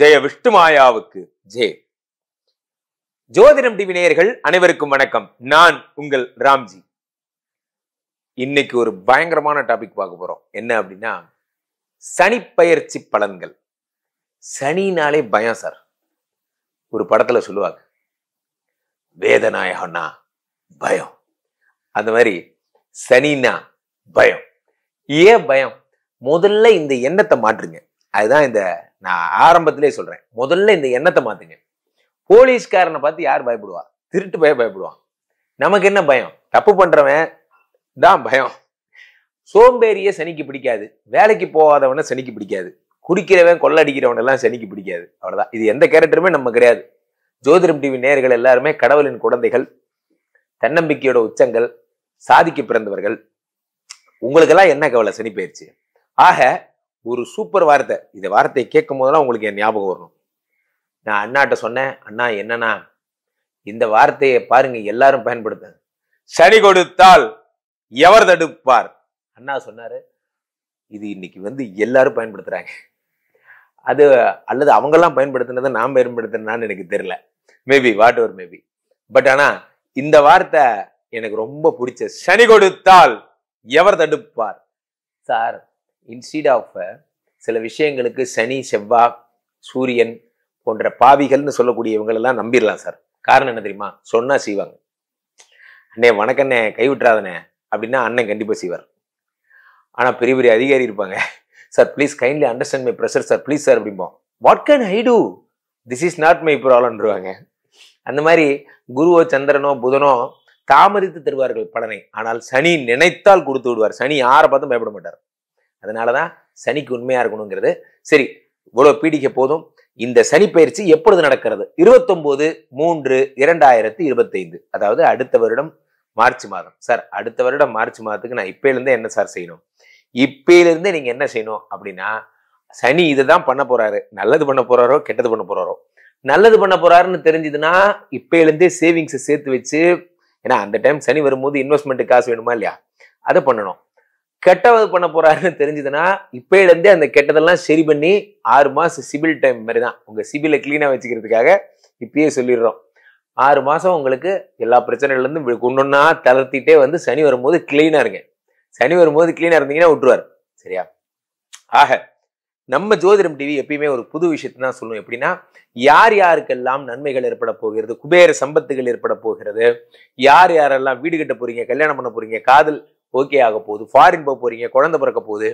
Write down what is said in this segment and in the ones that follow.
ஜெய விஷ்ணு மாயாவுக்கு ஜே ஜோதிடம் டிவி நேயர்கள் அனைவருக்கும் வணக்கம் நான் உங்கள் ராம்ஜி இன்னைக்கு ஒரு பயங்கரமான டாபிக் பார்க்க போறோம் என்ன அப்படின்னா சனி பயிற்சி பலன்கள் சனினாலே பயம் சார் ஒரு படத்துல சொல்லுவாங்க வேதநாயகனா பயம் அந்த மாதிரி சனினா பயம் ஏன் பயம் முதல்ல இந்த எண்ணத்தை மாற்றுங்க அதுதான் இந்த நான் ஆரம்பத்திலே சொல்கிறேன் முதல்ல இந்த எண்ணத்தை மாத்துங்க போலீஸ்காரனை பார்த்து யார் பயப்படுவா திருட்டு பய பயப்படுவான் நமக்கு என்ன பயம் தப்பு பண்ணுறவன் தான் பயம் சோம்பேறிய சனிக்கு பிடிக்காது வேலைக்கு போகாதவனை சனிக்கு பிடிக்காது குடிக்கிறவன் கொள்ளடிக்கிறவன் எல்லாம் சனிக்கு பிடிக்காது அவ்வளோதான் இது எந்த கேரக்டருமே நம்ம கிடையாது ஜோதிடம் டிவி நேர்கள் எல்லாருமே கடவுளின் குழந்தைகள் தன்னம்பிக்கையோட உச்சங்கள் சாதிக்கு பிறந்தவர்கள் உங்களுக்கெல்லாம் என்ன கவலை சனி பயிற்சி ஆக ஒரு சூப்பர் வார்த்தை இந்த வார்த்தையை கேட்கும் போதெல்லாம் உங்களுக்கு என் ஞாபகம் வரணும் நான் அண்ணாட்ட சொன்னேன் அண்ணா என்னன்னா இந்த வார்த்தையை பாருங்க எல்லாரும் பயன்படுத்த சனி கொடுத்தால் எவர் தடுப்பார் அண்ணா சொன்னாரு இது இன்னைக்கு வந்து எல்லாரும் பயன்படுத்துறாங்க அது அல்லது அவங்கெல்லாம் பயன்படுத்தினதை நான் பயன்படுத்தினான்னு எனக்கு தெரியல மேபி வாட் ஒரு மேபி பட் ஆனா இந்த வார்த்தை எனக்கு ரொம்ப பிடிச்ச சனி கொடுத்தால் எவர் தடுப்பார் சார் இன்ஸ்டீட் ஆஃப் uh, சில விஷயங்களுக்கு சனி செவ்வாய் சூரியன் போன்ற பாவிகள்னு சொல்லக்கூடியவங்களெல்லாம் நம்பிடலாம் சார் காரணம் என்ன தெரியுமா சொன்னால் செய்வாங்க அண்ணே வணக்கண்ணே கைவிட்றாதண்ணே அப்படின்னா அண்ணன் கண்டிப்பாக செய்வார் ஆனால் பெரிய பெரிய அதிகாரி இருப்பாங்க sir please kindly understand my pressure sir please sir அப்படிம்போம் what can I do this is not my ப்ராப்ளம்ன்றவாங்க அந்த மாதிரி குருவோ சந்திரனோ புதனோ தாமதித்து தருவார்கள் பலனை ஆனால் சனி நினைத்தால் கொடுத்து விடுவார் சனி யாரை பார்த்தும் பயப்பட மாட்டார் அதனால தான் சனிக்கு உண்மையாக இருக்கணுங்கிறது சரி இவ்வளோ பீடிக்க போதும் இந்த சனி பயிற்சி எப்பொழுது நடக்கிறது இருபத்தொம்போது மூன்று இரண்டாயிரத்தி இருபத்தைந்து அதாவது அடுத்த வருடம் மார்ச் மாதம் சார் அடுத்த வருடம் மார்ச் மாதத்துக்கு நான் இப்பயிலிருந்தே என்ன சார் செய்யணும் இப்பையிலேருந்தே நீங்கள் என்ன செய்யணும் அப்படின்னா சனி இதை தான் பண்ண போகிறாரு நல்லது பண்ண போகிறாரோ கெட்டது பண்ண போகிறாரோ நல்லது பண்ண போகிறாருன்னு தெரிஞ்சுதுன்னா இப்பயிலேருந்தே சேவிங்ஸை சேர்த்து வச்சு ஏன்னா அந்த டைம் சனி வரும்போது இன்வெஸ்ட்மெண்ட்டு காசு வேணுமா இல்லையா அதை பண்ணணும் கெட்டவது பண்ண போறாருன்னு தெரிஞ்சதுன்னா இப்பயிலேருந்தே அந்த கெட்டதெல்லாம் சரி பண்ணி ஆறு மாதம் சிபில் டைம் மாதிரி தான் உங்கள் சிபிலை க்ளீனாக வச்சுக்கிறதுக்காக இப்பயே சொல்லிடுறோம் ஆறு மாதம் உங்களுக்கு எல்லா பிரச்சனைகள்லேருந்து ஒன்றொன்னா தளர்த்திட்டே வந்து சனி வரும்போது க்ளீனாக இருங்க சனி வரும்போது க்ளீனாக இருந்தீங்கன்னா விட்டுருவார் சரியா ஆக நம்ம ஜோதிடம் டிவி எப்பயுமே ஒரு புது விஷயத்தை தான் சொல்லுவோம் எப்படின்னா யார் யாருக்கெல்லாம் நன்மைகள் ஏற்பட போகிறது குபேர சம்பத்துகள் ஏற்பட போகிறது யார் யாரெல்லாம் வீடு கட்ட போறீங்க கல்யாணம் பண்ண போறீங்க காதல் ஓகே ஆக போகுது ஃபாரின் போக போறீங்க குழந்தை பிறக்க போகுது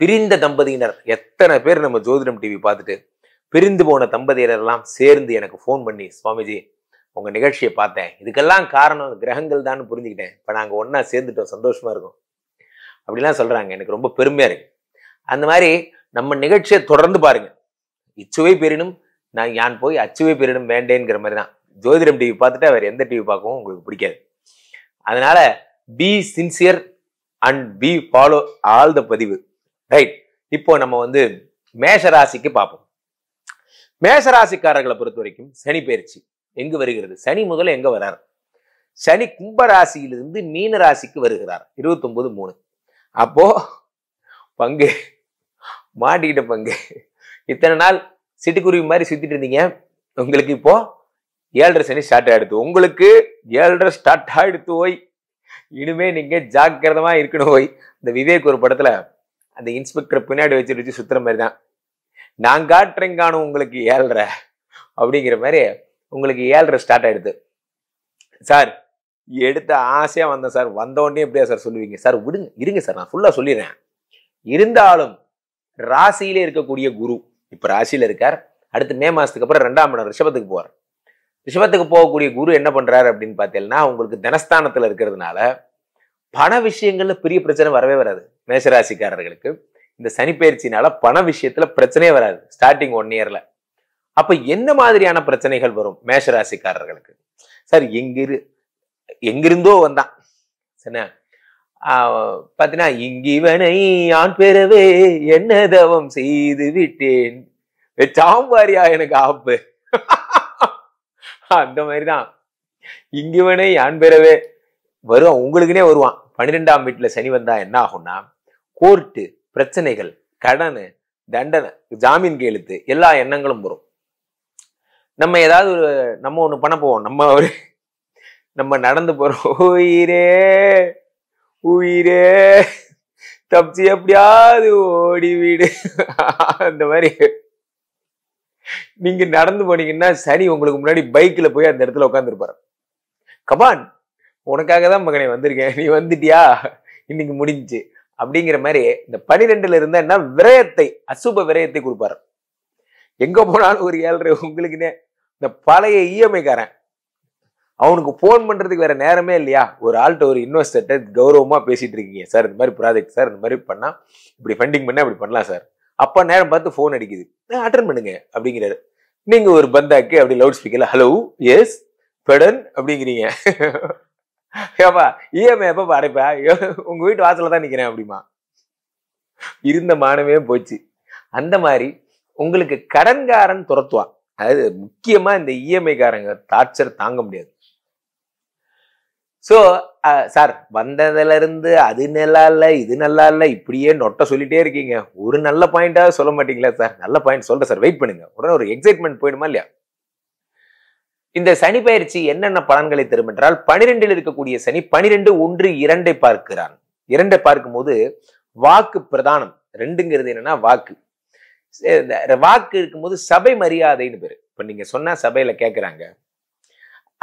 பிரிந்த தம்பதியினர் எத்தனை பேர் நம்ம ஜோதிடம் டிவி பார்த்துட்டு பிரிந்து போன தம்பதியினரெல்லாம் சேர்ந்து எனக்கு ஃபோன் பண்ணி சுவாமிஜி உங்கள் நிகழ்ச்சியை பார்த்தேன் இதுக்கெல்லாம் காரணம் கிரகங்கள் தான் புரிஞ்சுக்கிட்டேன் இப்போ நாங்கள் ஒன்றா சேர்ந்துட்டோம் சந்தோஷமாக இருக்கும் அப்படிலாம் சொல்கிறாங்க எனக்கு ரொம்ப பெருமையாக இருக்குது அந்த மாதிரி நம்ம நிகழ்ச்சியை தொடர்ந்து பாருங்கள் இச்சுவை பெரியனும் நான் யான் போய் அச்சுவை பெரியனும் வேண்டேங்கிற மாதிரி தான் ஜோதிடம் டிவி பார்த்துட்டு வேறு எந்த டிவி பார்க்கவும் உங்களுக்கு பிடிக்காது அதனால் be sincere and be follow all the பதிவு ரைட் இப்போ நம்ம வந்து மேஷராசிக்கு பார்ப்போம் மேஷராசிக்காரர்களை பொறுத்த வரைக்கும் சனி பயிற்சி எங்கு வருகிறது சனி முதல்ல எங்க வர்றார் சனி கும்ப ராசியிலிருந்து மீன ராசிக்கு வருகிறார் ஒன்பது மூணு அப்போ பங்கு மாட்டிக்கிட்ட பங்கு இத்தனை நாள் சிட்டுக்குருவி மாதிரி சுத்திட்டு இருந்தீங்க உங்களுக்கு இப்போ ஏழரை சனி ஸ்டார்ட் ஆயிடுது உங்களுக்கு ஏழரை ஸ்டார்ட் ஆயிடுத்து போய் இனிமே நீங்க ஜாக்கிரதமா இருக்கணும் போய் இந்த விவேக் ஒரு படத்துல அந்த இன்ஸ்பெக்டர் பின்னாடி வச்சு வச்சு சுத்துற மாதிரி தான் நான் காட்டுறேங்கானு உங்களுக்கு ஏழ்ரை அப்படிங்கிற மாதிரி உங்களுக்கு ஏழ்ரை ஸ்டார்ட் ஆயிடுது சார் எடுத்த ஆசையாக வந்தேன் சார் வந்தோடனே எப்படியா சார் சொல்லுவீங்க சார் விடுங்க இருங்க சார் நான் ஃபுல்லாக சொல்லிடுறேன் இருந்தாலும் ராசியிலே இருக்கக்கூடிய குரு இப்போ ராசியில் இருக்கார் அடுத்து மே மாதத்துக்கு அப்புறம் ரெண்டாம் இடம் ரிஷபத்துக்கு போவார் ரிஷபத்துக்கு போகக்கூடிய குரு என்ன பண்ணுறாரு அப்படின்னு பார்த்தீங்கன்னா உங்களுக்கு தினஸ்தானத்தில் இருக்கிறதுனால பண விஷயங்களில் பெரிய பிரச்சனை வரவே வராது மேஷராசிக்காரர்களுக்கு இந்த சனிப்பயிற்சினால பண விஷயத்தில் பிரச்சனையே வராது ஸ்டார்டிங் ஒன் இயரில் அப்போ என்ன மாதிரியான பிரச்சனைகள் வரும் மேஷராசிக்காரர்களுக்கு சார் எங்கிரு எங்கிருந்தோ வந்தான் சரிண்ணா பார்த்தீங்கன்னா இங்கிவனை ஆண் பெறவே என்ன தவம் செய்து விட்டேன் சாம்பாரியா எனக்கு ஆப்பு அந்த மாதிரி தான் இங்குவனை யான் பெறவே வருவான் உங்களுக்குனே வருவான் பன்னிரெண்டாம் வீட்டில் சனி வந்தா என்ன ஆகும்னா கோர்ட்டு பிரச்சனைகள் கடன் தண்டனை ஜாமீன் கேளுத்து எல்லா எண்ணங்களும் வரும் நம்ம ஏதாவது ஒரு நம்ம ஒன்று பண்ண போவோம் நம்ம ஒரு நம்ம நடந்து போறோம் உயிரே உயிரே தப்பிச்சு எப்படியாவது ஓடி வீடு அந்த மாதிரி நீங்க நடந்து போனீங்கன்னா சனி உங்களுக்கு முன்னாடி பைக்ல போய் அந்த இடத்துல உட்காந்துருப்பாரு கபான் உனக்காக தான் மகனே வந்திருக்கேன் நீ வந்துட்டியா இன்னைக்கு முடிஞ்சு அப்படிங்கிற மாதிரி இந்த பனிரெண்டுல இருந்தா என்ன விரயத்தை அசுப விரயத்தை கொடுப்பாரு எங்க போனாலும் ஒரு ஏழரை உங்களுக்குன்னே இந்த பழைய இஎம்ஐக்காரன் அவனுக்கு ஃபோன் பண்ணுறதுக்கு வேற நேரமே இல்லையா ஒரு ஆள்கிட்ட ஒரு இன்வெஸ்டர்கிட்ட கௌரவமாக பேசிகிட்டு இருக்கீங்க சார் இந்த மாதிரி ப்ராஜெக்ட் சார் இந்த மாதிரி பண்ணால் இப்படி ஃபண்டிங் பண்ணால் இப்படி பண்ணலாம் சார் அப்பா நேரம் பார்த்து ஃபோன் அடிக்குது அட்டன் பண்ணுங்க அப்படிங்கிறாரு நீங்க ஒரு பந்தாக்கு அப்படி லவுட் ஸ்பீக்கர்ல ஹலோ எஸ் பெடன் அப்படிங்கிறீங்க ஏப்பா இஎம்ஐ e எப்ப அடைப்பா உங்க வீட்டு வாசல்ல தான் நிக்கிறேன் அப்படிமா இருந்த மானமே போச்சு அந்த மாதிரி உங்களுக்கு கடன்காரன் துரத்துவான் அதாவது முக்கியமா இந்த இஎம்ஐ e காரங்க டார்ச்சர் தாங்க முடியாது ஸோ சார் வந்ததுலேருந்து அது நல்லா இல்லை இது நல்லா இல்லை இப்படியே நொட்டை சொல்லிகிட்டே இருக்கீங்க ஒரு நல்ல பாயிண்டாக சொல்ல மாட்டீங்களா சார் நல்ல பாயிண்ட் சொல்கிறேன் சார் வெயிட் பண்ணுங்க உடனே ஒரு எக்ஸைட்மெண்ட் போயிடுமா இல்லையா இந்த சனி பயிற்சி என்னென்ன பலன்களை தரும் என்றால் பனிரெண்டில் இருக்கக்கூடிய சனி பனிரெண்டு ஒன்று இரண்டை பார்க்கிறான் இரண்டை பார்க்கும்போது வாக்கு பிரதானம் ரெண்டுங்கிறது என்னன்னா வாக்கு வாக்கு இருக்கும்போது சபை மரியாதைன்னு பேர் இப்போ நீங்கள் சொன்னால் சபையில் கேட்குறாங்க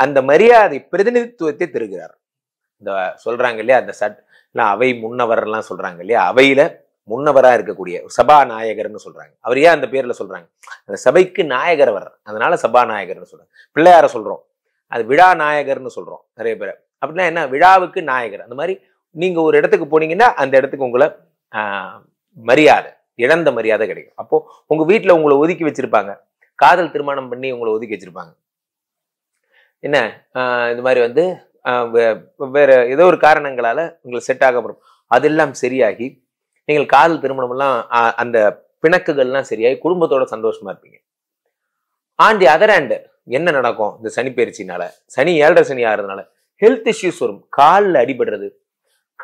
அந்த மரியாதை பிரதிநிதித்துவத்தை தருகிறார் இந்த சொல்றாங்க இல்லையா அந்த சட் இல்லை அவை முன்னவர்லாம் சொல்றாங்க இல்லையா அவையில முன்னவராக இருக்கக்கூடிய சபாநாயகர்னு சொல்றாங்க அவர் ஏன் அந்த பேர்ல சொல்றாங்க அந்த சபைக்கு நாயகர் அவர் அதனால சபாநாயகர்னு சொல்றாங்க பிள்ளையார சொல்றோம் அது விழா நாயகர்னு சொல்றோம் நிறைய பேர் அப்படின்னா என்ன விழாவுக்கு நாயகர் அந்த மாதிரி நீங்க ஒரு இடத்துக்கு போனீங்கன்னா அந்த இடத்துக்கு உங்களை மரியாதை இழந்த மரியாதை கிடைக்கும் அப்போ உங்க வீட்டில் உங்களை ஒதுக்கி வச்சிருப்பாங்க காதல் திருமணம் பண்ணி உங்களை ஒதுக்கி வச்சிருப்பாங்க என்ன இது மாதிரி வந்து வேறு ஏதோ ஒரு காரணங்களால் உங்களுக்கு செட் ஆகப்படும் அதெல்லாம் சரியாகி நீங்கள் காதல் திருமணமெல்லாம் அந்த பிணக்குகள்லாம் சரியாகி குடும்பத்தோட சந்தோஷமாக இருப்பீங்க ஆண்டி அதர் ஹேண்டு என்ன நடக்கும் இந்த சனி பயிற்சினால சனி ஏழரை சனி ஆகிறதுனால ஹெல்த் இஷ்யூஸ் வரும் காலில் அடிபடுறது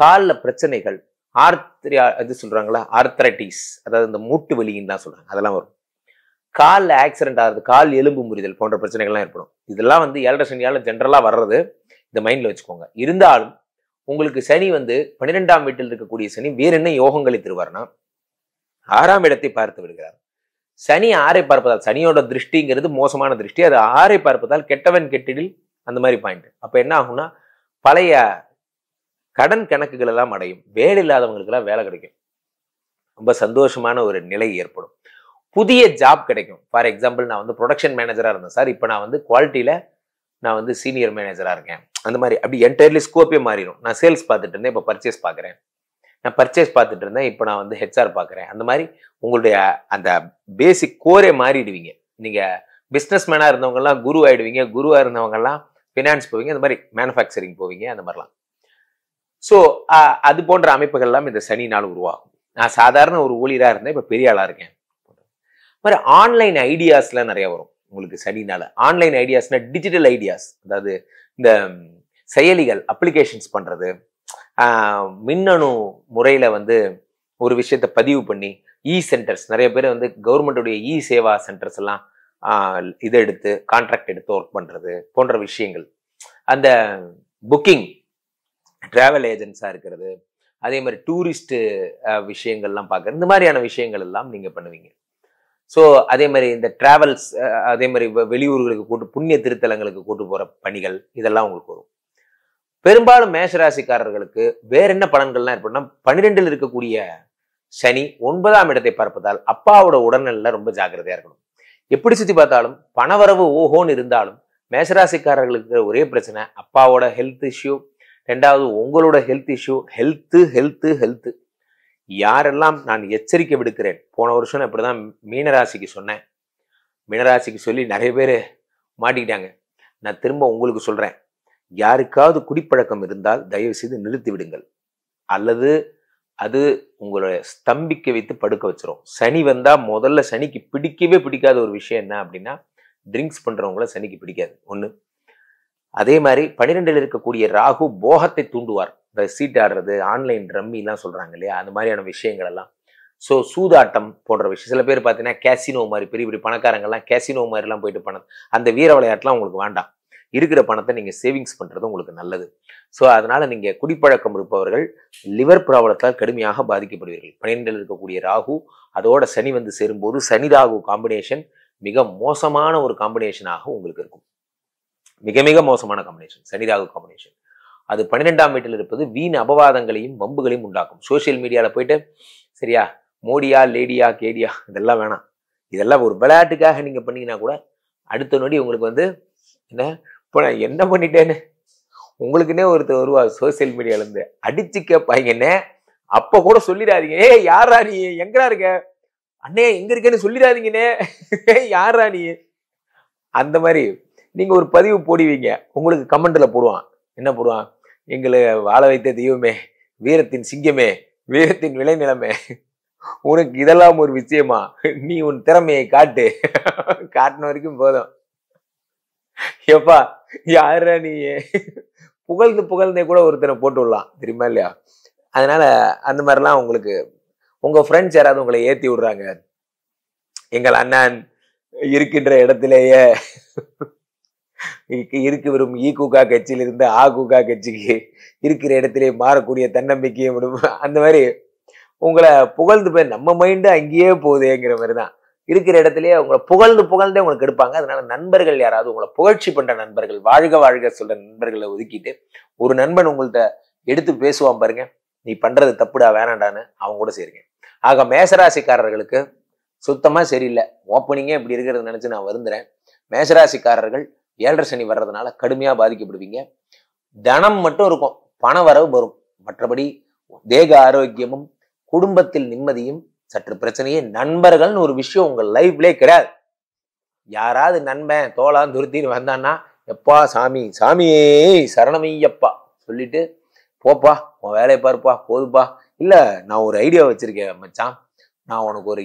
காலில் பிரச்சனைகள் ஆர்த்ரியா இது சொல்கிறாங்களா ஆர்த்ரட்டிஸ் அதாவது இந்த மூட்டு வலின்னு தான் சொல்கிறாங்க அதெல்லாம் வரும் காலில் ஆக்சிடென்ட் ஆகிறது கால் எலும்பு முறிதல் போன்ற பிரச்சனைகள்லாம் ஏற்படும் இதெல்லாம் வந்து ஏழரை சனியால் ஜென்ரலாக வர்றது இந்த மைண்டில் வச்சுக்கோங்க இருந்தாலும் உங்களுக்கு சனி வந்து பன்னிரெண்டாம் வீட்டில் இருக்கக்கூடிய சனி வேறு என்ன யோகங்களை தருவார்னா ஆறாம் இடத்தை பார்த்து விடுகிறார் சனி ஆறை பார்ப்பதால் சனியோட திருஷ்டிங்கிறது மோசமான திருஷ்டி அது ஆறை பார்ப்பதால் கெட்டவன் கெட்டிடில் அந்த மாதிரி பாயிண்ட் அப்போ என்ன ஆகும்னா பழைய கடன் கணக்குகள் எல்லாம் அடையும் வேலை இல்லாதவங்களுக்கெல்லாம் வேலை கிடைக்கும் ரொம்ப சந்தோஷமான ஒரு நிலை ஏற்படும் புதிய ஜாப் கிடைக்கும் ஃபார் எக்ஸாம்பிள் நான் வந்து ப்ரொடக்ஷன் மேனேஜராக இருந்தேன் சார் இப்போ நான் வந்து குவாலிட்டியில் நான் வந்து சீனியர் மேனேஜராக இருக்கேன் அந்த மாதிரி அப்படி என்டையர்லி ஸ்கோப்பே மாறிடும் நான் சேல்ஸ் பார்த்துட்டு இருந்தேன் இப்போ பர்ச்சேஸ் பார்க்குறேன் நான் பர்ச்சேஸ் பார்த்துட்டு இருந்தேன் இப்போ நான் வந்து ஹெச்ஆர் பார்க்குறேன் அந்த மாதிரி உங்களுடைய அந்த பேசிக் கோரே மாறிடுவீங்க நீங்கள் பிஸ்னஸ் மேனாக இருந்தவங்கலாம் குரு ஆகிடுவீங்க குருவாக இருந்தவங்கலாம் ஃபினான்ஸ் போவீங்க அந்த மாதிரி மேனுஃபேக்சரிங் போவீங்க அந்த மாதிரிலாம் ஸோ அது போன்ற அமைப்புகள்லாம் இந்த சனி நாள் உருவாகும் நான் சாதாரண ஒரு ஊழியராக இருந்தேன் இப்போ பெரிய ஆளாக இருக்கேன் மாதிரி ஆன்லைன் ஐடியாஸ்லாம் நிறையா வரும் உங்களுக்கு சடினால ஆன்லைன் ஐடியாஸ்னா டிஜிட்டல் ஐடியாஸ் அதாவது இந்த செயலிகள் அப்ளிகேஷன்ஸ் பண்ணுறது மின்னணு முறையில் வந்து ஒரு விஷயத்தை பதிவு பண்ணி இ சென்டர்ஸ் நிறைய பேர் வந்து கவர்மெண்ட்டுடைய இ சேவா சென்டர்ஸ் எல்லாம் இதை எடுத்து கான்ட்ராக்ட் எடுத்து ஒர்க் பண்ணுறது போன்ற விஷயங்கள் அந்த புக்கிங் ட்ராவல் ஏஜென்ட்ஸாக இருக்கிறது அதே மாதிரி டூரிஸ்ட்டு விஷயங்கள்லாம் பார்க்குறது இந்த மாதிரியான விஷயங்கள் எல்லாம் நீங்கள் பண்ணுவீங்க ஸோ அதே மாதிரி இந்த டிராவல்ஸ் அதே மாதிரி வெளியூர்களுக்கு கூட்டு புண்ணிய திருத்தலங்களுக்கு கூட்டு போகிற பணிகள் இதெல்லாம் உங்களுக்கு வரும் பெரும்பாலும் மேஷராசிக்காரர்களுக்கு வேற என்ன பலன்கள்லாம் ஏற்படும்னா பன்னிரெண்டில் இருக்கக்கூடிய சனி ஒன்பதாம் இடத்தை பார்ப்பதால் அப்பாவோட உடல்நிலை ரொம்ப ஜாக்கிரதையாக இருக்கணும் எப்படி சுற்றி பார்த்தாலும் பணவரவு ஓஹோன்னு இருந்தாலும் மேஷராசிக்காரர்களுக்கு ஒரே பிரச்சனை அப்பாவோட ஹெல்த் இஷ்யூ ரெண்டாவது உங்களோட health issue health health health யாரெல்லாம் நான் எச்சரிக்கை விடுக்கிறேன் போன வருஷம் இப்படி தான் மீனராசிக்கு சொன்னேன் மீனராசிக்கு சொல்லி நிறைய பேர் மாட்டிக்கிட்டாங்க நான் திரும்ப உங்களுக்கு சொல்கிறேன் யாருக்காவது குடிப்பழக்கம் இருந்தால் தயவு செய்து நிறுத்தி விடுங்கள் அல்லது அது உங்களை ஸ்தம்பிக்க வைத்து படுக்க வச்சிரும் சனி வந்தால் முதல்ல சனிக்கு பிடிக்கவே பிடிக்காத ஒரு விஷயம் என்ன அப்படின்னா ட்ரிங்க்ஸ் பண்ணுறவங்கள சனிக்கு பிடிக்காது ஒன்று அதே மாதிரி பனிரெண்டில் இருக்கக்கூடிய ராகு போகத்தை தூண்டுவார் இந்த சீட் ஆடுறது ஆன்லைன் ரம்மிலாம் சொல்கிறாங்க இல்லையா அந்த மாதிரியான விஷயங்கள் எல்லாம் ஸோ சூதாட்டம் போன்ற விஷயம் சில பேர் பார்த்தீங்கன்னா கேசினோ மாதிரி பெரிய பெரிய பணக்காரங்கள்லாம் கேசினோ மாதிரிலாம் போயிட்டு பணம் அந்த வீர விளையாட்டுலாம் உங்களுக்கு வேண்டாம் இருக்கிற பணத்தை நீங்கள் சேவிங்ஸ் பண்ணுறது உங்களுக்கு நல்லது ஸோ அதனால் நீங்கள் குடிப்பழக்கம் இருப்பவர்கள் லிவர் ப்ராப்ளத்தால் கடுமையாக பாதிக்கப்படுவீர்கள் பன்னெண்டில் இருக்கக்கூடிய ராகு அதோட சனி வந்து சேரும்போது சனி ராகு காம்பினேஷன் மிக மோசமான ஒரு காம்பினேஷனாக உங்களுக்கு இருக்கும் மிக மிக மோசமான காம்பினேஷன் சனி ராகு காம்பினேஷன் அது பன்னிரெண்டாம் வீட்டில் இருப்பது வீண் அபவாதங்களையும் வம்புகளையும் உண்டாக்கும் சோசியல் மீடியாவில் போயிட்டு சரியா மோடியா லேடியா கேடியா இதெல்லாம் வேணாம் இதெல்லாம் ஒரு விளையாட்டுக்காக நீங்கள் பண்ணீங்கன்னா கூட அடுத்த நொடி உங்களுக்கு வந்து என்ன இப்போ நான் என்ன பண்ணிட்டேன்னு உங்களுக்குன்னே ஒருத்தர் வருவா சோசியல் மீடியாவிலேருந்து அடிச்சு கேட்பாங்கன்னே அப்போ கூட சொல்லிடாதீங்க ஏ யாரா நீ எங்கடா இருக்க அண்ணே எங்க இருக்கேன்னு சொல்லிடாதீங்கண்ணே யாரா நீ அந்த மாதிரி நீங்கள் ஒரு பதிவு போடுவீங்க உங்களுக்கு கமெண்ட்டில் போடுவான் என்ன போடுவான் எங்களை வாழ வைத்த தெய்வமே வீரத்தின் சிங்கமே வீரத்தின் விளைநிலமே உனக்கு இதெல்லாம் ஒரு விஷயமா நீ உன் திறமையை காட்டு காட்டின வரைக்கும் போதும் எப்பா யாரா நீ புகழ்ந்து புகழ்ந்தே கூட ஒருத்தனை போட்டு விடலாம் தெரியுமா இல்லையா அதனால அந்த மாதிரிலாம் உங்களுக்கு உங்க ஃப்ரெண்ட்ஸ் யாராவது உங்களை ஏற்றி விடுறாங்க எங்கள் அண்ணன் இருக்கின்ற இடத்திலேயே இருக்கு வரும் ஈகுகா கட்சியிலிருந்து ஆ குகா கட்சிக்கு இருக்கிற இடத்திலே மாறக்கூடிய தன்னம்பிக்கையை அந்த மாதிரி உங்களை புகழ்ந்து போய் நம்ம மைண்டு அங்கேயே போகுதேங்கிற மாதிரி தான் இருக்கிற இடத்துலயே உங்களை புகழ்ந்து புகழ்ந்தே உங்களுக்கு எடுப்பாங்க அதனால நண்பர்கள் யாராவது உங்களை புகழ்ச்சி பண்ற நண்பர்கள் வாழ்க வாழ்க சொல்ற நண்பர்களை ஒதுக்கிட்டு ஒரு நண்பன் உங்கள்ட்ட எடுத்து பேசுவான் பாருங்க நீ பண்றது தப்புடா வேணாண்டான்னு அவங்க கூட சேருங்க ஆக மேசராசிக்காரர்களுக்கு சுத்தமா சரியில்லை ஓப்பனிங்கே இப்படி இருக்கிறது நினைச்சு நான் வருந்துறேன் மேசராசிக்காரர்கள் ஏழரை சனி வர்றதுனால கடுமையாக பாதிக்கப்படுவீங்க தனம் மட்டும் இருக்கும் பண வரவு வரும் மற்றபடி தேக ஆரோக்கியமும் குடும்பத்தில் நிம்மதியும் சற்று பிரச்சனையே நண்பர்கள்னு ஒரு விஷயம் உங்கள் லைஃப்லே கிடையாது யாராவது நண்பன் தோலான் துருத்தின்னு வந்தான்னா எப்பா சாமி சாமியே சரணமையப்பா சொல்லிட்டு போப்பா உன் வேலையை பாருப்பா போதுப்பா இல்லை நான் ஒரு ஐடியா வச்சுருக்கேன் மச்சான் நான் உனக்கு ஒரு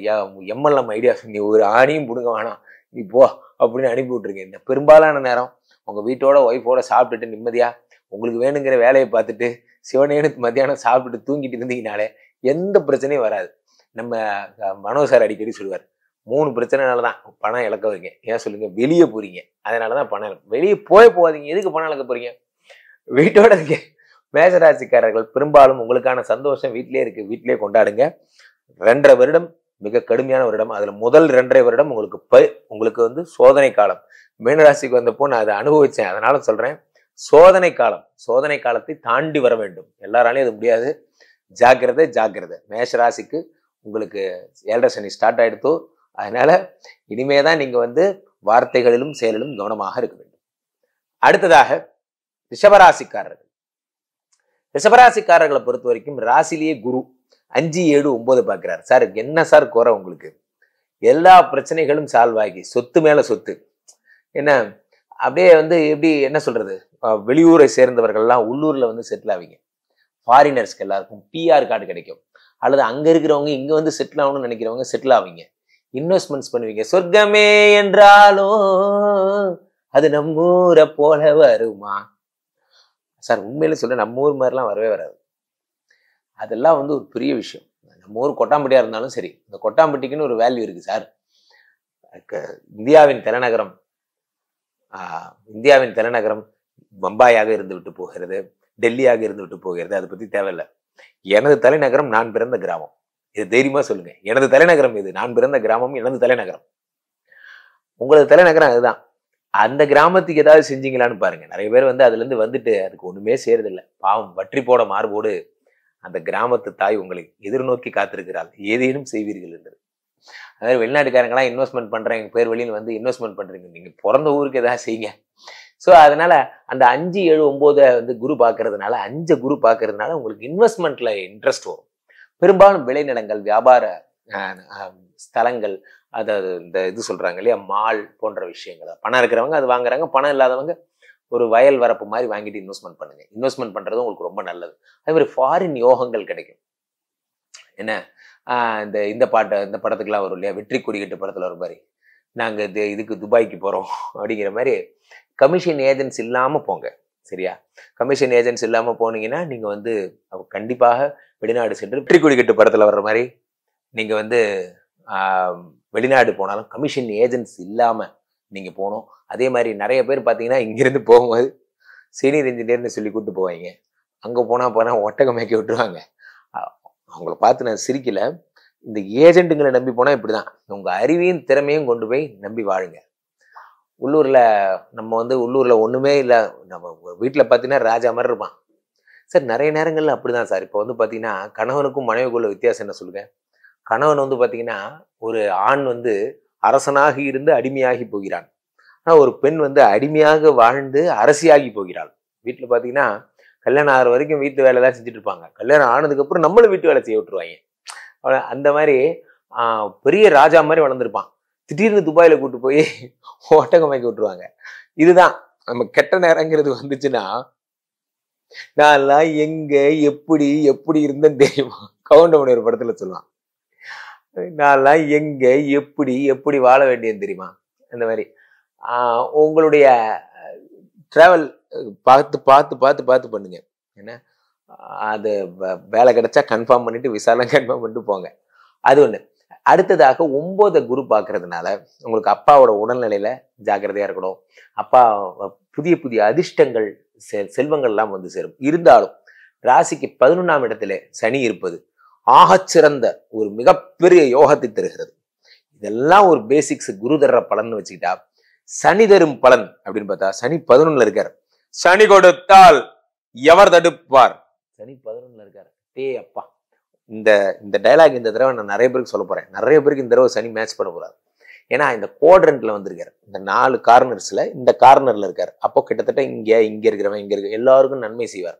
எம்எல்எம் ஐடியா நீ ஒரு ஆணியும் பிடுங்க வேணாம் நீ போ அப்படின்னு அனுப்பி விட்ருங்க இந்த பெரும்பாலான நேரம் உங்கள் வீட்டோட ஒய்ஃபோட சாப்பிட்டுட்டு நிம்மதியாக உங்களுக்கு வேணுங்கிற வேலையை பார்த்துட்டு சிவனேனு மத்தியானம் சாப்பிட்டுட்டு தூங்கிட்டு இருந்தீங்கனாலே எந்த பிரச்சனையும் வராது நம்ம மனோ சார் அடிக்கடி சொல்லுவார் மூணு பிரச்சனைனால தான் பணம் இழக்க வைங்க ஏன் சொல்லுங்க வெளியே போறீங்க அதனால தான் பணம் வெளியே போய் போகாதீங்க எதுக்கு பணம் இழக்க போறீங்க வீட்டோட இருக்க மேசராசிக்காரர்கள் பெரும்பாலும் உங்களுக்கான சந்தோஷம் வீட்டிலே இருக்கு வீட்டிலே கொண்டாடுங்க ரெண்டரை வருடம் மிக கடுமையான வருடம் அதில் முதல் ரெண்டரை வருடம் உங்களுக்கு ப உங்களுக்கு வந்து சோதனை காலம் மீனராசிக்கு வந்தப்போ நான் அதை அனுபவித்தேன் அதனால சொல்கிறேன் சோதனை காலம் சோதனை காலத்தை தாண்டி வர வேண்டும் எல்லாராலையும் அது முடியாது ஜாக்கிரதை ஜாக்கிரதை மேஷராசிக்கு உங்களுக்கு ஏழரை சனி ஸ்டார்ட் ஆகிடுத்தோ அதனால் இனிமே தான் நீங்கள் வந்து வார்த்தைகளிலும் செயலிலும் கவனமாக இருக்க வேண்டும் அடுத்ததாக ரிஷபராசிக்காரர்கள் ரிஷபராசிக்காரர்களை பொறுத்த வரைக்கும் ராசிலேயே குரு அஞ்சு ஏழு ஒம்பது பார்க்குறாரு சார் என்ன சார் குறை உங்களுக்கு எல்லா பிரச்சனைகளும் சால்வ் ஆகி சொத்து மேலே சொத்து என்ன அப்படியே வந்து எப்படி என்ன சொல்கிறது வெளியூரை சேர்ந்தவர்கள்லாம் உள்ளூரில் வந்து செட்டில் ஆவீங்க ஃபாரினர்ஸ்க்கு எல்லாருக்கும் பிஆர் கார்டு கிடைக்கும் அல்லது அங்கே இருக்கிறவங்க இங்கே வந்து செட்டில் ஆகணும்னு நினைக்கிறவங்க செட்டில் ஆவீங்க இன்வெஸ்ட்மெண்ட்ஸ் பண்ணுவீங்க சொர்க்கமே என்றாலும் அது நம்ம ஊரை போல வருமா சார் உண்மையில சொல்ல நம்ம ஊர் மாதிரிலாம் வரவே வராது அதெல்லாம் வந்து ஒரு பெரிய விஷயம் நம்ம ஊர் கொட்டாம்பட்டியாக இருந்தாலும் சரி இந்த கொட்டாம்பட்டிக்குன்னு ஒரு வேல்யூ இருக்குது சார் இந்தியாவின் தலைநகரம் இந்தியாவின் தலைநகரம் பம்பாயாக இருந்து விட்டு போகிறது டெல்லியாக இருந்து விட்டு போகிறது அதை பற்றி தேவையில்லை எனது தலைநகரம் நான் பிறந்த கிராமம் இது தைரியமாக சொல்லுங்கள் எனது தலைநகரம் இது நான் பிறந்த கிராமம் எனது தலைநகரம் உங்களது தலைநகரம் அதுதான் அந்த கிராமத்துக்கு ஏதாவது செஞ்சீங்களான்னு பாருங்க நிறைய பேர் வந்து அதுலேருந்து வந்துட்டு அதுக்கு ஒன்றுமே செய்யறதில்லை பாவம் வற்றி போட மாறுபோடு அந்த கிராமத்து தாய் உங்களை எதிர்நோக்கி காத்திருக்கிறாள் ஏதேனும் செய்வீர்கள் என்று அதாவது வெளிநாட்டுக்காரங்களாம் இன்வெஸ்ட்மெண்ட் எங்கள் பேர் வழியில் வந்து இன்வெஸ்ட்மெண்ட் பண்ணுறீங்க நீங்கள் பிறந்த ஊருக்கு எதாவது செய்யுங்க ஸோ அதனால் அந்த அஞ்சு ஏழு ஒம்போதை வந்து குரு பார்க்கறதுனால அஞ்சு குரு பார்க்கறதுனால உங்களுக்கு இன்வெஸ்ட்மெண்ட்டில் இன்ட்ரெஸ்ட் வரும் பெரும்பாலும் விளைநிலங்கள் வியாபார ஸ்தலங்கள் அதாவது இந்த இது சொல்கிறாங்க இல்லையா மால் போன்ற விஷயங்கள் பணம் இருக்கிறவங்க அது வாங்குறாங்க பணம் இல்லாதவங்க ஒரு வயல் வரப்பு மாதிரி வாங்கிட்டு இன்வெஸ்ட்மெண்ட் பண்ணுங்க இன்வெஸ்ட்மெண்ட் பண்ணுறது உங்களுக்கு ரொம்ப நல்லது அதே மாதிரி ஃபாரின் யோகங்கள் கிடைக்கும் என்ன இந்த இந்த பாட்டை இந்த படத்துக்கெல்லாம் வரும் இல்லையா வெற்றி கொடிக்கட்டு படத்தில் வரும் மாதிரி நாங்கள் இது இதுக்கு துபாய்க்கு போகிறோம் அப்படிங்கிற மாதிரி கமிஷன் ஏஜென்ட்ஸ் இல்லாமல் போங்க சரியா கமிஷன் ஏஜென்ட்ஸ் இல்லாமல் போனீங்கன்னா நீங்கள் வந்து கண்டிப்பாக வெளிநாடு சென்று வெற்றி கொடிக்கட்டு படத்தில் வர்ற மாதிரி நீங்கள் வந்து வெளிநாடு போனாலும் கமிஷன் ஏஜென்ட்ஸ் இல்லாமல் நீங்கள் போகணும் அதே மாதிரி நிறைய பேர் பார்த்தீங்கன்னா இங்கேருந்து போகும்போது சீனியர் இன்ஜினியர்னு சொல்லி கூப்பிட்டு போவாங்க அங்கே போனால் போனால் ஒட்டகம் மேய்க்க விட்டுருவாங்க அவங்கள பார்த்து நான் சிரிக்கல இந்த ஏஜெண்ட்டுங்களை நம்பி போனால் இப்படி தான் உங்கள் அறிவையும் திறமையும் கொண்டு போய் நம்பி வாழுங்க உள்ளூரில் நம்ம வந்து உள்ளூரில் ஒன்றுமே இல்லை நம்ம வீட்டில் பார்த்தீங்கன்னா ராஜா மாதிரி இருப்பான் சார் நிறைய நேரங்களில் அப்படி தான் சார் இப்போ வந்து பார்த்தீங்கன்னா கணவனுக்கும் மனைவிக்குள்ள வித்தியாசம் என்ன சொல்லுங்கள் கணவன் வந்து பார்த்தீங்கன்னா ஒரு ஆண் வந்து அரசனாக இருந்து அடிமையாகி போகிறான் ஆனால் ஒரு பெண் வந்து அடிமையாக வாழ்ந்து அரசியாகி போகிறாள் வீட்டில் பார்த்தீங்கன்னா கல்யாணம் ஆறு வரைக்கும் வீட்டு வேலை தான் செஞ்சுட்டு இருப்பாங்க கல்யாணம் ஆனதுக்கப்புறம் நம்மளும் வீட்டு வேலை செய்ய விட்டுருவாங்க அந்த மாதிரி பெரிய ராஜா மாதிரி வளர்ந்துருப்பான் திடீர்னு துபாயில் கூப்பிட்டு போய் வாங்கி விட்டுருவாங்க இதுதான் நம்ம கெட்ட நேரங்கிறது வந்துச்சுன்னா நான்லாம் எங்க எப்படி எப்படி இருந்தேன்னு தெரியுமா கவுண்டமணி ஒரு படத்துல சொல்லலாம் நான்லாம் எங்கே எப்படி எப்படி வாழ வேண்டியது தெரியுமா அந்த மாதிரி உங்களுடைய ட்ராவல் பார்த்து பார்த்து பார்த்து பார்த்து பண்ணுங்க ஏன்னா அது வேலை கிடைச்சா கன்ஃபார்ம் பண்ணிட்டு விசாலம் கன்ஃபார்ம் பண்ணிட்டு போங்க அது ஒன்று அடுத்ததாக ஒம்போத குரு பார்க்கறதுனால உங்களுக்கு அப்பாவோட உடல்நிலையில ஜாக்கிரதையா இருக்கணும் அப்பா புதிய புதிய அதிர்ஷ்டங்கள் செல்வங்கள்லாம் வந்து சேரும் இருந்தாலும் ராசிக்கு பதினொன்றாம் இடத்துல சனி இருப்பது ஆகச்சிறந்த ஒரு மிகப்பெரிய யோகத்தை தருகிறது இதெல்லாம் ஒரு பேசிக்ஸ் குரு தர்ற பலன் வச்சுக்கிட்டா சனி தரும் பலன் அப்படின்னு பார்த்தா சனி பதினொன்னுல இருக்கார் சனி கொடுத்தால் எவர் தடுப்பார் சனி பதினொன்னுல இருக்கார் டே அப்பா இந்த இந்த டைலாக் இந்த தடவை நான் நிறைய பேருக்கு சொல்ல போறேன் நிறைய பேருக்கு இந்த தடவை சனி மேட்ச் பண்ண கூடாது ஏன்னா இந்த கோட்ரண்ட்ல வந்திருக்காரு இந்த நாலு கார்னர்ஸ்ல இந்த கார்னர்ல இருக்காரு அப்போ கிட்டத்தட்ட இங்க இங்க இருக்கிறவன் இங்க இருக்க எல்லாருக்கும் நன்மை செய்வார்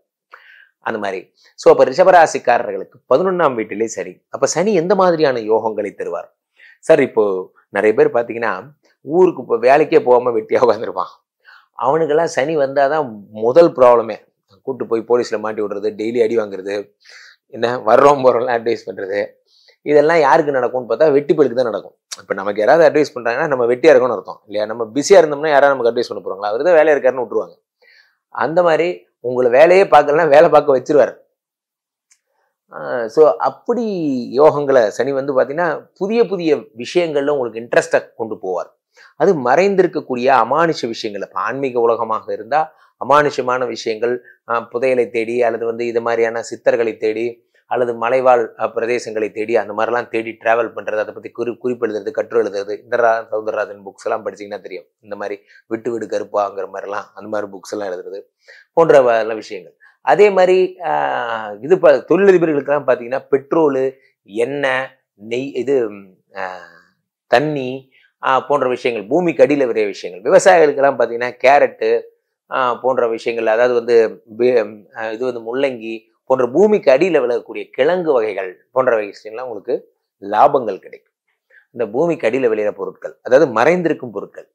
அந்த மாதிரி ஸோ அப்போ ரிஷபராசிக்காரர்களுக்கு பதினொன்றாம் வீட்டிலே சரி அப்போ சனி எந்த மாதிரியான யோகங்களை தருவார் சார் இப்போது நிறைய பேர் பார்த்தீங்கன்னா ஊருக்கு இப்போ வேலைக்கே போகாமல் வெட்டியாக உட்காந்துருப்பான் அவனுக்கெல்லாம் சனி வந்தால் தான் முதல் ப்ராப்ளமே கூப்பிட்டு போய் போலீஸில் மாட்டி விடுறது டெய்லி அடி வாங்குறது என்ன வர்றோம் போகிறோம்லாம் அட்வைஸ் பண்ணுறது இதெல்லாம் யாருக்கு நடக்கும்னு பார்த்தா வெட்டிப்பலுக்கு தான் நடக்கும் இப்போ நமக்கு யாராவது அட்வைஸ் பண்ணுறாங்கன்னா நம்ம வெட்டியாக இருக்கணும்னு அர்த்தம் இல்லையா நம்ம பிஸியாக இருந்தோம்னா யாராவது நமக்கு அட்வைஸ் பண்ண போகிறாங்களா அவர் தான் வேலையாக இருக்காருன்னு விட்டுருவாங்க அந்த மாதிரி உங்களை வேலையே பார்க்கலாம் வேலை பார்க்க வச்சிருவார் ஸோ அப்படி யோகங்களை சனி வந்து பார்த்தீங்கன்னா புதிய புதிய விஷயங்கள்ல உங்களுக்கு இன்ட்ரெஸ்டை கொண்டு போவார் அது மறைந்திருக்கக்கூடிய அமானுஷ விஷயங்கள் இப்போ ஆன்மீக உலகமாக இருந்தால் அமானுஷமான விஷயங்கள் புதையலை தேடி அல்லது வந்து இது மாதிரியான சித்தர்களை தேடி அல்லது மலைவாழ் பிரதேசங்களை தேடி அந்த மாதிரிலாம் தேடி ட்ராவல் பண்ணுறது அதை பற்றி குறி குறிப்பு எழுதுறது கற்று எழுதுறது இந்திரா சௌந்தரராஜன் புக்ஸ் எல்லாம் படிச்சிங்கன்னா தெரியும் இந்த மாதிரி விட்டு விடு கருப்பாங்கிற மாதிரிலாம் அந்த மாதிரி புக்ஸ் எல்லாம் எழுதுறது போன்ற விஷயங்கள் அதே மாதிரி இது ப தொழிலதிபர்களுக்கெல்லாம் பார்த்தீங்கன்னா பெட்ரோலு எண்ணெய் நெய் இது தண்ணி போன்ற விஷயங்கள் பூமிக்கு அடியில் விரைய விஷயங்கள் விவசாயிகளுக்கெல்லாம் பார்த்தீங்கன்னா கேரட்டு போன்ற விஷயங்கள் அதாவது வந்து இது வந்து முள்ளங்கி போன்ற பூமிக்கு அடியில் விளையக்கூடிய கிழங்கு வகைகள் போன்ற வகைகள்லாம் உங்களுக்கு லாபங்கள் கிடைக்கும் இந்த பூமிக்கு அடியில் விளையிற பொருட்கள் அதாவது மறைந்திருக்கும் பொருட்கள்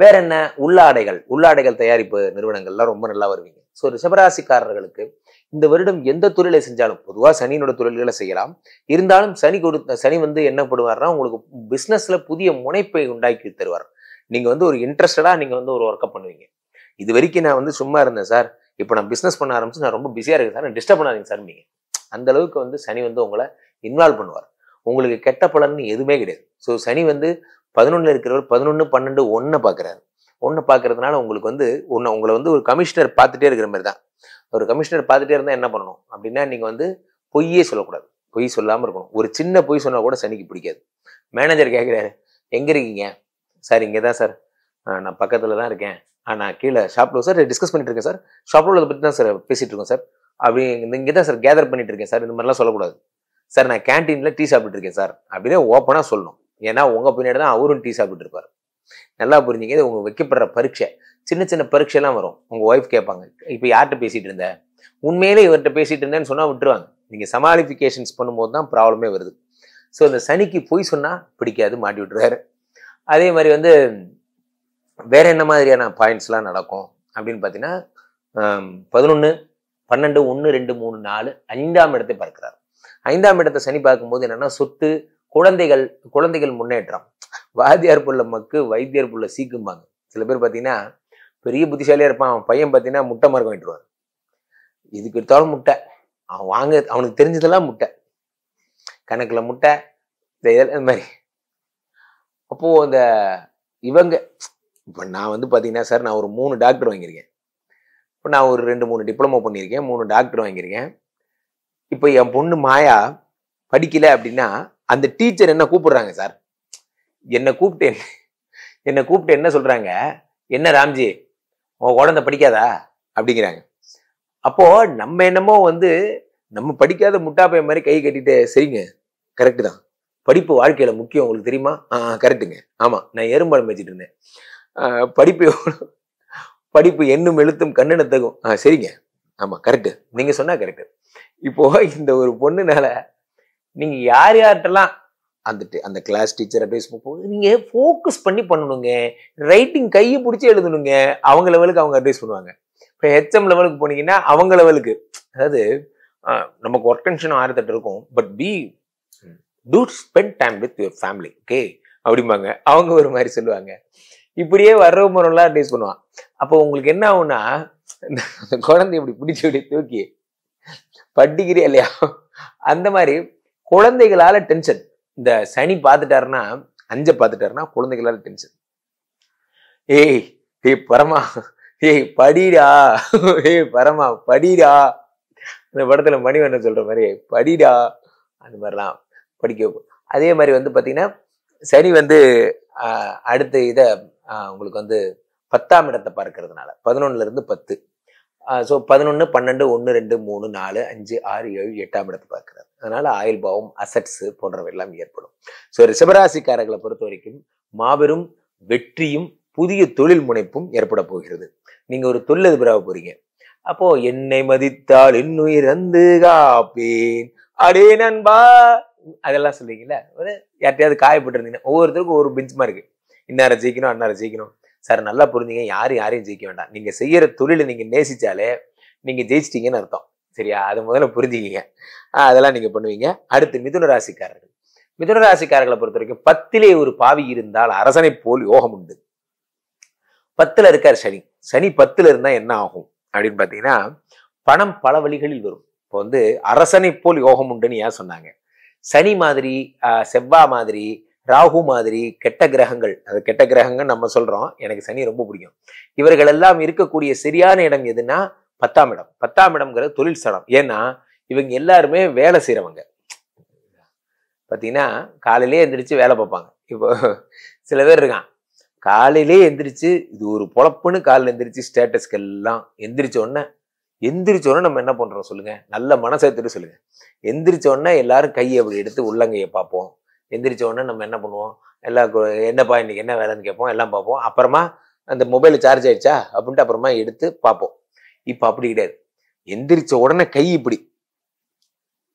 வேற என்ன உள்ளாடைகள் உள்ளாடைகள் தயாரிப்பு நிறுவனங்கள்லாம் ரொம்ப நல்லா வருவீங்க ஸோ ரிஷபராசிக்காரர்களுக்கு இந்த வருடம் எந்த தொழிலை செஞ்சாலும் பொதுவாக சனியினோட தொழில்களை செய்யலாம் இருந்தாலும் சனி கொடுத்த சனி வந்து என்ன பண்ணுவார்னா உங்களுக்கு பிஸ்னஸில் புதிய முனைப்பை உண்டாக்கி தருவார் நீங்கள் வந்து ஒரு இன்ட்ரெஸ்டடாக நீங்கள் வந்து ஒரு ஒர்க்கப் பண்ணுவீங்க இது வரைக்கும் நான் வந்து சும்மா இருந்தேன் சார் இப்போ நான் பிஸ்னஸ் பண்ண ஆரம்பிச்சு நான் ரொம்ப பிஸியாக இருக்கேன் சார் டிஸ்டர்ப் பண்ணாதீங்க சார் நீங்கள் அந்த அளவுக்கு வந்து சனி வந்து உங்களை இன்வால்வ் பண்ணுவார் உங்களுக்கு கெட்ட பலன் எதுவுமே கிடையாது ஸோ சனி வந்து பதினொன்றில் இருக்கிறவர் பதினொன்று பன்னெண்டு ஒன்றை பார்க்குறாரு ஒன்று பார்க்கறதுனால உங்களுக்கு வந்து ஒன்று உங்களை வந்து ஒரு கமிஷனர் பார்த்துட்டே இருக்கிற மாதிரி தான் ஒரு கமிஷனர் பார்த்துட்டே இருந்தால் என்ன பண்ணணும் அப்படின்னா நீங்கள் வந்து பொய்யே சொல்லக்கூடாது பொய் சொல்லாமல் இருக்கணும் ஒரு சின்ன பொய் சொன்னால் கூட சனிக்கு பிடிக்காது மேனேஜர் கேட்குறாரு எங்கே இருக்கீங்க சார் இங்கே தான் சார் நான் பக்கத்தில் தான் இருக்கேன் நான் கீழே ஷாப்பில் சார் டிஸ்கஸ் பண்ணிட்டு இருக்கேன் சார் ஷாப்பில் உள்ளதை பற்றி தான் சார் பேசிட்டு இருக்கோம் சார் அப்படி இங்கே தான் சார் கேதர் பண்ணிட்டு இருக்கேன் சார் இந்த மாதிரிலாம் சொல்லக்கூடாது சார் நான் கேன்டீனில் டீ சாப்பிட்டு இருக்கேன் சார் அப்படின்னு ஓப்பனாக சொல்லணும் ஏன்னா உங்கள் பின்னாடி தான் அவரும் டீ சாப்பிட்டு இருப்பார் நல்லா புரிஞ்சுங்க இது உங்கள் வைக்கப்படுற பரீட்சை சின்ன சின்ன பரீட்சைலாம் வரும் உங்கள் ஒய்ஃப் கேட்பாங்க இப்போ யார்கிட்ட பேசிகிட்டு இருந்த உண்மையிலே இவர்கிட்ட பேசிகிட்டு இருந்தேன்னு சொன்னால் விட்டுருவாங்க நீங்கள் சமாளிஃபிகேஷன்ஸ் பண்ணும்போது தான் ப்ராப்ளமே வருது ஸோ இந்த சனிக்கு போய் சொன்னால் பிடிக்காது மாட்டி விட்டுருவார் அதே மாதிரி வந்து வேற என்ன மாதிரியான பாயிண்ட்ஸ்லாம் நடக்கும் அப்படின்னு பார்த்தீங்கன்னா பதினொன்று பன்னெண்டு ஒன்று ரெண்டு மூணு நாலு ஐந்தாம் இடத்தை பார்க்கிறார் ஐந்தாம் இடத்தை சனி பார்க்கும்போது என்னன்னா சொத்து குழந்தைகள் குழந்தைகள் முன்னேற்றம் வாத்தியார் புள்ள மக்கு வைத்தியர் புள்ள சீக்கும்பாங்க சில பேர் பார்த்தீங்கன்னா பெரிய புத்திசாலியாக இருப்பான் அவன் பையன் பார்த்தீங்கன்னா முட்டை மார்க்கம் வாங்கிட்டுருவான் இதுக்கு எடுத்தாலும் முட்டை அவன் வாங்க அவனுக்கு தெரிஞ்சதெல்லாம் முட்டை கணக்கில் முட்டை இந்த மாதிரி அப்போது அந்த இவங்க இப்போ நான் வந்து பார்த்தீங்கன்னா சார் நான் ஒரு மூணு டாக்டர் வாங்கியிருக்கேன் இப்போ நான் ஒரு ரெண்டு மூணு டிப்ளமோ பண்ணியிருக்கேன் மூணு டாக்டர் வாங்கியிருக்கேன் இப்போ என் பொண்ணு மாயா படிக்கலை அப்படின்னா அந்த டீச்சர் என்ன கூப்பிடுறாங்க சார் என்னை கூப்பிட்டு என்னை கூப்பிட்டு என்ன சொல்கிறாங்க என்ன ராம்ஜி உன் குழந்தை படிக்காதா அப்படிங்கிறாங்க அப்போது நம்ம என்னமோ வந்து நம்ம படிக்காத முட்டாப்பைய மாதிரி கை கட்டிட்டு சரிங்க கரெக்டு தான் படிப்பு வாழ்க்கையில் முக்கியம் உங்களுக்கு தெரியுமா ஆ கரெக்டுங்க ஆமாம் நான் எறும்படம் வச்சுட்டு இருந்தேன் படிப்பு படிப்பு என்னும் எழுத்தும் கண்ணெடுத்தகும் ஆ சரிங்க ஆமாம் கரெக்டு நீங்கள் சொன்னால் கரெக்டு இப்போ இந்த ஒரு பொண்ணுனால நீங்கள் யார் யார்கிட்டலாம் அந்த அந்த கிளாஸ் டீச்சர் அட்வைஸ் நீங்கள் ஃபோக்கஸ் பண்ணி பண்ணணுங்க ரைட்டிங் கையை பிடிச்சி எழுதணுங்க அவங்க லெவலுக்கு அவங்க அட்வைஸ் பண்ணுவாங்க இப்போ ஹெச்எம் லெவலுக்கு போனீங்கன்னா அவங்க லெவலுக்கு அதாவது நமக்கு ஒர்க் டென்ஷன் ஆயிரத்தட்டு இருக்கும் but be to spend time with your family okay அப்படிம்பாங்க அவங்க ஒரு மாதிரி சொல்லுவாங்க இப்படியே முறையெல்லாம் அட்வைஸ் பண்ணுவான் அப்போ உங்களுக்கு என்ன ஆகும்னா குழந்தை இப்படி பிடிச்சி விட தூக்கி படிக்கிறியா இல்லையா அந்த மாதிரி குழந்தைகளால டென்ஷன் இந்த சனி பார்த்துட்டாருன்னா அஞ்சை பார்த்துட்டாருன்னா குழந்தைகளால டென்ஷன் ஏய் ஏய் பரமா ஏய் படிடா ஏய் பரமா படிடா இந்த படத்துல மணிவண்ணன் சொல்ற மாதிரி படிடா அந்த மாதிரிலாம் படிக்க அதே மாதிரி வந்து பார்த்தீங்கன்னா சனி வந்து அடுத்த இதை உங்களுக்கு வந்து பத்தாம் இடத்தை பார்க்கறதுனால பதினொன்னுல இருந்து பத்து ஸோ பதினொன்று பன்னெண்டு ஒன்று ரெண்டு மூணு நாலு அஞ்சு ஆறு ஏழு எட்டாம் இடத்தை பார்க்குறாரு அதனால ஆயுள் பாவம் அசட்ஸ் போன்றவை எல்லாம் ஏற்படும் ஸோ ரிஷபராசிக்காரர்களை பொறுத்த வரைக்கும் மாபெரும் வெற்றியும் புதிய தொழில் முனைப்பும் ஏற்பட போகிறது நீங்க ஒரு தொழிலதிபராக போறீங்க அப்போ என்னை மதித்தால் இன்னுயிரந்து காப்பேன் அடே நண்பா அதெல்லாம் சொல்லுவீங்களா ஒரு யார்ட்டையாவது இருந்தீங்கன்னா ஒவ்வொருத்தருக்கும் ஒரு பெஞ்ச் மார்க்கு இன்னாரை ஜெயிக்கணும் அன்னார ஜெயிக்கணும் சார் நல்லா புரிஞ்சுங்க யாரும் யாரையும் ஜெயிக்க வேண்டாம் நீங்கள் செய்கிற தொழிலை நீங்கள் நேசித்தாலே நீங்கள் ஜெயிச்சிட்டிங்கன்னு அர்த்தம் சரியா அது முதல்ல புரிஞ்சுக்கிங்க அதெல்லாம் நீங்கள் பண்ணுவீங்க அடுத்து மிதுன ராசிக்காரர்கள் மிதுன ராசிக்காரர்களை பொறுத்த வரைக்கும் பத்திலே ஒரு பாவி இருந்தால் அரசனை போல் யோகம் உண்டு பத்தில் இருக்கார் சனி சனி பத்தில் இருந்தால் என்ன ஆகும் அப்படின்னு பார்த்தீங்கன்னா பணம் பல வழிகளில் வரும் இப்போ வந்து அரசனை போல் யோகம் உண்டுன்னு ஏன் சொன்னாங்க சனி மாதிரி செவ்வா மாதிரி ராகு மாதிரி கெட்ட கிரகங்கள் அது கெட்ட கிரகங்கள் நம்ம சொல்றோம் எனக்கு சனி ரொம்ப பிடிக்கும் இவர்கள் எல்லாம் இருக்கக்கூடிய சரியான இடம் எதுனா பத்தாம் இடம் பத்தாம் இடம்ங்கிறது தொழில் ஸ்தலம் ஏன்னா இவங்க எல்லாருமே வேலை செய்கிறவங்க பார்த்தீங்கன்னா காலையிலே எந்திரிச்சு வேலை பார்ப்பாங்க இப்போ சில பேர் இருக்கான் காலையிலே எந்திரிச்சு இது ஒரு பொழப்புன்னு காலில் எந்திரிச்சு ஸ்டேட்டஸ்க்கு எல்லாம் எந்திரிச்சோடனே எந்திரிச்சோடனே நம்ம என்ன பண்ணுறோம் சொல்லுங்கள் நல்ல மனசை எடுத்துட்டு சொல்லுங்கள் எந்திரிச்சோடனே எல்லாரும் கையை அப்படி எடுத்து உள்ளங்கையை பார்ப்போம் எந்திரிச்ச உடனே நம்ம என்ன பண்ணுவோம் எல்லா என்னப்பா இன்னைக்கு என்ன வேலைன்னு கேட்போம் எல்லாம் பார்ப்போம் அப்புறமா அந்த மொபைல் சார்ஜ் ஆயிடுச்சா அப்படின்ட்டு அப்புறமா எடுத்து பார்ப்போம் இப்போ அப்படி கிடையாது எந்திரிச்ச உடனே கை இப்படி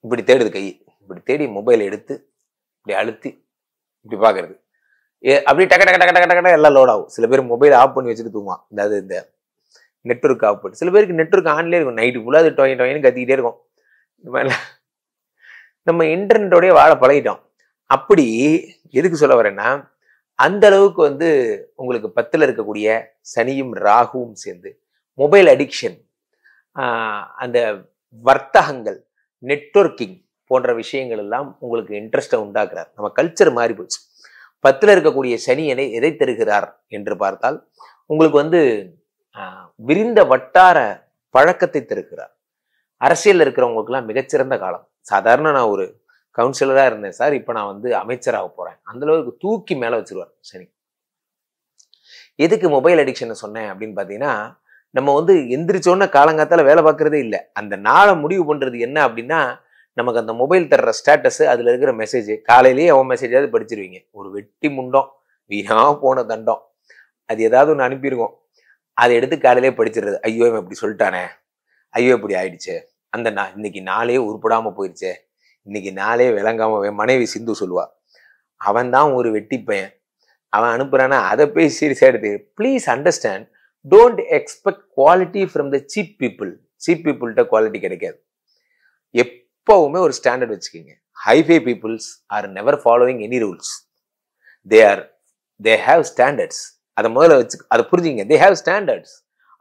இப்படி தேடுது கை இப்படி தேடி மொபைல் எடுத்து இப்படி அழுத்தி இப்படி பார்க்கறது ஏ அப்படியே டக்க டக்க டக்க டக்க டக்க எல்லாம் லோட் ஆகும் சில பேர் மொபைல் ஆஃப் பண்ணி வச்சுட்டு தூங்குவான் இந்த அது இந்த நெட்ஒர்க் ஆஃப் பண்ணி சில பேருக்கு நெட்ஒர்க் ஆன்லேயே இருக்கும் நைட்டு ஃபுல்லாக அது டொயின் டொயின்னு கத்திக்கிட்டே இருக்கும் இந்த மாதிரிலாம் நம்ம இன்டர்நெட்டோடய வாழ பழகிட்டோம் அப்படி எதுக்கு சொல்ல வரேன்னா அந்த அளவுக்கு வந்து உங்களுக்கு பத்தில் இருக்கக்கூடிய சனியும் ராகுவும் சேர்ந்து மொபைல் அடிக்ஷன் அந்த வர்த்தகங்கள் நெட்ஒர்க்கிங் போன்ற விஷயங்கள் எல்லாம் உங்களுக்கு இன்ட்ரெஸ்ட்டை உண்டாக்குறார் நம்ம கல்ச்சர் மாறி போச்சு பத்தில் இருக்கக்கூடிய சனியனை எதை தருகிறார் என்று பார்த்தால் உங்களுக்கு வந்து விரிந்த வட்டார பழக்கத்தை தருகிறார் அரசியலில் இருக்கிறவங்களுக்கெல்லாம் மிகச்சிறந்த காலம் சாதாரண நான் ஒரு கவுன்சிலராக இருந்தேன் சார் இப்போ நான் வந்து அமைச்சராக போகிறேன் அந்தளவுக்கு தூக்கி மேலே வச்சிருவார் சரி எதுக்கு மொபைல் அடிக்ஷனை சொன்னேன் அப்படின்னு பார்த்தீங்கன்னா நம்ம வந்து எந்திரிச்சோன்ன காலங்காத்தால் வேலை பார்க்குறதே இல்லை அந்த நாளை முடிவு பண்ணுறது என்ன அப்படின்னா நமக்கு அந்த மொபைல் தர்ற ஸ்டேட்டஸ் அதில் இருக்கிற மெசேஜ் காலையிலேயே அவன் மெசேஜாவது படிச்சிருவீங்க ஒரு வெட்டி முண்டம் வீணாக போன தண்டம் அது ஏதாவது ஒன்று அனுப்பியிருக்கோம் அதை எடுத்து காலையிலே படிச்சிடுறது ஐயோ இப்படி சொல்லிட்டானே ஐயோ இப்படி ஆயிடுச்சு அந்த நா இன்னைக்கு நாளே உருப்படாமல் போயிடுச்சே இன்னைக்கு நாளே விளங்காம மனைவி சிந்து சொல்லுவா அவன் தான் ஒரு வெட்டி பையன் அவன் அனுப்புறானா அதை போய் சீரியஸாக எடுத்து please understand don't expect quality from the cheap people cheap பீப்புள்கிட்ட குவாலிட்டி கிடைக்காது எப்போவுமே ஒரு ஸ்டாண்டர்ட் வச்சுக்கோங்க hi fi peoples are never following any rules they are they have standards அதை முதல்ல வச்சு அதை புரிஞ்சுங்க தே ஹாவ் ஸ்டாண்டர்ட்ஸ்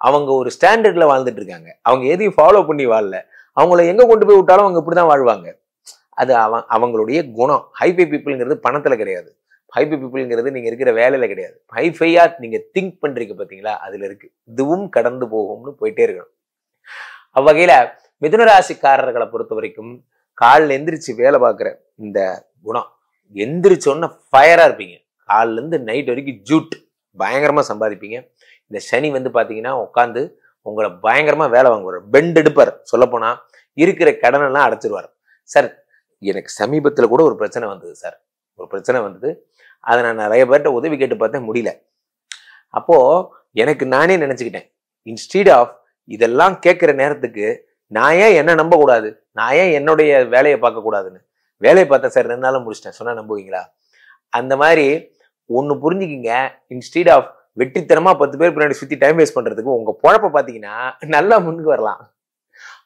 அவங்க ஒரு ஸ்டாண்டர்டில் வாழ்ந்துட்டு இருக்காங்க அவங்க எதையும் ஃபாலோ பண்ணி வாழல அவங்கள எங்கே கொண்டு போய் விட்டாலும் அவங்க இப்படி தான் வாழ்வாங்க அது அவன் அவங்களுடைய குணம் ஹைஃபை பீப்புளுங்கிறது பணத்தில் கிடையாது ஹைஃபை பீப்புளுங்கிறது நீங்கள் இருக்கிற வேலையில் கிடையாது ஹைஃபையாக நீங்கள் திங்க் பண்ணுறீங்க பார்த்தீங்களா அதில் இருக்குது இதுவும் கடந்து போகும்னு போயிட்டே இருக்கணும் அவ்வகையில் மிதுனராசிக்காரர்களை பொறுத்த வரைக்கும் காலில் எந்திரிச்சு வேலை பார்க்குற இந்த குணம் எந்திரிச்சோன்னா ஃபயராக இருப்பீங்க காலிலேருந்து நைட் வரைக்கும் ஜூட் பயங்கரமாக சம்பாதிப்பீங்க இந்த சனி வந்து பார்த்தீங்கன்னா உட்காந்து உங்களை பயங்கரமாக வேலை வாங்குவார் பெண்ட் எடுப்பார் சொல்லப்போனால் இருக்கிற கடனெல்லாம் அடைச்சிருவார் சார் எனக்கு சமீபத்தில் கூட ஒரு பிரச்சனை வந்தது சார் ஒரு பிரச்சனை வந்தது அதை நான் நிறைய பேர்கிட்ட உதவி கேட்டு பார்த்தேன் முடியல அப்போது எனக்கு நானே நினச்சிக்கிட்டேன் இன்ஸ்டீட் ஆஃப் இதெல்லாம் கேட்குற நேரத்துக்கு நான் ஏன் என்ன நம்பக்கூடாது நான் ஏன் என்னுடைய வேலையை பார்க்கக்கூடாதுன்னு வேலையை பார்த்தேன் சார் ரெண்டு நாளும் முடிச்சிட்டேன் சொன்னால் நம்புவீங்களா அந்த மாதிரி ஒன்று புரிஞ்சுக்கிங்க இன்ஸ்டீட் ஆஃப் வெற்றித்தனமாக பத்து பேர் பின்னாடி சுற்றி டைம் வேஸ்ட் பண்ணுறதுக்கு உங்கள் பொழப்பை பார்த்தீங்கன்னா நல்லா முன்னுக்கு வரலாம்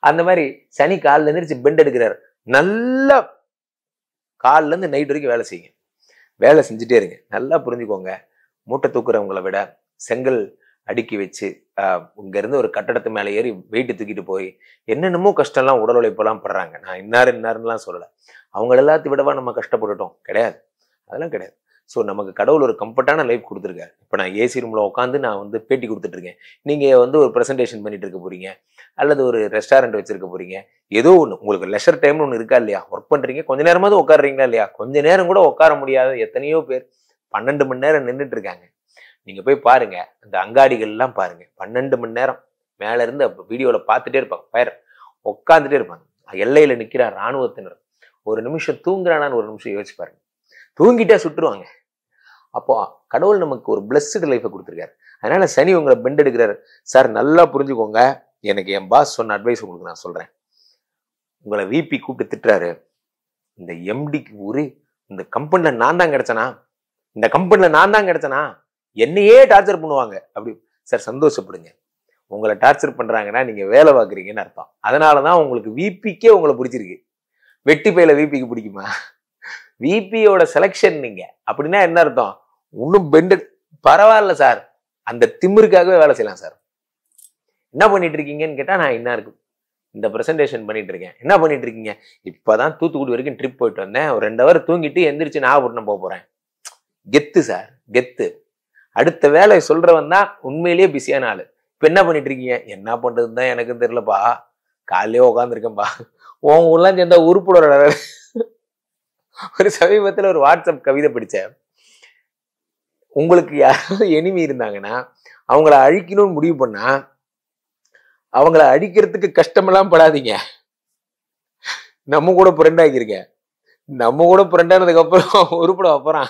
அந்த மாதிரி சனி காலில் எந்திரிச்சு பெண்ட் எடுக்கிறார் நல்லா இருந்து நைட் வரைக்கும் வேலை செய்யுங்க வேலை செஞ்சுட்டே இருங்க நல்லா புரிஞ்சுக்கோங்க மூட்டை தூக்குறவங்களை விட செங்கல் அடுக்கி வச்சு இங்கேருந்து ஒரு கட்டடத்து மேலே ஏறி வெயிட்டு தூக்கிட்டு போய் என்னென்னமோ கஷ்டம்லாம் உடல் உழைப்பெல்லாம் படுறாங்க நான் இன்னார் இன்னாருன்னெலாம் சொல்லலை அவங்கள எல்லாத்தையும் விடவா நம்ம கஷ்டப்பட்டுட்டோம் கிடையாது அதெல்லாம் கிடையாது ஸோ நமக்கு கடவுள் ஒரு கம்ஃபர்ட்டான லைஃப் கொடுத்துருக்காரு இப்போ நான் ஏசி ரூமில் உட்காந்து நான் வந்து பேட்டி கொடுத்துட்ருக்கேன் நீங்கள் வந்து ஒரு ப்ரெசன்டேஷன் பண்ணிட்டு இருக்க போகிறீங்க அல்லது ஒரு ரெஸ்டாரண்ட் வச்சுருக்க போகிறீங்க ஏதோ ஒன்று உங்களுக்கு லெஷர் டைம்னு ஒன்று இருக்கா இல்லையா ஒர்க் பண்ணுறீங்க கொஞ்ச நேரமாவது உட்காடுறீங்களா இல்லையா கொஞ்ச நேரம் கூட உட்கார முடியாத எத்தனையோ பேர் பன்னெண்டு மணி நேரம் நின்றுட்டு இருக்காங்க நீங்கள் போய் பாருங்கள் அந்த அங்காடிகள்லாம் பாருங்கள் பன்னெண்டு மணி நேரம் மேலேருந்து அப்போ வீடியோவில் பார்த்துட்டே இருப்பாங்க ஃபயர் உட்காந்துட்டே இருப்பாங்க எல்லையில் நிற்கிற இராணுவத்தினர் ஒரு நிமிஷம் தூங்குறானான்னு ஒரு நிமிஷம் யோசிச்சு பாருங்க தூங்கிட்டே சுட்டுருவாங்க அப்போ கடவுள் நமக்கு ஒரு பிளஸ்டு லைஃபை கொடுத்துருக்காரு அதனால சனி உங்களை பெண்ட் எடுக்கிறாரு சார் நல்லா புரிஞ்சுக்கோங்க எனக்கு என் பாஸ் சொன்ன அட்வைஸ் உங்களுக்கு நான் சொல்கிறேன் உங்களை விபி கூப்பிட்டு திட்டுறாரு இந்த எம்டிக்கு ஊரு இந்த கம்பெனியில் நான் தான் கிடைச்சனா இந்த கம்பெனியில் நான் தான் கிடைச்சனா என்னையே டார்ச்சர் பண்ணுவாங்க அப்படி சார் சந்தோஷப்படுங்க உங்களை டார்ச்சர் பண்ணுறாங்கன்னா நீங்கள் வேலை பார்க்குறீங்கன்னு அர்த்தம் அதனால தான் உங்களுக்கு விபிக்கே உங்களை பிடிச்சிருக்கு வெட்டி பையில விபிக்கு பிடிக்குமா விபியோட செலெக்ஷன் நீங்க அப்படின்னா என்ன அர்த்தம் இன்னும் பெண்டு பரவாயில்ல சார் அந்த திமிருக்காகவே வேலை செய்யலாம் சார் என்ன பண்ணிட்டு இருக்கீங்கன்னு கேட்டால் நான் என்ன இருக்கும் இந்த ப்ரெசன்டேஷன் பண்ணிட்டு இருக்கேன் என்ன பண்ணிட்டு இருக்கீங்க இப்பதான் தூத்துக்குடி வரைக்கும் ட்ரிப் போயிட்டு வந்தேன் ஒரு ரெண்டு ஹவர் தூங்கிட்டு எந்திரிச்சு நாகப்பட்டினம் போக போறேன் கெத்து சார் கெத்து அடுத்த வேலை சொல்றவன் தான் உண்மையிலேயே பிஸியான ஆள் இப்போ என்ன பண்ணிட்டு இருக்கீங்க என்ன பண்ணுறதுன்னு தான் எனக்கும் தெரியலப்பா காலையே உட்காந்துருக்கேன்பா உன் ஊர்லாம் சேர்ந்தா உருப்படோட ஒரு சமீபத்தில் ஒரு வாட்ஸ்அப் கவிதை படித்தேன் உங்களுக்கு யாராவது எனிமி இருந்தாங்கன்னா அவங்கள அழிக்கணும்னு முடிவு பண்ணா அவங்கள அழிக்கிறதுக்கு கஷ்டமெல்லாம் படாதீங்க நம்ம கூட ஆகியிருக்கேன் நம்ம கூட ஃப்ரெண்டானதுக்கப்புறம் உருப்பட அப்புறம்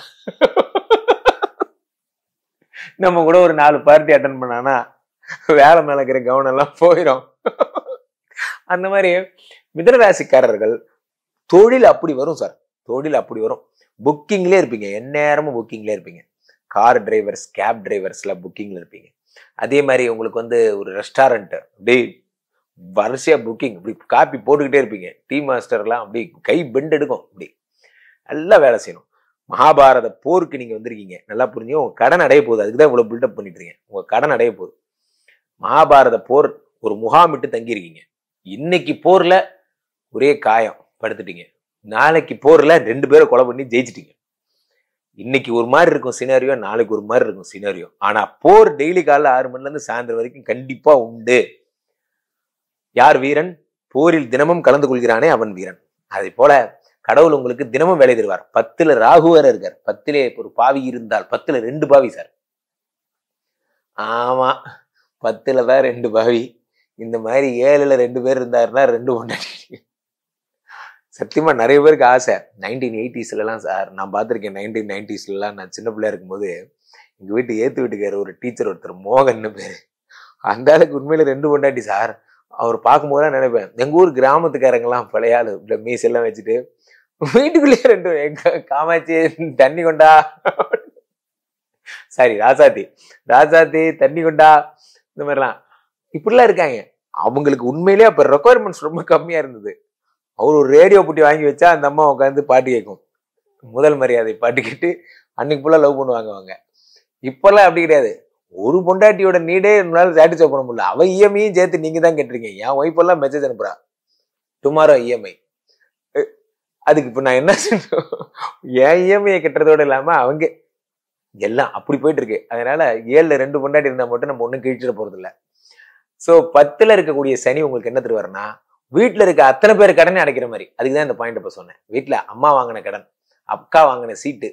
நம்ம கூட ஒரு நாலு பார்ட்டி அட்டன் பண்ணானா வேலை மேலே இருக்கிற கவனம் எல்லாம் போயிடும் அந்த மாதிரி மிதனராசிக்காரர்கள் தொழில் அப்படி வரும் சார் தொழில் அப்படி வரும் புக்கிங்லேயே இருப்பீங்க எந்நேரமும் புக்கிங்லேயே இருப்பீங்க கார் டிரைவர்ஸ் கேப் டிரைவர்ஸ்லாம் புக்கிங்கில் இருப்பீங்க அதே மாதிரி உங்களுக்கு வந்து ஒரு ரெஸ்டாரண்ட்டு அப்படியே வரிசையாக புக்கிங் இப்படி காப்பி போட்டுக்கிட்டே இருப்பீங்க டீ மாஸ்டர்லாம் அப்படி கை பெண்ட் எடுக்கும் அப்படி நல்லா வேலை செய்யணும் மகாபாரத போருக்கு நீங்கள் வந்திருக்கீங்க நல்லா புரிஞ்சு உங்கள் கடன் அடைய போகுது அதுக்கு தான் இவ்வளோ பில்டப் பண்ணிட்டு இருக்கீங்க உங்கள் கடன் அடைய போகுது மகாபாரத போர் ஒரு முகாமிட்டு தங்கியிருக்கீங்க இன்னைக்கு போரில் ஒரே காயம் படுத்துட்டீங்க நாளைக்கு போரில் ரெண்டு பேரை கொலை பண்ணி ஜெயிச்சிட்டிங்க இன்னைக்கு ஒரு மாதிரி இருக்கும் சினாரியோ நாளைக்கு ஒரு மாதிரி இருக்கும் சினாரியோ ஆனால் போர் டெய்லி காலைல ஆறு மணிலேருந்து சாயந்தரம் வரைக்கும் கண்டிப்பாக உண்டு யார் வீரன் போரில் தினமும் கலந்து கொள்கிறானே அவன் வீரன் அதே போல கடவுள் உங்களுக்கு தினமும் வேலை தருவார் பத்துல ராகு வேற இருக்கார் பத்திலே ஒரு பாவி இருந்தால் பத்துல ரெண்டு பாவி சார் ஆமா பத்துல தான் ரெண்டு பாவி இந்த மாதிரி ஏழுல ரெண்டு பேர் இருந்தாருன்னா ரெண்டு ஒன்றாடி சத்தியமா நிறைய பேருக்கு ஆசை நைன்டீன் எயிட்டிஸ்லலாம் சார் நான் பார்த்துருக்கேன் நைன்டீன் நைன்டிஸ்லலாம் நான் சின்ன பிள்ளையா இருக்கும்போது எங்கள் வீட்டு ஏற்று வீட்டுக்கார் ஒரு டீச்சர் ஒருத்தர் மோகன்னு பேர் அந்த அளவுக்கு உண்மையில ரெண்டு பொண்டாட்டி சார் அவர் தான் நினைப்பேன் எங்கள் ஊர் கிராமத்துக்காரங்கெல்லாம் இப்படி மீஸ் எல்லாம் வச்சுட்டு வீட்டுக்குள்ளேயே ரெண்டு காமாச்சி தண்ணி கொண்டா சாரி ராசாத்தி ராசாத்தி தண்ணி கொண்டா இந்த மாதிரிலாம் இப்படிலாம் இருக்காங்க அவங்களுக்கு உண்மையிலேயே அப்போ ரெக்குவயர்மெண்ட்ஸ் ரொம்ப கம்மியாக இருந்தது அவர் ஒரு ரேடியோ புட்டி வாங்கி வச்சா அந்த அம்மா உட்காந்து பாட்டு கேட்கும் முதல் மரியாதை பாட்டு கேட்டு அன்னைக்கு ஃபுல்லாக லவ் பண்ணுவாங்க அவங்க இப்போல்லாம் அப்படி கிடையாது ஒரு பொண்டாட்டியோட நீடே என்னால் சாட்டிஸ்ஃபை பண்ண முடியல அவன் இஎம்ஐயும் e சேர்த்து நீங்கள் தான் கேட்டிருக்கீங்க என் ஒய்ஃபெல்லாம் மெசேஜ் அனுப்புறா டுமாரோ இஎம்ஐ e அதுக்கு இப்போ நான் என்ன சொல்றேன் என் இஎம்ஐயை e கட்டுறதோடு இல்லாமல் அவங்க எல்லாம் அப்படி போயிட்டு இருக்கு அதனால ஏழில் ரெண்டு பொண்டாட்டி இருந்தால் மட்டும் நம்ம ஒன்றும் கிழிச்சிட போகிறதில்ல ஸோ பத்தில் இருக்கக்கூடிய சனி உங்களுக்கு என்ன தருவாருன்னா வீட்டில் இருக்க அத்தனை பேர் கடனே அடைக்கிற மாதிரி அதுக்கு தான் இந்த பாயிண்ட் இப்போ சொன்னேன் வீட்டில் அம்மா வாங்கின கடன் அக்கா வாங்கின சீட்டு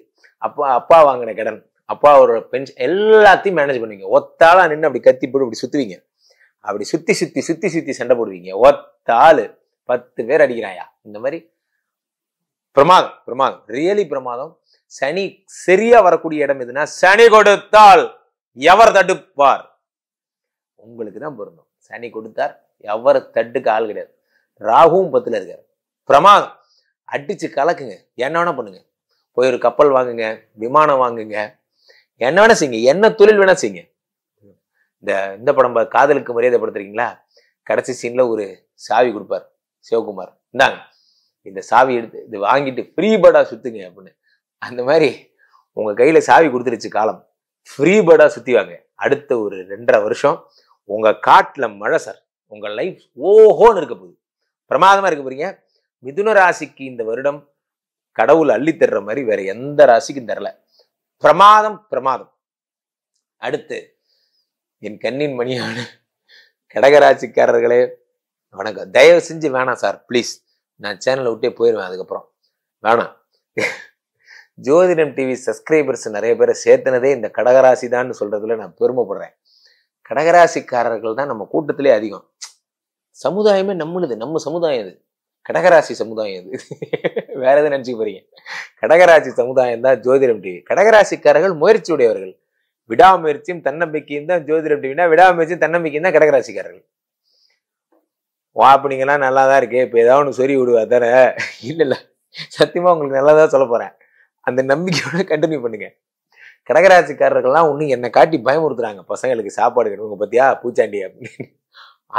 அப்பா அப்பா வாங்கின கடன் அப்பா ஒரு பென்ஷன் எல்லாத்தையும் மேனேஜ் பண்ணுவீங்க ஒத்தாளாக நின்று அப்படி கத்தி போட்டு இப்படி சுற்றுவீங்க அப்படி சுற்றி சுற்றி சுற்றி சுற்றி சண்டை போடுவீங்க ஒத்தாள் பத்து பேர் அடிக்கிறாயா இந்த மாதிரி பிரமாதம் பிரமாதம் ரியலி பிரமாதம் சனி சரியா வரக்கூடிய இடம் எதுனா சனி கொடுத்தால் எவர் தடுப்பார் உங்களுக்கு தான் பொருந்தும் சனி கொடுத்தார் எவர் தட்டுக்கு ஆள் கிடையாது ராகுவும் பத்தில் இருக்கார் பிரமாதம் அடித்து கலக்குங்க என்ன வேணால் பண்ணுங்க போய் ஒரு கப்பல் வாங்குங்க விமானம் வாங்குங்க என்ன வேணா செய்யுங்க என்ன தொழில் வேணா செய்யுங்க இந்த இந்த படம் காதலுக்கு மரியாதை படுத்துறீங்களா கடைசி சீனில் ஒரு சாவி கொடுப்பார் சிவகுமார் இந்தாங்க இந்த சாவி எடுத்து இது வாங்கிட்டு ஃப்ரீ பேர்டாக சுற்றுங்க அப்படின்னு அந்த மாதிரி உங்கள் கையில் சாவி கொடுத்துருச்சு காலம் ஃப்ரீ பேர்டாக சுற்றி வாங்க அடுத்த ஒரு ரெண்டரை வருஷம் உங்கள் காட்டில் மழை சார் உங்கள் லைஃப் ஓஹோன்னு இருக்க போகுது பிரமாதமாக இருக்க போறீங்க மிதுன ராசிக்கு இந்த வருடம் கடவுள் அள்ளி தர்ற மாதிரி வேற எந்த ராசிக்கும் தரல பிரமாதம் பிரமாதம் அடுத்து என் கண்ணின் மணியான கடகராசிக்காரர்களே வணக்கம் தயவு செஞ்சு வேணாம் சார் ப்ளீஸ் நான் சேனலை விட்டே போயிடுவேன் அதுக்கப்புறம் வேணாம் ஜோதிடம் டிவி சப்ஸ்கிரைபர்ஸ் நிறைய பேரை சேர்த்துனதே இந்த கடகராசி தான்னு சொல்றதுல நான் பெருமைப்படுறேன் கடகராசிக்காரர்கள் தான் நம்ம கூட்டத்திலே அதிகம் சமுதாயமே நம்மளுது நம்ம சமுதாயம் இது கடகராசி சமுதாயம் இது வேற எதுவும் நினச்சிக்க போறீங்க கடகராசி சமுதாயம் தான் ஜோதிடம் டிவி கடகராசிக்காரர்கள் முயற்சி உடையவர்கள் விடாமுயற்சியும் தன்னம்பிக்கையும் தான் ஜோதிடம் டிவினா விடாமுயற்சியும் தன்னம்பிக்கையும் தான் கடகராசிக்காரர்கள் வாப்பினிங்கெல்லாம் நல்லா தான் இருக்கு இப்போ ஏதாவது ஒன்று சொறி விடுவா தர இல்லை இல்லை சத்தியமாக உங்களுக்கு நல்லா தான் சொல்ல போகிறேன் அந்த நம்பிக்கையோட கண்டினியூ பண்ணுங்க கடகராசிக்காரர்கள்லாம் ஒன்றும் என்னை காட்டி பயமுறுத்துறாங்க பசங்களுக்கு சாப்பாடு கட்டுவாங்க பார்த்தியா பூச்சாண்டி அப்படின்னு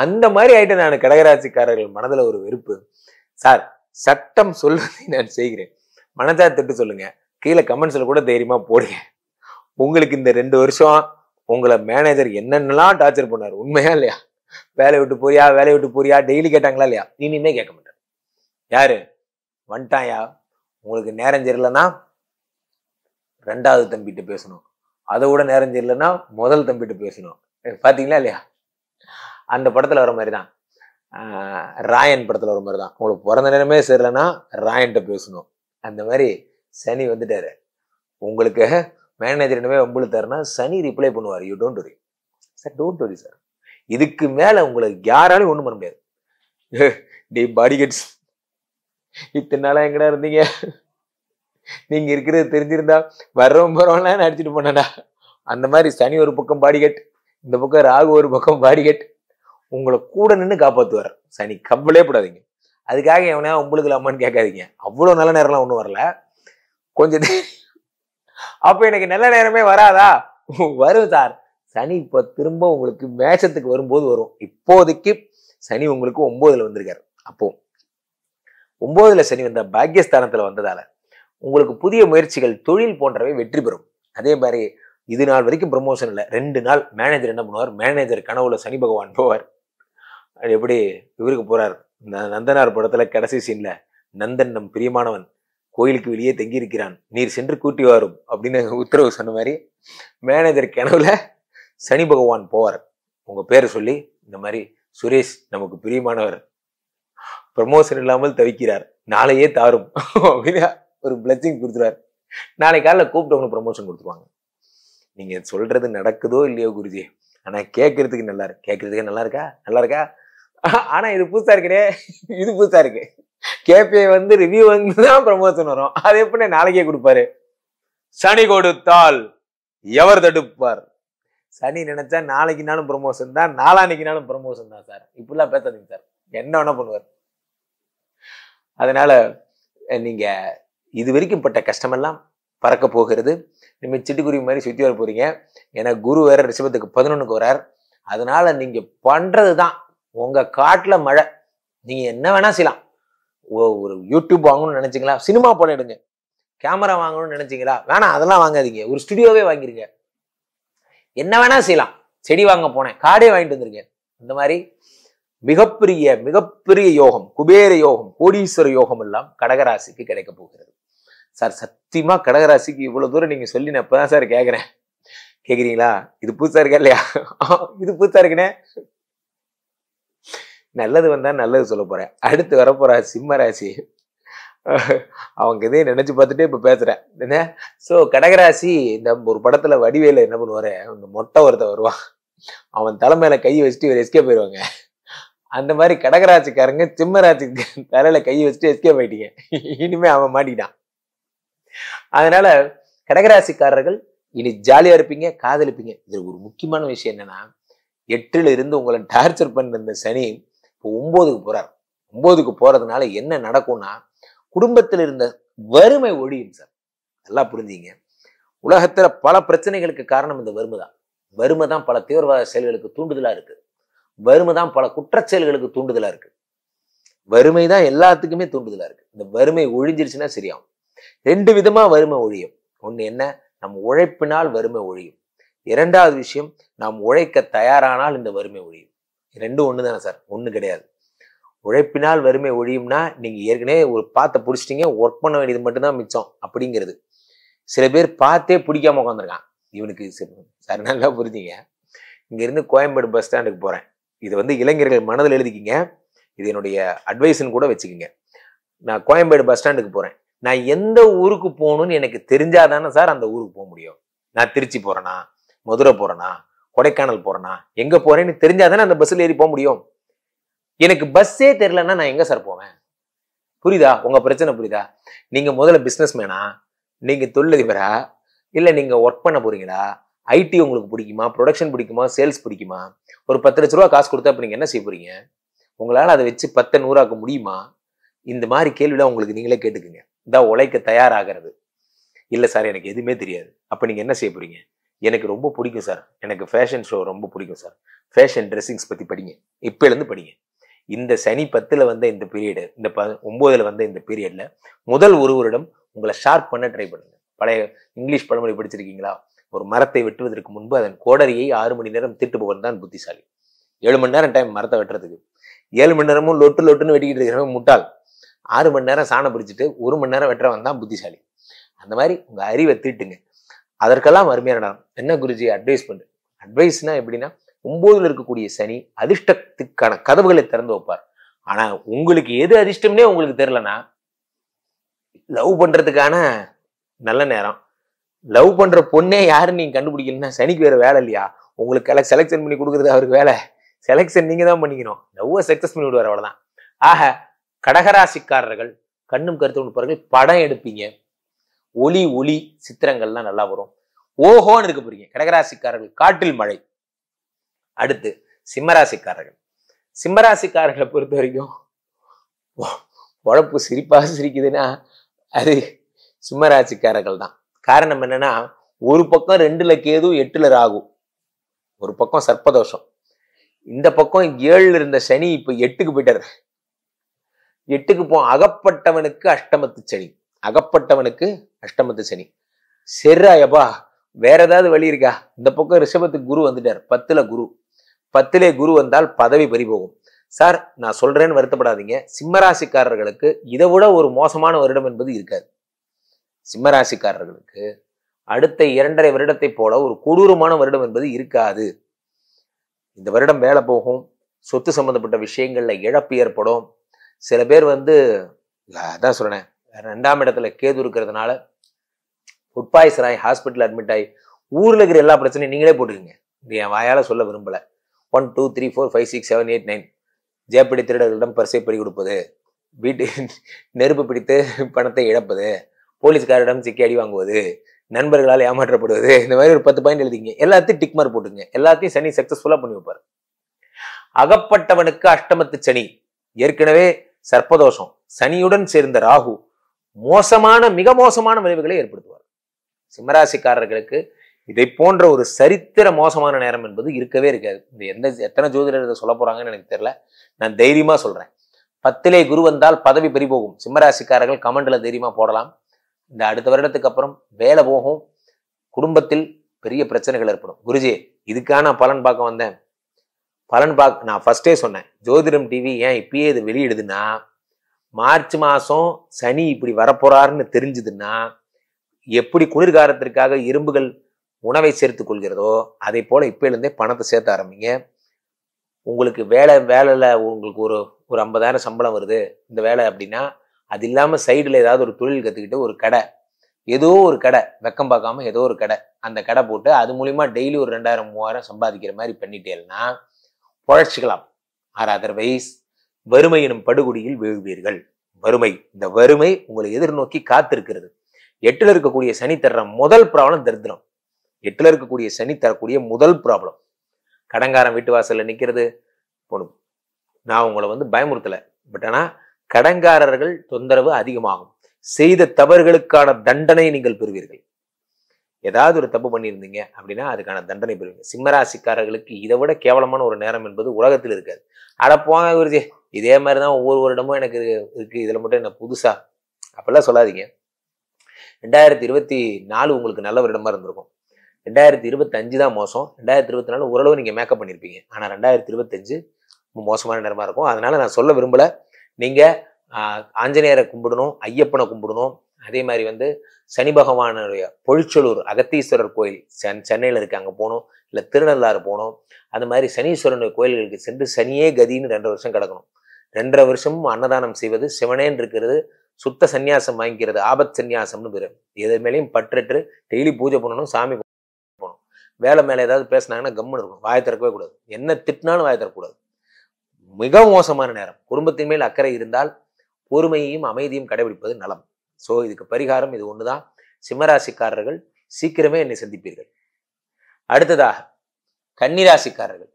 அந்த மாதிரி ஆயிட்ட நான் கடகராட்சிக்காரர்கள் மனதில் ஒரு வெறுப்பு சார் சட்டம் சொல்வதை நான் செய்கிறேன் மனதா திட்டு சொல்லுங்க கீழே கமெண்ட்ஸில் கூட தைரியமாக போடுங்க உங்களுக்கு இந்த ரெண்டு வருஷம் உங்களை மேனேஜர் என்னென்னலாம் டார்ச்சர் பண்ணார் உண்மையா இல்லையா வேலை விட்டு போறியா வேலை விட்டு போறியா டெய்லி கேட்டாங்களா இல்லையா நின்னே கேட்க மாட்டேன் யாரு வந்துட்டாயா உங்களுக்கு நேரம் தெரியலன்னா ரெண்டாவது தம்பிட்டு பேசணும் அதை விட நேரம் தெரியலன்னா முதல் தம்பிட்டு பேசணும் பார்த்தீங்களா இல்லையா அந்த படத்தில் வர மாதிரி தான் ராயன் படத்தில் வர மாதிரி தான் உங்களுக்கு பிறந்த நேரமே சரியில்லைன்னா ராயன்கிட்ட பேசணும் அந்த மாதிரி சனி வந்துட்டாரு உங்களுக்கு மேனேஜர் உங்களுக்கு தருன்னா சனி ரிப்ளை பண்ணுவார் you don't worry sir don't worry sir இதுக்கு மேலே உங்களுக்கு யாராலையும் ஒன்றும் பண்ண முடியாது டி பாடிகட்ஸ் இத்தனை நாளாக எங்கடா இருந்தீங்க நீங்க இருக்கிறது தெரிஞ்சிருந்தா வர்றவன் போறவன்லாம் அடிச்சுட்டு போனடா அந்த மாதிரி சனி ஒரு பக்கம் பாடிகட் இந்த பக்கம் ராகு ஒரு பக்கம் பாடிகட் உங்களை கூட நின்று காப்பாற்றுவார் சனி கவலே படாதீங்க அதுக்காக எவனையா உங்களுக்கு இல்லாமான்னு கேட்காதீங்க அவ்வளோ நல்ல நேரம்லாம் ஒன்றும் வரல கொஞ்சம் அப்போ எனக்கு நல்ல நேரமே வராதா வரும் சார் சனி இப்போ திரும்ப உங்களுக்கு மேஷத்துக்கு வரும்போது வரும் இப்போதைக்கு சனி உங்களுக்கு ஒம்போதில் வந்திருக்காரு அப்போ ஒம்போதில் சனி வந்த பாக்கியஸ்தானத்தில் வந்ததால் உங்களுக்கு புதிய முயற்சிகள் தொழில் போன்றவை வெற்றி பெறும் அதே மாதிரி இது நாள் வரைக்கும் ப்ரமோஷன் இல்லை ரெண்டு நாள் மேனேஜர் என்ன பண்ணுவார் மேனேஜர் கனவுல சனி பகவான் போவார் அது எப்படி இவருக்கு போகிறார் நந்தனார் படத்தில் கடைசி சீனில் நந்தன் நம் பிரியமானவன் கோயிலுக்கு வெளியே தங்கியிருக்கிறான் நீர் சென்று கூட்டி வரும் அப்படின்னு உத்தரவு சொன்ன மாதிரி மேனேஜர் கனவுல சனி பகவான் போவார் உங்கள் பேரை சொல்லி இந்த மாதிரி சுரேஷ் நமக்கு பிரியமானவர் ப்ரமோஷன் இல்லாமல் தவிக்கிறார் நாளையே தாரும் அப்படின்னா ஒரு பிளஸிங் கொடுத்துருவார் நாளை காலையில் கூப்பிட்டவங்களுக்கு ப்ரமோஷன் கொடுத்துருவாங்க நீங்கள் சொல்கிறது நடக்குதோ இல்லையோ குருஜி ஆனால் கேட்குறதுக்கு நல்லா இருக்கு கேட்குறதுக்கே நல்லா இருக்கா நல்லா இருக்கா ஆனா இது புதுசா இருக்கே இது புதுசா இருக்கு கேபிஐ வந்து ரிவ்யூ வந்து தான் ப்ரமோஷன் வரும் அது எப்படி நாளைக்கே கொடுப்பாரு சனி கொடுத்தால் எவர் தடுப்பார் சனி நினைச்சா நாளைக்குனாலும் ப்ரமோஷன் தான் நாளான்னைக்குனாலும் ப்ரமோஷன் தான் சார் இப்படிலாம் பேசாதீங்க சார் என்ன வேணா பண்ணுவார் அதனால நீங்க இது வரைக்கும் பட்ட கஷ்டமெல்லாம் பறக்க போகிறது நீங்க சிட்டுக்குருவி மாதிரி சுற்றி வர போறீங்க ஏன்னா குரு வேற ரிஷபத்துக்கு பதினொன்றுக்கு வரார் அதனால நீங்க பண்றது தான் உங்கள் காட்டில் மழை நீங்கள் என்ன வேணால் செய்யலாம் ஒரு யூடியூப் வாங்கணும்னு நினச்சிங்களா சினிமா படம் எடுங்க கேமரா வாங்கணும்னு நினச்சிங்களா வேணாம் அதெல்லாம் வாங்காதீங்க ஒரு ஸ்டுடியோவே வாங்கிருங்க என்ன வேணால் செய்யலாம் செடி வாங்க போனேன் காடே வாங்கிட்டு வந்திருக்கேன் இந்த மாதிரி மிகப்பெரிய மிகப்பெரிய யோகம் குபேர யோகம் கோடீஸ்வர யோகம் எல்லாம் கடகராசிக்கு கிடைக்க போகிறது சார் சத்தியமாக கடகராசிக்கு இவ்வளோ தூரம் நீங்கள் சொல்லி நான் இப்போ தான் சார் கேட்குறேன் கேட்குறீங்களா இது புதுசாக இருக்கா இல்லையா இது புதுசாக இருக்குனே நல்லது வந்தால் நல்லது சொல்ல போகிறேன் அடுத்து வரப்போகிற சிம்ம ராசி அவங்க இதே நினச்சி பார்த்துட்டே இப்போ பேசுகிறேன் என்ன ஸோ கடகராசி இந்த ஒரு படத்தில் வடிவேல என்ன பண்ணுவார் இந்த மொட்டை ஒருத்த வருவான் அவன் தலைமையில கை வச்சுட்டு இவர் எஸ்கே போயிடுவாங்க அந்த மாதிரி கடகராட்சிக்காரங்க சிம்மராட்சி தலையில் கை வச்சுட்டு எஸ்கே போயிட்டீங்க இனிமே அவன் மாட்டிக்கிட்டான் அதனால கடகராசிக்காரர்கள் இனி ஜாலியா இருப்பீங்க காதலிப்பீங்க இது ஒரு முக்கியமான விஷயம் என்னன்னா எட்டில் இருந்து உங்களை டார்ச்சர் பண்ணிருந்த சனி இப்போ ஒம்போதுக்கு போகிறார் ஒம்போதுக்கு போகிறதுனால என்ன நடக்கும்னா குடும்பத்தில் இருந்த வறுமை ஒழியும் சார் நல்லா புரிஞ்சிங்க உலகத்தில் பல பிரச்சனைகளுக்கு காரணம் இந்த வறுமை தான் வறுமை தான் பல தீவிரவாத செயல்களுக்கு தூண்டுதலாக இருக்குது வறுமை தான் பல குற்றச்செயல்களுக்கு தூண்டுதலாக இருக்குது வறுமை தான் எல்லாத்துக்குமே தூண்டுதலாக இருக்குது இந்த வறுமை ஒழிஞ்சிருச்சுன்னா சரியாகும் ரெண்டு விதமாக வறுமை ஒழியும் ஒன்று என்ன நம் உழைப்பினால் வறுமை ஒழியும் இரண்டாவது விஷயம் நாம் உழைக்க தயாரானால் இந்த வறுமை ஒழியும் ரெண்டும் ஒன்று தானே சார் ஒன்று கிடையாது உழைப்பினால் வறுமை ஒழியும்னா நீங்கள் ஏற்கனவே ஒரு பார்த்த பிடிச்சிட்டிங்க ஒர்க் பண்ண வேண்டியது மட்டும்தான் மிச்சம் அப்படிங்கிறது சில பேர் பார்த்தே பிடிக்காம உட்காந்துருக்கான் இவனுக்கு சார் நல்லா புரிஞ்சிங்க இங்கேருந்து கோயம்பேடு பஸ் ஸ்டாண்டுக்கு போகிறேன் இது வந்து இளைஞர்கள் மனதில் எழுதிக்கிங்க இது என்னுடைய அட்வைஸ்ன்னு கூட வச்சுக்கோங்க நான் கோயம்பேடு பஸ் ஸ்டாண்டுக்கு போகிறேன் நான் எந்த ஊருக்கு போகணுன்னு எனக்கு தெரிஞ்சாதானே சார் அந்த ஊருக்கு போக முடியும் நான் திருச்சி போகிறேனா மதுரை போகிறேனா கொடைக்கானல் போறேன்னா எங்க போறேன்னு தெரிஞ்சாதானே அந்த பஸ்ஸில் ஏறி போக முடியும் எனக்கு பஸ்ஸே தெரிலன்னா நான் எங்க சார் போவேன் புரியுதா உங்க பிரச்சனை புரியுதா நீங்க முதல்ல பிஸ்னஸ் மேனா நீங்க தொழிலதிபரா இல்ல நீங்க ஒர்க் பண்ண போறீங்களா ஐடி உங்களுக்கு பிடிக்குமா ப்ரொடக்ஷன் பிடிக்குமா சேல்ஸ் பிடிக்குமா ஒரு பத்து லட்ச ரூபா காசு கொடுத்தா இப்போ நீங்கள் என்ன செய்ய போறீங்க உங்களால் அதை வச்சு பத்து நூறாக்க முடியுமா இந்த மாதிரி எல்லாம் உங்களுக்கு நீங்களே கேட்டுக்குங்க இதான் உழைக்க தயாராகிறது இல்லை சார் எனக்கு எதுவுமே தெரியாது அப்போ நீங்கள் என்ன செய்ய போறீங்க எனக்கு ரொம்ப பிடிக்கும் சார் எனக்கு ஃபேஷன் ஷோ ரொம்ப பிடிக்கும் சார் ஃபேஷன் ட்ரெஸ்ஸிங்ஸ் பற்றி படிங்க இப்போலேருந்து படிங்க இந்த சனி பத்தில் வந்த இந்த பீரியடு இந்த ப ஒம்போதில் வந்த இந்த பீரியடில் முதல் ஒரு வருடம் உங்களை ஷார்ப் பண்ண ட்ரை பண்ணுங்கள் பழைய இங்கிலீஷ் பழமொழி படிச்சிருக்கீங்களா ஒரு மரத்தை வெட்டுவதற்கு முன்பு அதன் கோடரியை ஆறு மணி நேரம் திட்டு போவது தான் புத்திசாலி ஏழு மணி நேரம் டைம் மரத்தை வெட்டுறதுக்கு ஏழு மணி நேரமும் லொட்டு லொட்டுன்னு வெட்டிக்கிட்டு இருக்கிறவங்க முட்டாள் ஆறு மணி நேரம் சாணம் பிடிச்சிட்டு ஒரு மணி நேரம் வெட்டுறவன் தான் புத்திசாலி அந்த மாதிரி உங்கள் அறிவை திட்டுங்க அதற்கெல்லாம் அருமையான என்ன குருஜி அட்வைஸ் பண்ணு அட்வைஸ்னா எப்படின்னா ஒம்போதுல இருக்கக்கூடிய சனி அதிர்ஷ்டத்துக்கான கதவுகளை திறந்து வைப்பார் ஆனா உங்களுக்கு எது அதிர்ஷ்டம்னே உங்களுக்கு தெரிலனா லவ் பண்றதுக்கான நல்ல நேரம் லவ் பண்ற பொண்ணே யாருன்னு நீங்க கண்டுபிடிக்கலன்னா சனிக்கு வேற வேலை இல்லையா உங்களுக்கு கலெக்ட் செலெக்ஷன் பண்ணி கொடுக்குறது அவருக்கு வேலை செலெக்ஷன் நீங்க தான் பண்ணிக்கணும் லவ்வை சக்சஸ் பண்ணி விடுவார் அவ்வளவுதான் ஆக கடகராசிக்காரர்கள் கண்ணும் கருத்து கொடுப்பார்கள் படம் எடுப்பீங்க ஒளி ஒளி சித்திரங்கள்லாம் நல்லா வரும் ஓஹோன்னு இருக்க போறீங்க கடகராசிக்காரர்கள் காட்டில் மழை அடுத்து சிம்மராசிக்காரர்கள் சிம்மராசிக்காரர்களை பொறுத்த வரைக்கும் உழப்பு சிரிப்பாக சிரிக்குதுன்னா அது சிம்மராசிக்காரர்கள் தான் காரணம் என்னன்னா ஒரு பக்கம் ரெண்டுல கேது எட்டுல ராகு ஒரு பக்கம் சர்ப்பதோஷம் இந்த பக்கம் ஏழுல இருந்த சனி இப்ப எட்டுக்கு போயிட்டார் எட்டுக்கு போ அகப்பட்டவனுக்கு அஷ்டமத்து சனி அகப்பட்டவனுக்கு அஷ்டமத்து சனி செர்ராயப்பா வேற ஏதாவது வழி இருக்கா இந்த பக்கம் ரிஷபத்துக்கு குரு வந்துட்டார் பத்துல குரு பத்திலே குரு வந்தால் பதவி பறிபோகும் சார் நான் சொல்றேன்னு வருத்தப்படாதீங்க சிம்மராசிக்காரர்களுக்கு இதை விட ஒரு மோசமான வருடம் என்பது இருக்காது சிம்மராசிக்காரர்களுக்கு அடுத்த இரண்டரை வருடத்தை போல ஒரு கொடூரமான வருடம் என்பது இருக்காது இந்த வருடம் வேலை போகும் சொத்து சம்பந்தப்பட்ட விஷயங்கள்ல இழப்பு ஏற்படும் சில பேர் வந்து அதான் சொல்றேன் ரெண்டாம் இடத்துல கேது இருக்கிறதுனால ஃபுட் பாய்சன் ஆகி ஹாஸ்பிட்டல் அட்மிட் ஆகி ஊரில் இருக்கிற எல்லா பிரச்சனையும் நீங்களே போட்டுக்கோங்க இது என் வாயால் சொல்ல விரும்பலை one two three four five six seven eight nine ஜேப்படி திருடர்களிடம் பரிசை பறி கொடுப்பது வீட்டு நெருப்பு பிடித்து பணத்தை இழப்பது போலீஸ்காரிடம் சிக்கி அடி வாங்குவது நண்பர்களால் ஏமாற்றப்படுவது இந்த மாதிரி ஒரு பத்து பாயிண்ட் எழுதிங்க எல்லாத்தையும் டிக்மார் போட்டுங்க எல்லாத்தையும் சனி சக்ஸஸ்ஃபுல்லாக பண்ணி வைப்பார் அகப்பட்டவனுக்கு அஷ்டமத்து சனி ஏற்கனவே சர்ப்பதோஷம் சனியுடன் சேர்ந்த ராகு மோசமான மிக மோசமான விளைவுகளை ஏற்படுத்துவார் சிம்மராசிக்காரர்களுக்கு இதை போன்ற ஒரு சரித்திர மோசமான நேரம் என்பது இருக்கவே இருக்காது இந்த எந்த எத்தனை ஜோதிடர் சொல்ல போறாங்கன்னு எனக்கு தெரியல நான் தைரியமா சொல்றேன் பத்திலே குரு வந்தால் பதவி பறிபோகும் சிம்மராசிக்காரர்கள் கமண்டில் தைரியமா போடலாம் இந்த அடுத்த வருடத்துக்கு அப்புறம் வேலை போகும் குடும்பத்தில் பெரிய பிரச்சனைகள் ஏற்படும் குருஜி இதுக்கான பலன் பார்க்க வந்தேன் பலன் பார்க்க நான் ஃபர்ஸ்டே சொன்னேன் ஜோதிடம் டிவி ஏன் இப்பயே இது வெளியிடுதுன்னா மார்ச் மாதம் சனி இப்படி வரப்போறாருன்னு தெரிஞ்சுதுன்னா எப்படி குளிர்காரத்திற்காக இரும்புகள் உணவை சேர்த்து கொள்கிறதோ அதே போல் இப்போலேருந்தே பணத்தை சேர்த்த ஆரம்பிங்க உங்களுக்கு வேலை வேலையில் உங்களுக்கு ஒரு ஒரு ஐம்பதாயிரம் சம்பளம் வருது இந்த வேலை அப்படின்னா அது இல்லாமல் சைடில் ஏதாவது ஒரு தொழில் கற்றுக்கிட்டு ஒரு கடை ஏதோ ஒரு கடை வெக்கம் பார்க்காம ஏதோ ஒரு கடை அந்த கடை போட்டு அது மூலிமா டெய்லி ஒரு ரெண்டாயிரம் மூவாயிரம் சம்பாதிக்கிற மாதிரி பண்ணிட்டேன்னா பொழைச்சிக்கலாம் ஆர் அதர்வைஸ் வறுமை எனும் படுகொடியில் வீழ்வீர்கள் வறுமை இந்த வறுமை உங்களை எதிர்நோக்கி காத்திருக்கிறது எட்டில் இருக்கக்கூடிய சனி தர்ற முதல் ப்ராப்ளம் தரித்திரம் எட்டில் இருக்கக்கூடிய சனி தரக்கூடிய முதல் ப்ராப்ளம் கடங்காரம் வீட்டு வாசலில் நிற்கிறது பொண்ணு நான் உங்களை வந்து பயமுறுத்தலை பட் ஆனால் கடங்காரர்கள் தொந்தரவு அதிகமாகும் செய்த தவறுகளுக்கான தண்டனை நீங்கள் பெறுவீர்கள் ஏதாவது ஒரு தப்பு பண்ணியிருந்தீங்க அப்படின்னா அதுக்கான தண்டனை பெறுவீங்க சிம்மராசிக்காரர்களுக்கு இதை விட கேவலமான ஒரு நேரம் என்பது உலகத்தில் இருக்காது அடப்போங்க குருஜி இதே மாதிரி தான் ஒவ்வொரு வருடமும் எனக்கு இருக்கு இதில் மட்டும் என்ன புதுசா அப்படிலாம் சொல்லாதீங்க ரெண்டாயிரத்தி இருபத்தி நாலு உங்களுக்கு நல்ல வருடமாக இருந்திருக்கும் ரெண்டாயிரத்தி இருபத்தஞ்சு தான் மோசம் ரெண்டாயிரத்தி இருபத்தி நாலு ஓரளவு நீங்கள் மேக்கப் பண்ணியிருப்பீங்க ஆனால் ரெண்டாயிரத்தி இருபத்தஞ்சு ரொம்ப மோசமான நேரமாக இருக்கும் அதனால் நான் சொல்ல விரும்பலை நீங்கள் ஆஞ்சநேயரை கும்பிடணும் ஐயப்பனை கும்பிடணும் அதே மாதிரி வந்து சனி பகவானுடைய பொழிச்சலூர் அகத்தீஸ்வரர் கோயில் சென் சென்னையில் இருக்குது அங்கே போகணும் இல்லை திருநள்ளாறு போகணும் அந்த மாதிரி சனீஸ்வரனுடைய கோயில்களுக்கு சென்று சனியே கதின்னு ரெண்டரை வருஷம் கிடக்கணும் ரெண்டரை வருஷமும் அன்னதானம் செய்வது சிவனேன்னு இருக்கிறது சுத்த சந்நியாசம் வாங்கிக்கிறது ஆபத் சந்நியாசம்னு பேர் எது மேலேயும் பற்றற்று டெய்லி பூஜை பண்ணணும் சாமி போகணும் வேலை மேலே ஏதாவது பேசினாங்கன்னா கம்முன்னு இருக்கணும் வாய திறக்கவே கூடாது என்ன திட்டினாலும் வாய திறக்கக்கூடாது மிக மோசமான நேரம் குடும்பத்தின் மேல் அக்கறை இருந்தால் பொறுமையையும் அமைதியும் கடைபிடிப்பது நலம் ஸோ இதுக்கு பரிகாரம் இது ஒன்று தான் சிம்மராசிக்காரர்கள் சீக்கிரமே என்னை சந்திப்பீர்கள் அடுத்ததாக கன்னிராசிக்காரர்கள்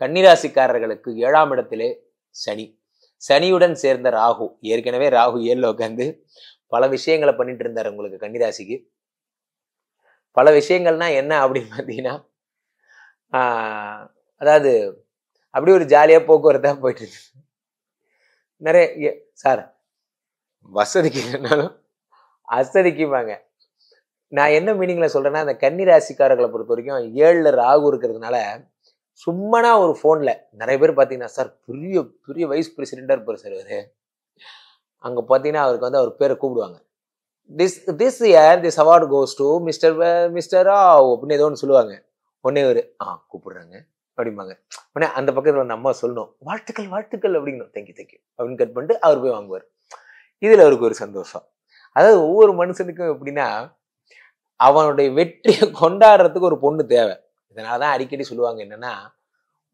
கன்னிராசிக்காரர்களுக்கு ஏழாம் இடத்திலே சனி சனியுடன் சேர்ந்த ராகு ஏற்கனவே ராகு ஏழில் உட்காந்து பல விஷயங்களை பண்ணிட்டு இருந்தார் உங்களுக்கு கன்னிராசிக்கு பல விஷயங்கள்னா என்ன அப்படின்னு பார்த்தீங்கன்னா அதாவது அப்படி ஒரு ஜாலியாக போக்குவரத்தாக போயிட்டு இருக்கு நிறைய சார் வசதிக்கு இல்லைனாலும் அசதிக்குவாங்க நான் என்ன மீனிங்கில் சொல்கிறேன்னா அந்த கன்னிராசிக்காரர்களை பொறுத்த வரைக்கும் ஏழில் ராகு இருக்கிறதுனால சும்மனா ஒரு ஃபோனில் நிறைய பேர் பார்த்தீங்கன்னா சார் பெரிய பெரிய வைஸ் பிரசிடெண்ட்டாக இருப்பார் சார் அவர் அங்கே பார்த்தீங்கன்னா அவருக்கு வந்து அவர் பேரை கூப்பிடுவாங்க this this year this award goes to mister mister அப்படின்னு ஏதோ ஒன்று சொல்லுவாங்க உடனே ஒரு ஆ கூப்பிடுறாங்க அப்படிம்பாங்க உடனே அந்த பக்கத்தில் அம்மா சொல்லணும் வாழ்த்துக்கள் வாழ்த்துக்கள் அப்படிங்கணும் தேங்க்யூ தேங்க்யூ அப்படின்னு கட் பண்ணிட்டு அவர் போய் வாங்குவார் இதில் அவருக்கு ஒரு சந்தோஷம் அதாவது ஒவ்வொரு மனுஷனுக்கும் எப்படின்னா அவனுடைய வெற்றியை கொண்டாடுறதுக்கு ஒரு பொண்ணு தேவை இதனால தான் அடிக்கடி சொல்லுவாங்க என்னென்னா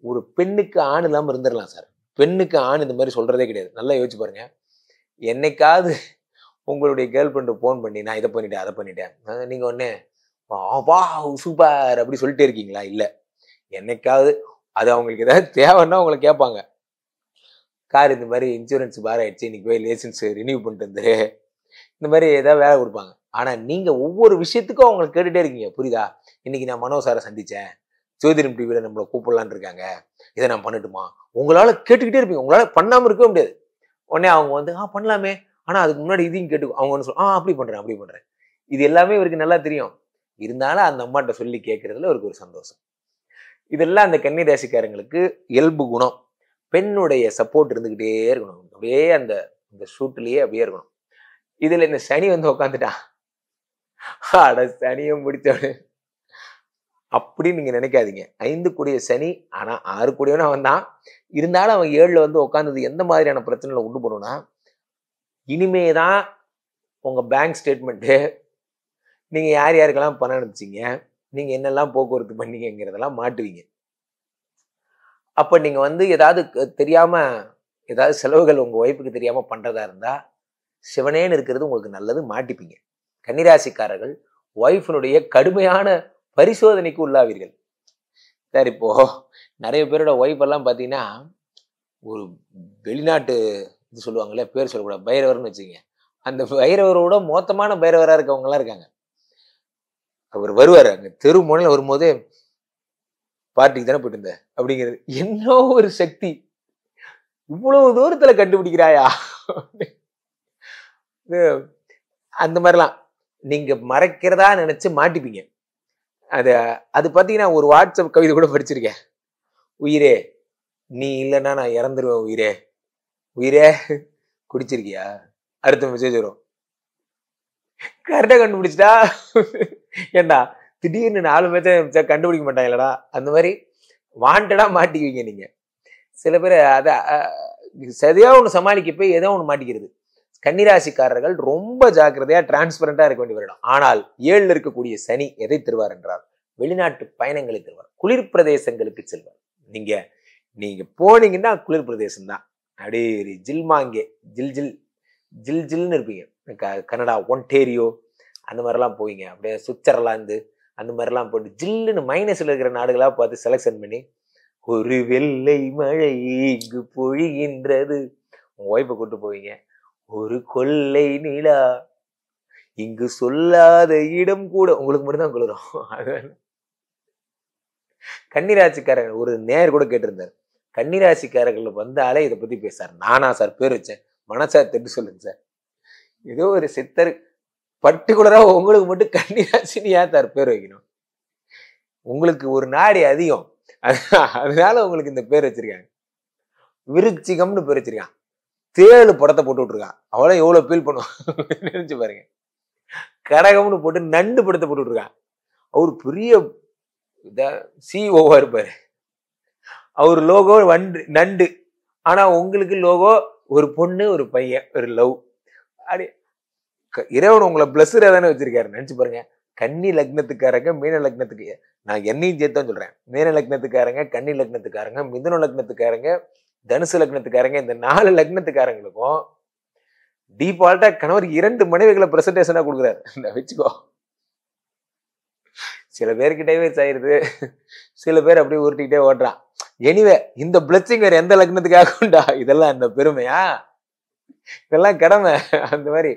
ஒரு பெண்ணுக்கு ஆண் இல்லாமல் இருந்துடலாம் சார் பெண்ணுக்கு ஆண் இந்த மாதிரி சொல்கிறதே கிடையாது நல்லா யோசிச்சு பாருங்க என்னைக்காவது உங்களுடைய கேர்ள் ஃப்ரெண்டு ஃபோன் பண்ணி நான் இதை பண்ணிட்டேன் அதை பண்ணிட்டேன் நீங்கள் ஒன்று வா சூப்பர் அப்படி சொல்லிட்டே இருக்கீங்களா இல்லை என்னைக்காவது அது அவங்களுக்கு ஏதாவது தேவைன்னா அவங்கள கேட்பாங்க கார் இந்த மாதிரி இன்சூரன்ஸ் பாராயிடுச்சு ஆயிடுச்சு இன்னைக்கு போய் லைசன்ஸ் ரினியூ பண்ணிட்டு வந்து இந்த மாதிரி ஏதாவது வேலை கொடுப்பாங்க ஆனால் நீங்கள் ஒவ்வொரு விஷயத்துக்கும் அவங்களை கேட்டுகிட்டே இருக்கீங்க புரியுதா இன்னைக்கு நான் மனோசாரை சந்தித்தேன் ஜோதிடம் டிவியில் நம்மளை கூப்பிடலான் இருக்காங்க இதை நான் பண்ணட்டுமா உங்களால் கேட்டுக்கிட்டே இருப்பீங்க உங்களால் பண்ணாமல் இருக்கவே முடியாது உடனே அவங்க வந்து ஆ பண்ணலாமே ஆனால் அதுக்கு முன்னாடி இதையும் கேட்டு அவங்க வந்து சொல்ல ஆ அப்படி பண்ணுறேன் அப்படி பண்ணுறேன் இது எல்லாமே இவருக்கு நல்லா தெரியும் இருந்தாலும் அந்த அம்மாட்ட சொல்லி கேட்கறதுல அவருக்கு ஒரு சந்தோஷம் இதெல்லாம் அந்த கன்னி ராசிக்காரங்களுக்கு இயல்பு குணம் பெண்ணுடைய சப்போர்ட் இருந்துக்கிட்டே இருக்கணும் அப்படியே அந்த இந்த ஷூட்லேயே அப்படியே இருக்கணும் இதில் இந்த சனி வந்து உட்காந்துட்டான் அட சனியும் பிடிச்சவனு அப்படின்னு நீங்கள் நினைக்காதீங்க ஐந்து கூடிய சனி ஆனால் ஆறு கூடியவன அவன் தான் இருந்தாலும் அவன் ஏழில் வந்து உட்காந்தது எந்த மாதிரியான பிரச்சனைகளை உண்டு பண்ணுன்னா இனிமே தான் உங்கள் பேங்க் ஸ்டேட்மெண்ட்டு நீங்கள் யார் யாருக்கெல்லாம் பணம் அனுப்பிச்சிங்க நீங்கள் என்னெல்லாம் போக்குவரத்து பண்ணீங்கிறதெல்லாம் மாட்டுவீங்க அப்போ நீங்கள் வந்து ஏதாவது தெரியாமல் ஏதாவது செலவுகள் உங்கள் ஒய்ஃபுக்கு தெரியாமல் பண்ணுறதா இருந்தால் சிவனேன்னு இருக்கிறது உங்களுக்கு நல்லது மாட்டிப்பீங்க கன்னிராசிக்காரர்கள் ஒய்ஃபினுடைய கடுமையான பரிசோதனைக்கு உள்ளாவீர்கள் சார் இப்போ நிறைய பேரோட ஒய்ஃப் எல்லாம் பார்த்தீங்கன்னா ஒரு வெளிநாட்டு இது சொல்லுவாங்களே பேர் சொல்லக்கூடாது பைரவர்னு வச்சுங்க அந்த பைரவரோட மோத்தமான பைரவராக இருக்கவங்களாம் இருக்காங்க அவர் வருவார் அங்கே தெரு முனையில் வரும்போது பார்ட்டிக்கு தானே போயிட்டு இருந்த அப்படிங்கிறது என்ன ஒரு சக்தி இவ்வளவு தூரத்தில் கண்டுபிடிக்கிறாயா அந்த மாதிரிலாம் நீங்க மறைக்கிறதா நினைச்சு மாட்டிப்பீங்க அது அது பார்த்தீங்கன்னா ஒரு வாட்ஸ்அப் கவிதை கூட படிச்சிருக்கேன் உயிரே நீ இல்லைன்னா நான் இறந்துருவேன் உயிரே உயிரே குடிச்சிருக்கியா அடுத்த மெசேஜ் வரும் கரெக்டாக கண்டுபிடிச்சிட்டா ஏண்டா திடீர்னு நாலு பேர்த்த கண்டுபிடிக்க மாட்டாங்களடா அந்த மாதிரி வாண்டடாக மாட்டிக்குவீங்க நீங்கள் சில பேர் அதை சரியாக ஒன்று சமாளிக்க போய் ஏதோ ஒன்று மாட்டிக்கிறது கன்னிராசிக்காரர்கள் ரொம்ப ஜாக்கிரதையா டிரான்ஸ்பரண்டா இருக்க வேண்டி வரணும் ஆனால் ஏழில் இருக்கக்கூடிய சனி எதை தருவார் என்றார் வெளிநாட்டு பயணங்களை தருவார் குளிர் பிரதேசங்களுக்கு செல்வார் நீங்க நீங்க போனீங்கன்னா குளிர் பிரதேசம் தான் ஜில் ஜில்மாங்கே ஜில் ஜில் ஜில் ஜில்னு இருப்பீங்க கனடா ஒன்டேரியோ அந்த மாதிரிலாம் போவீங்க அப்படியே சுவிட்சர்லாந்து அந்த மாதிரிலாம் போட்டு ஜில்லுன்னு மைனஸில் இருக்கிற நாடுகளாக பார்த்து செலெக்ஷன் பண்ணி ஒரு வெள்ளை மழை இங்கு பொழிகின்றது உங்கள் ஒய்ஃபை கூட்டு போவீங்க ஒரு கொள்ளை நிலா இங்கு சொல்லாத இடம் கூட உங்களுக்கு மட்டும்தான் குளிரும் கன்னிராசிக்காரர்கள் ஒரு நேர் கூட கேட்டிருந்தார் கன்னிராசிக்காரர்கள் வந்தாலே இதை பத்தி பேசார் நானா சார் பேர் வச்சேன் மனசா தெரிஞ்சு சொல்லுங்க சார் ஏதோ ஒரு சித்தர் பர்டிகுலரா உங்களுக்கு மட்டும் கன்னிராசின்னு ஏன் சார் பேர் வைக்கணும் உங்களுக்கு ஒரு நாடி அதிகம் அதனால உங்களுக்கு இந்த பேர் வச்சிருக்காங்க விருச்சிகம்னு பேர் வச்சிருக்காங்க தேழு படத்தை போட்டு விட்ருக்கான் அவளை எவ்வளோ ஃபீல் பண்ணுவான் நினைச்சு பாருங்க கடகம்னு போட்டு நண்டு படத்தை போட்டு விட்ருக்கான் அவர் பெரிய இதாக சிஓவாக e இருப்பார் அவர் லோகோ வண்டு நண்டு ஆனால் உங்களுக்கு லோகோ ஒரு பொண்ணு ஒரு பையன் ஒரு லவ் அப்படி இறைவன் உங்களை பிளஸ்ஸராக தானே வச்சிருக்காரு நினச்சி பாருங்க கன்னி லக்னத்துக்காரங்க மீன லக்னத்துக்கு நான் என்னையும் சேர்த்தான் சொல்கிறேன் மீன லக்னத்துக்காரங்க கன்னி லக்னத்துக்காரங்க மிதுன லக்னத்துக்காரங்க தனுசு லக்னத்துக்காரங்க இந்த நாலு லக்னத்துக்காரங்களுக்கும் டிஃபால்ட்டா கணவர் இரண்டு மனைவிகளை ப்ரெசன்டேஷனா கொடுக்குறாரு வச்சுக்கோ சில பேருக்கு டைவேஸ் ஆயிருது சில பேர் அப்படியே உருட்டிக்கிட்டே ஓடுறான் எனிவே இந்த பிளச்சிங் வேற எந்த லக்னத்துக்காக உண்டா இதெல்லாம் இந்த பெருமையா இதெல்லாம் கடமை அந்த மாதிரி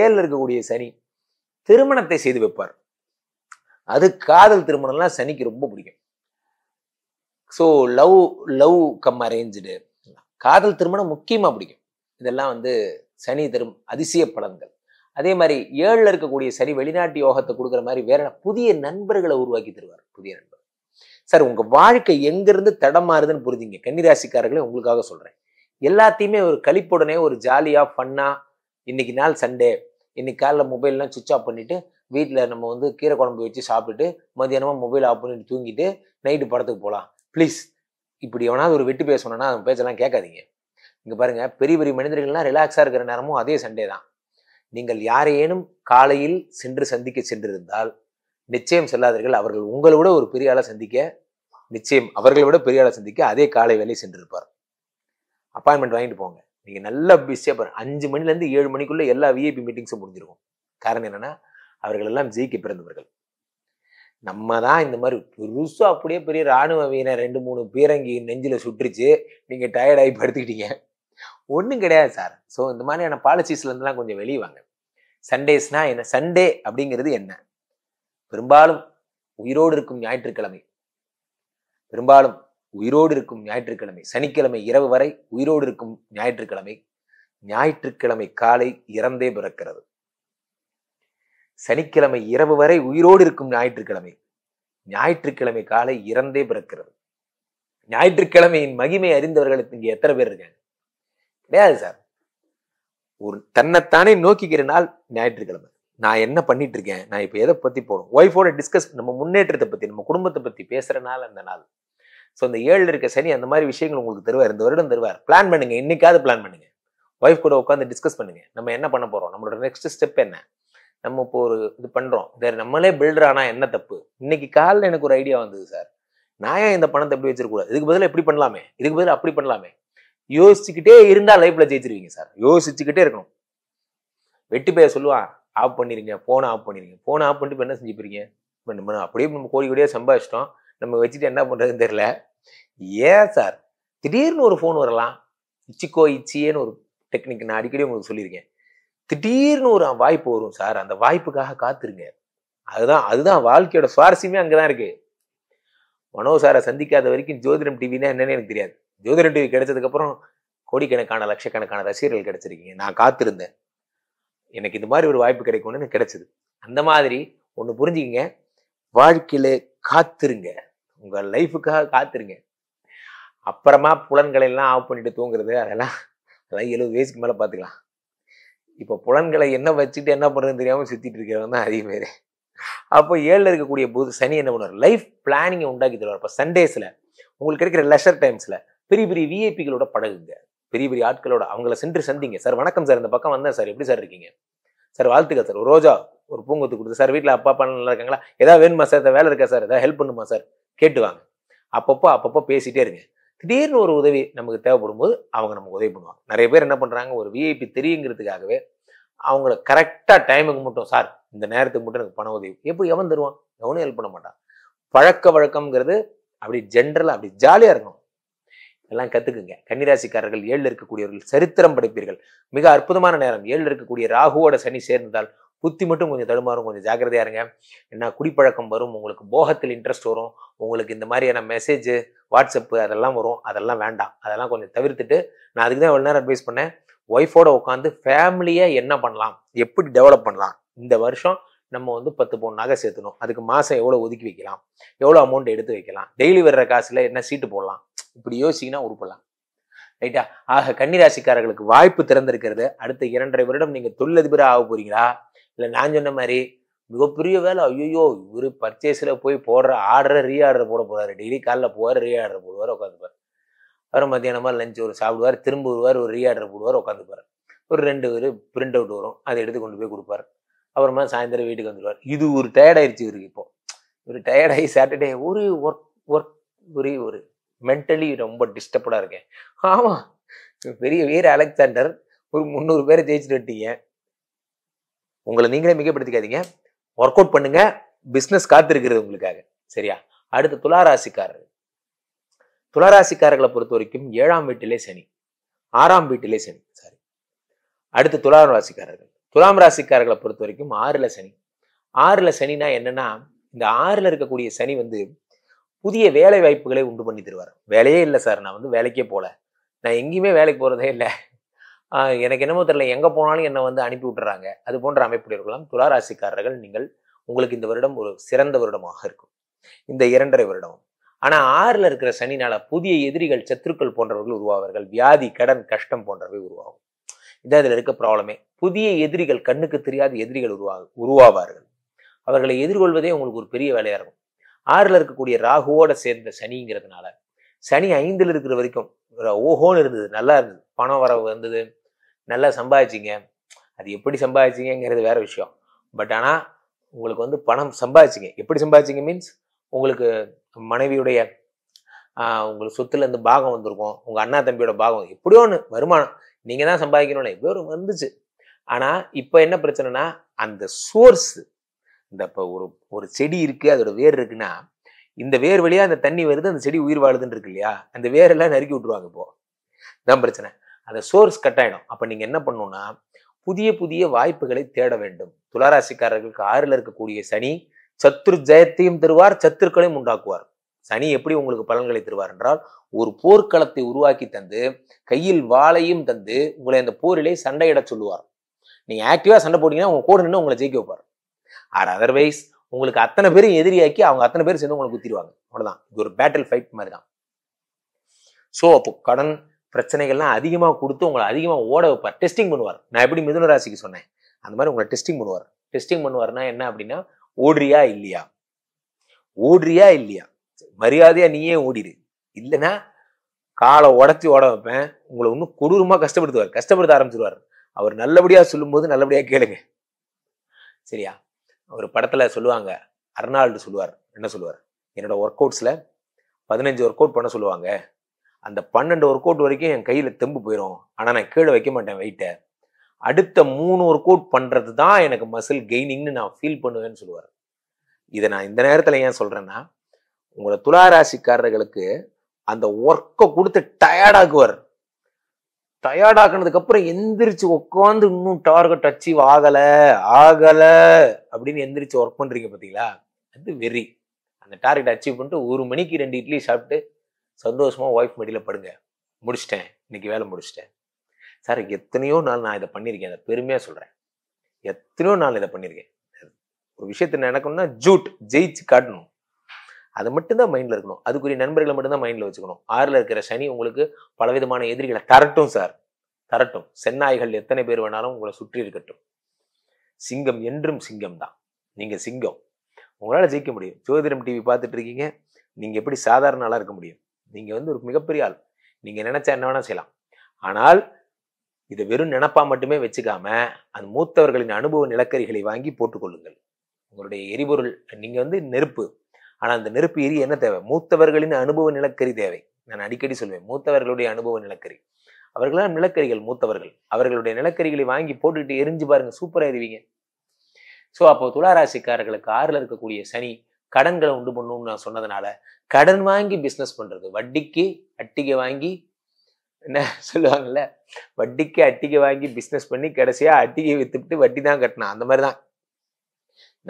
ஏழில் இருக்கக்கூடிய சனி திருமணத்தை செய்து வைப்பார் அது காதல் திருமணம்லாம் சனிக்கு ரொம்ப பிடிக்கும் so love love cum arrange காதல் திருமணம் முக்கியமாக பிடிக்கும் இதெல்லாம் வந்து சனி தரும் அதிசய பலன்கள் அதே மாதிரி ஏழில் இருக்கக்கூடிய சனி வெளிநாட்டு யோகத்தை கொடுக்குற மாதிரி வேற புதிய நண்பர்களை உருவாக்கி தருவார் புதிய நண்பர் சார் உங்கள் வாழ்க்கை எங்கேருந்து தடம் மாறுதுன்னு புரிஞ்சிங்க கன்னிராசிக்காரர்களே உங்களுக்காக சொல்கிறேன் எல்லாத்தையுமே ஒரு கழிப்புடனே ஒரு ஜாலியாக ஃபன்னாக இன்னைக்கு நாள் சண்டே இன்னைக்கு காலைல மொபைல்லாம் சுவிச் ஆஃப் பண்ணிவிட்டு வீட்டில் நம்ம வந்து கீரை குழம்பு வச்சு சாப்பிட்டுட்டு மதியானமாக மொபைல் ஆஃப் பண்ணிட்டு தூங்கிட்டு நைட்டு படத்துக்கு போகலாம் ப்ளீஸ் இப்படி எவனாவது ஒரு வெட்டி பேசணும்னா அவன் பேச்செல்லாம் கேட்காதீங்க இங்கே பாருங்கள் பெரிய பெரிய மனிதர்கள்லாம் ரிலாக்ஸாக இருக்கிற நேரமும் அதே சண்டே தான் நீங்கள் யாரையேனும் காலையில் சென்று சந்திக்க சென்றிருந்தால் நிச்சயம் செல்லாதீர்கள் அவர்கள் உங்களை விட ஒரு பெரிய ஆளை சந்திக்க நிச்சயம் அவர்களை விட பெரிய ஆளை சந்திக்க அதே காலை வேலையை சென்றிருப்பார் அப்பாயின்மெண்ட் வாங்கிட்டு போங்க நீங்கள் நல்லா பிஸியாக பாருங்க அஞ்சு மணிலேருந்து ஏழு மணிக்குள்ளே எல்லா விஐபி மீட்டிங்ஸும் முடிஞ்சிருக்கும் காரணம் என்னென்னா அவர்கள் எல்லாம் ஜெயிக்க பிறந்தவர்கள் நம்ம தான் இந்த மாதிரி புதுசும் அப்படியே பெரிய இராணுவ வீணை ரெண்டு மூணு பீரங்கி நெஞ்சில் சுட்டுருச்சு நீங்கள் டயர்டாகி படுத்துக்கிட்டீங்க ஒன்றும் கிடையாது சார் ஸோ இந்த மாதிரியான பாலிசிஸ்லேருந்துலாம் கொஞ்சம் வெளியே வாங்க சண்டேஸ்னால் என்ன சண்டே அப்படிங்கிறது என்ன பெரும்பாலும் உயிரோடு இருக்கும் ஞாயிற்றுக்கிழமை பெரும்பாலும் உயிரோடு இருக்கும் ஞாயிற்றுக்கிழமை சனிக்கிழமை இரவு வரை உயிரோடு இருக்கும் ஞாயிற்றுக்கிழமை ஞாயிற்றுக்கிழமை காலை இறந்தே பிறக்கிறது சனிக்கிழமை இரவு வரை உயிரோடு இருக்கும் ஞாயிற்றுக்கிழமை ஞாயிற்றுக்கிழமை காலை இறந்தே பிறக்கிறது ஞாயிற்றுக்கிழமையின் மகிமை அறிந்தவர்களுக்கு இங்கே எத்தனை பேர் இருக்காங்க கிடையாது சார் ஒரு தன்னைத்தானே நோக்கிக்கிற நாள் ஞாயிற்றுக்கிழமை நான் என்ன பண்ணிட்டு இருக்கேன் நான் இப்போ எதை பற்றி போகணும் ஒய்ஃபோட டிஸ்கஸ் நம்ம முன்னேற்றத்தை பற்றி நம்ம குடும்பத்தை பற்றி பேசுகிற நாள் அந்த நாள் ஸோ அந்த ஏழு இருக்க சனி அந்த மாதிரி விஷயங்கள் உங்களுக்கு தருவார் இந்த வருடம் தருவார் பிளான் பண்ணுங்க இன்னைக்காவது பிளான் பண்ணுங்க ஒய்ஃப் கூட உட்காந்து டிஸ்கஸ் பண்ணுங்க நம்ம என்ன பண்ண போகிறோம் நம்மளோட நெக்ஸ்ட் ஸ்டெப் என்ன நம்ம இப்போ ஒரு இது பண்ணுறோம் சரி நம்மளே பில்டர் ஆனால் என்ன தப்பு இன்னைக்கு காலில் எனக்கு ஒரு ஐடியா வந்தது சார் நான் ஏன் இந்த பணத்தை எப்படி வச்சிருக்கூடாது இதுக்கு பதிலாக எப்படி பண்ணலாமே இதுக்கு பதிலாக அப்படி பண்ணலாமே யோசிச்சுக்கிட்டே இருந்தால் லைஃப்பில் ஜெயிச்சிருவீங்க சார் யோசிச்சுக்கிட்டே இருக்கணும் வெட்டி பேர் சொல்லுவான் ஆஃப் பண்ணிருங்க ஃபோனை ஆஃப் பண்ணிருங்க ஃபோனை ஆஃப் பண்ணிட்டு இப்போ என்ன செஞ்சுப்பீங்க இப்போ நம்ம அப்படியே நம்ம கோடி கோடியாக சம்பாதிச்சிட்டோம் நம்ம வச்சுட்டு என்ன பண்ணுறதுன்னு தெரில ஏன் சார் திடீர்னு ஒரு ஃபோன் வரலாம் இச்சிக்கோ இச்சியேன்னு ஒரு டெக்னிக் நான் அடிக்கடி உங்களுக்கு சொல்லியிருக்கேன் திடீர்னு ஒரு வாய்ப்பு வரும் சார் அந்த வாய்ப்புக்காக காத்துருங்க அதுதான் அதுதான் வாழ்க்கையோட சுவாரஸ்யமே அங்கதான் இருக்கு மனோ சாரை சந்திக்காத வரைக்கும் ஜோதிடம் டிவினா என்னன்னு எனக்கு தெரியாது ஜோதிடம் டிவி கிடைச்சதுக்கு அப்புறம் கோடிக்கணக்கான லட்சக்கணக்கான ரசிகர்கள் கிடைச்சிருக்கீங்க நான் காத்திருந்தேன் எனக்கு இது மாதிரி ஒரு வாய்ப்பு கிடைக்கும்னு எனக்கு கிடைச்சது அந்த மாதிரி ஒன்று புரிஞ்சுக்கிங்க வாழ்க்கையில காத்துருங்க உங்கள் லைஃபுக்காக காத்துருங்க அப்புறமா புலன்களை எல்லாம் ஆஃப் பண்ணிட்டு தூங்குறது அதெல்லாம் அதெல்லாம் எழுபது வயசுக்கு மேலே பார்த்துக்கலாம் இப்போ புலன்களை என்ன வச்சுட்டு என்ன பண்ணுறதுன்னு தெரியாமல் சுற்றிட்டு இருக்கிறவங்க தான் அதேமாரி அப்போ ஏழில் இருக்கக்கூடிய புது சனி என்ன பண்ணுவார் லைஃப் பிளானிங்கை உண்டாக்கி தருவார் இப்போ சண்டேஸில் உங்களுக்கு இருக்கிற லெஷர் டைம்ஸில் பெரிய பெரிய விஐபிகளோட பழகுங்க பெரிய பெரிய ஆட்களோட அவங்கள சென்று சந்திங்க சார் வணக்கம் சார் இந்த பக்கம் வந்தேன் சார் எப்படி சார் இருக்கீங்க சார் வாழ்த்துக்கள் சார் ஒரு ரோஜா ஒரு பூங்கொத்து கொடுத்து சார் வீட்டில் அப்பா அப்பா நல்லா இருக்காங்களா ஏதாவது வேணுமா சார் வேலை இருக்கா சார் ஏதாவது ஹெல்ப் பண்ணுமா சார் கேட்டு வாங்க அப்பப்போ அப்பப்போ பேசிகிட்டே இருங்க திடீர்னு ஒரு உதவி நமக்கு தேவைப்படும் போது அவங்க நமக்கு உதவி பண்ணுவாங்க நிறைய பேர் என்ன பண்ணுறாங்க ஒரு விஐபி தெரியுங்கிறதுக்காகவே அவங்கள கரெக்டாக டைமுக்கு மட்டும் சார் இந்த நேரத்துக்கு மட்டும் எனக்கு பண உதவி எப்போ எவன் தருவான் எவனும் ஹெல்ப் பண்ண மாட்டான் பழக்க வழக்கம்ங்கிறது அப்படி ஜென்ரலாக அப்படி ஜாலியாக இருக்கணும் எல்லாம் கற்றுக்குங்க கன்னிராசிக்காரர்கள் ஏழில் இருக்கக்கூடியவர்கள் சரித்திரம் படைப்பீர்கள் மிக அற்புதமான நேரம் ஏழில் இருக்கக்கூடிய ராகுவோட சனி சேர்ந்ததால் புத்தி மட்டும் கொஞ்சம் தடுமாறும் கொஞ்சம் ஜாக்கிரதையாக இருங்க ஏன்னா குடிப்பழக்கம் வரும் உங்களுக்கு போகத்தில் இன்ட்ரெஸ்ட் வரும் உங்களுக்கு இந்த மாதிரியான மெசேஜ் வாட்ஸ்அப்பு அதெல்லாம் வரும் அதெல்லாம் வேண்டாம் அதெல்லாம் கொஞ்சம் தவிர்த்துட்டு நான் அதுக்கு தான் எவ்வளோ நேரம் அட்வைஸ் பண்ணேன் ஒய்ஃபோட உட்காந்து ஃபேமிலியை என்ன பண்ணலாம் எப்படி டெவலப் பண்ணலாம் இந்த வருஷம் நம்ம வந்து பத்து பவுன் நகை சேர்த்தணும் அதுக்கு மாதம் எவ்வளோ ஒதுக்கி வைக்கலாம் எவ்வளோ அமௌண்ட் எடுத்து வைக்கலாம் டெய்லி வர்ற காசில் என்ன சீட்டு போடலாம் இப்படி யோசிச்சிங்கன்னா உருப்பிடலாம் ரைட்டா ஆக கன்னிராசிக்காரர்களுக்கு வாய்ப்பு திறந்திருக்கிறது அடுத்த இரண்டரை வருடம் நீங்கள் தொழிலதிபராக ஆக போகிறீங்களா இல்லை நான் சொன்ன மாதிரி மிகப்பெரிய வேலை ஐயோ இவர் பர்ச்சேஸில் போய் போடுற ஆர்டரை ரீ ஆர்டர் போட போகிறாரு டெய்லி காலைல போவார் ரீ ஆர்டர் போடுவார் உட்காந்துப்பார் அப்புறம் மத்தியானமாக லஞ்ச் ஒரு சாப்பிடுவார் திரும்ப வருவார் ஒரு ரீ ஆர்டர் போடுவார் உட்காந்துப்பார் ஒரு ரெண்டு பேர் பிரிண்ட் அவுட் வரும் அதை எடுத்து கொண்டு போய் கொடுப்பார் அப்புறமா சாயந்தரம் வீட்டுக்கு வந்துடுவார் இது ஒரு டயர்டாயிருச்சு இவருக்கு இப்போ ஒரு டயர்டாகி சாட்டர்டே ஒரு ஒர்க் ஒர்க் ஒரு ஒரு மென்டலி ரொம்ப டிஸ்டர்படாக இருக்கேன் ஆமாம் பெரிய வீர அலெக்சாண்டர் ஒரு முந்நூறு பேரை ஜெயிச்சுட்டு விட்டீங்க உங்களை நீங்களே மிகப்படுத்திக்காதீங்க ஒர்க் அவுட் பண்ணுங்க பிஸ்னஸ் காத்திருக்கிறது உங்களுக்காக சரியா அடுத்து துளாராசிக்காரர் துளாராசிக்காரர்களை பொறுத்த வரைக்கும் ஏழாம் வீட்டிலே சனி ஆறாம் வீட்டிலே சனி சாரி அடுத்து துலாம் ராசிக்காரர்கள் துலாம் ராசிக்காரர்களை பொறுத்த வரைக்கும் ஆறுல சனி ஆறுல சனினா என்னன்னா இந்த ஆறுல இருக்கக்கூடிய சனி வந்து புதிய வேலை வாய்ப்புகளை உண்டு பண்ணி தருவார் வேலையே இல்லை சார் நான் வந்து வேலைக்கே போகல நான் எங்கேயுமே வேலைக்கு போகிறதே இல்லை எனக்கு என்னமோ தெரியல எங்கே போனாலும் என்னை வந்து அனுப்பி விட்டுறாங்க அது போன்ற அமைப்புடைய இருக்கலாம் துளாராசிக்காரர்கள் நீங்கள் உங்களுக்கு இந்த வருடம் ஒரு சிறந்த வருடமாக இருக்கும் இந்த இரண்டரை வருடம் ஆனால் ஆறில் இருக்கிற சனினால புதிய எதிரிகள் சத்துருக்கள் போன்றவர்கள் உருவாவார்கள் வியாதி கடன் கஷ்டம் போன்றவை உருவாகும் இதான் இதில் இருக்க ப்ராப்ளமே புதிய எதிரிகள் கண்ணுக்கு தெரியாத எதிரிகள் உருவா உருவாவார்கள் அவர்களை எதிர்கொள்வதே உங்களுக்கு ஒரு பெரிய வேலையாக இருக்கும் ஆறில் இருக்கக்கூடிய ராகுவோட சேர்ந்த சனிங்கிறதுனால சனி ஐந்தில் இருக்கிற வரைக்கும் ஓஹோன்னு இருந்தது நல்லா இருந்தது பணம் வரவு வந்தது நல்லா சம்பாதிச்சிங்க அது எப்படி சம்பாதிச்சிங்கிறது வேற விஷயம் பட் ஆனால் உங்களுக்கு வந்து பணம் சம்பாதிச்சிங்க எப்படி சம்பாதிச்சிங்க மீன்ஸ் உங்களுக்கு மனைவியுடைய உங்களுக்கு சொத்துல இருந்து பாகம் வந்திருக்கும் உங்கள் அண்ணா தம்பியோட பாகம் எப்படியோ ஒன்று வருமானம் நீங்கள் தான் சம்பாதிக்கணும்னு எப்படியோ ஒரு வந்துச்சு ஆனால் இப்போ என்ன பிரச்சனைனா அந்த சோர்ஸ் இந்த இப்போ ஒரு ஒரு செடி இருக்குது அதோட வேர் இருக்குன்னா இந்த வேர் வழியாக அந்த தண்ணி வருது அந்த செடி உயிர் வாழுதுன்னு இருக்கு இல்லையா அந்த வேரெல்லாம் நறுக்கி விட்டுருவாங்க இப்போது தான் பிரச்சனை அந்த சோர்ஸ் கட் ஆகிடும் அப்போ நீங்கள் என்ன பண்ணணும்னா புதிய புதிய வாய்ப்புகளை தேட வேண்டும் துளாராசிக்காரர்களுக்கு ஆறில் இருக்கக்கூடிய சனி சத்துரு ஜெயத்தையும் தருவார் சத்துருக்களையும் உண்டாக்குவார் சனி எப்படி உங்களுக்கு பலன்களை தருவார் என்றால் ஒரு போர்க்களத்தை உருவாக்கி தந்து கையில் வாளையும் தந்து உங்களை அந்த போரிலே சண்டையிட சொல்லுவார் நீங்கள் ஆக்டிவாக சண்டை போட்டீங்கன்னா உங்கள் கூட நின்று உங்களை ஜெயிக்க வைப்பார் ஆர் அதர்வைஸ் உங்களுக்கு அத்தனை பேரும் எதிரியாக்கி அவங்க அத்தனை பேரும் சேர்ந்து உங்களுக்கு குத்திடுவாங்க அவ்வளோதான் இது ஒரு பேட்டில் ஃபைட் மாதிரி தான் ஸோ அப்போ கடன் பிரச்சனைகள்லாம் அதிகமாக கொடுத்து உங்களை அதிகமாக ஓட வைப்பார் டெஸ்டிங் பண்ணுவார் நான் எப்படி மிதுன ராசிக்கு சொன்னேன் அந்த மாதிரி உங்களை டெஸ்டிங் பண்ணுவார் டெஸ்டிங் பண்ணுவார்னா என்ன அப்படின்னா ஓடுறியா இல்லையா ஓடுறியா இல்லையா மரியாதையா நீயே ஓடிடு இல்லைன்னா காலை உடச்சி ஓட வைப்பேன் உங்களை ஒன்றும் கொடூரமாக கஷ்டப்படுத்துவார் கஷ்டப்படுத்த ஆரம்பிச்சிருவார் அவர் நல்லபடியாக சொல்லும்போது நல்லபடியாக கேளுங்க சரியா அவர் படத்தில் சொல்லுவாங்க அர்னால்டு சொல்லுவார் என்ன சொல்லுவார் என்னோட ஒர்க் அவுட்ஸில் பதினஞ்சு ஒர்க் அவுட் பண்ண சொல்லுவாங்க அந்த பன்னெண்டு ஒரு கோட் வரைக்கும் என் கையில் தெம்பு போயிடும் ஆனால் நான் கீழே வைக்க மாட்டேன் வெயிட்டை அடுத்த மூணு ஒரு கோட் பண்ணுறது தான் எனக்கு மசில் கெய்னிங்னு நான் ஃபீல் பண்ணுவேன்னு சொல்லுவார் இதை நான் இந்த நேரத்தில் ஏன் சொல்கிறேன்னா உங்களை துளாராசிக்காரர்களுக்கு அந்த ஒர்க்கை கொடுத்து டயர்டாக்குவார் டயர்டாக்குனதுக்கப்புறம் எந்திரிச்சு உட்காந்து இன்னும் டார்கெட் அச்சீவ் ஆகலை ஆகலை அப்படின்னு எந்திரிச்சு ஒர்க் பண்ணுறீங்க பார்த்தீங்களா அது வெறி அந்த டார்கெட் அச்சீவ் பண்ணிட்டு ஒரு மணிக்கு ரெண்டு இட்லி சாப்பிட்டு சந்தோஷமாக ஒய்ஃப் மடியில் படுங்க முடிச்சிட்டேன் இன்னைக்கு வேலை முடிச்சிட்டேன் சார் எத்தனையோ நாள் நான் இதை பண்ணியிருக்கேன் அதை பெருமையாக சொல்கிறேன் எத்தனையோ நாள் இதை பண்ணியிருக்கேன் ஒரு விஷயத்தை நினைக்கணும்னா ஜூட் ஜெயிச்சு காட்டணும் அது மட்டும்தான் மைண்டில் இருக்கணும் அதுக்குரிய நண்பர்களை மட்டும்தான் மைண்டில் வச்சுக்கணும் ஆறில் இருக்கிற சனி உங்களுக்கு பலவிதமான எதிரிகளை தரட்டும் சார் தரட்டும் சென்னாய்கள் எத்தனை பேர் வேணாலும் உங்களை சுற்றி இருக்கட்டும் சிங்கம் என்றும் சிங்கம் தான் நீங்கள் சிங்கம் உங்களால் ஜெயிக்க முடியும் ஜோதிடம் டிவி பார்த்துட்டு இருக்கீங்க நீங்கள் எப்படி சாதாரண நாளாக இருக்க முடியும் நீங்கள் வந்து ஒரு மிகப்பெரிய ஆள் நீங்கள் நினச்சா என்ன வேணால் செய்யலாம் ஆனால் இது வெறும் நினப்பாக மட்டுமே வச்சுக்காம அந்த மூத்தவர்களின் அனுபவ நிலக்கரிகளை வாங்கி போட்டுக்கொள்ளுங்கள் உங்களுடைய எரிபொருள் நீங்கள் வந்து நெருப்பு ஆனால் அந்த நெருப்பு எரி என்ன தேவை மூத்தவர்களின் அனுபவ நிலக்கரி தேவை நான் அடிக்கடி சொல்வேன் மூத்தவர்களுடைய அனுபவ நிலக்கரி அவர்களால் நிலக்கரிகள் மூத்தவர்கள் அவர்களுடைய நிலக்கரிகளை வாங்கி போட்டுக்கிட்டு எரிஞ்சு பாருங்க சூப்பராக இருவீங்க ஸோ அப்போ துளாராசிக்காரர்களுக்கு ஆறில் இருக்கக்கூடிய சனி கடன்களை உண்டு பண்ணணும்னு நான் சொன்னதுனால கடன் வாங்கி பிஸ்னஸ் பண்ணுறது வட்டிக்கு அட்டிகை வாங்கி என்ன சொல்லுவாங்கல்ல வட்டிக்கு அட்டிகை வாங்கி பிஸ்னஸ் பண்ணி கடைசியாக அட்டிகை விற்றுட்டு வட்டி தான் கட்டினா அந்த மாதிரி தான்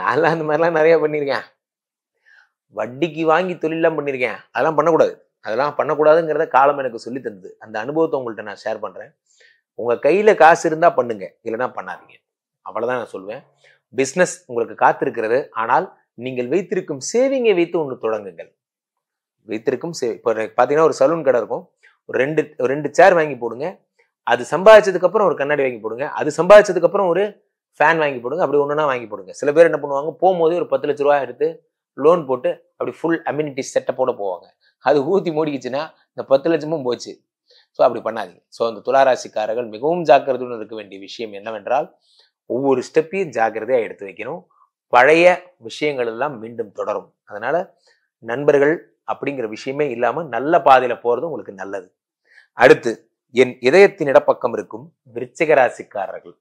நான்லாம் அந்த மாதிரிலாம் நிறையா பண்ணியிருக்கேன் வட்டிக்கு வாங்கி தொழிலெலாம் பண்ணியிருக்கேன் அதெல்லாம் பண்ணக்கூடாது அதெல்லாம் பண்ணக்கூடாதுங்கிறத காலம் எனக்கு சொல்லி தந்தது அந்த அனுபவத்தை உங்கள்கிட்ட நான் ஷேர் பண்ணுறேன் உங்கள் கையில் காசு இருந்தால் பண்ணுங்க இல்லைன்னா பண்ணாதீங்க அவ்வளோதான் நான் சொல்லுவேன் பிஸ்னஸ் உங்களுக்கு காத்திருக்கிறது ஆனால் நீங்கள் வைத்திருக்கும் சேவிங்கை வைத்து ஒன்று தொடங்குங்கள் வைத்திருக்கும் சே இப்போ பார்த்தீங்கன்னா ஒரு சலூன் கடை இருக்கும் ஒரு ரெண்டு ரெண்டு சேர் வாங்கி போடுங்க அது சம்பாதிச்சதுக்கப்புறம் ஒரு கண்ணாடி வாங்கி போடுங்க அது சம்பாதிச்சதுக்கப்புறம் ஒரு ஃபேன் வாங்கி போடுங்க அப்படி ஒன்றுனா வாங்கி போடுங்க சில பேர் என்ன பண்ணுவாங்க போகும்போதே ஒரு பத்து லட்ச ரூபா எடுத்து லோன் போட்டு அப்படி ஃபுல் அம்யூனிட்டி செட்டப்போட போவாங்க அது ஊற்றி மூடிக்கிச்சுன்னா இந்த பத்து லட்சமும் போச்சு ஸோ அப்படி பண்ணாதீங்க ஸோ அந்த துளாராசிக்காரர்கள் மிகவும் ஜாக்கிரதையுடன் இருக்க வேண்டிய விஷயம் என்னவென்றால் ஒவ்வொரு ஸ்டெப்பையும் ஜாக்கிரதையாக எடுத்து வைக்கணும் பழைய விஷயங்கள் எல்லாம் மீண்டும் தொடரும் அதனால நண்பர்கள் அப்படிங்கிற விஷயமே இல்லாமல் நல்ல பாதையில் போகிறது உங்களுக்கு நல்லது அடுத்து என் இதயத்தின் இடப்பக்கம் இருக்கும் விருச்சிக ராசிக்காரர்கள்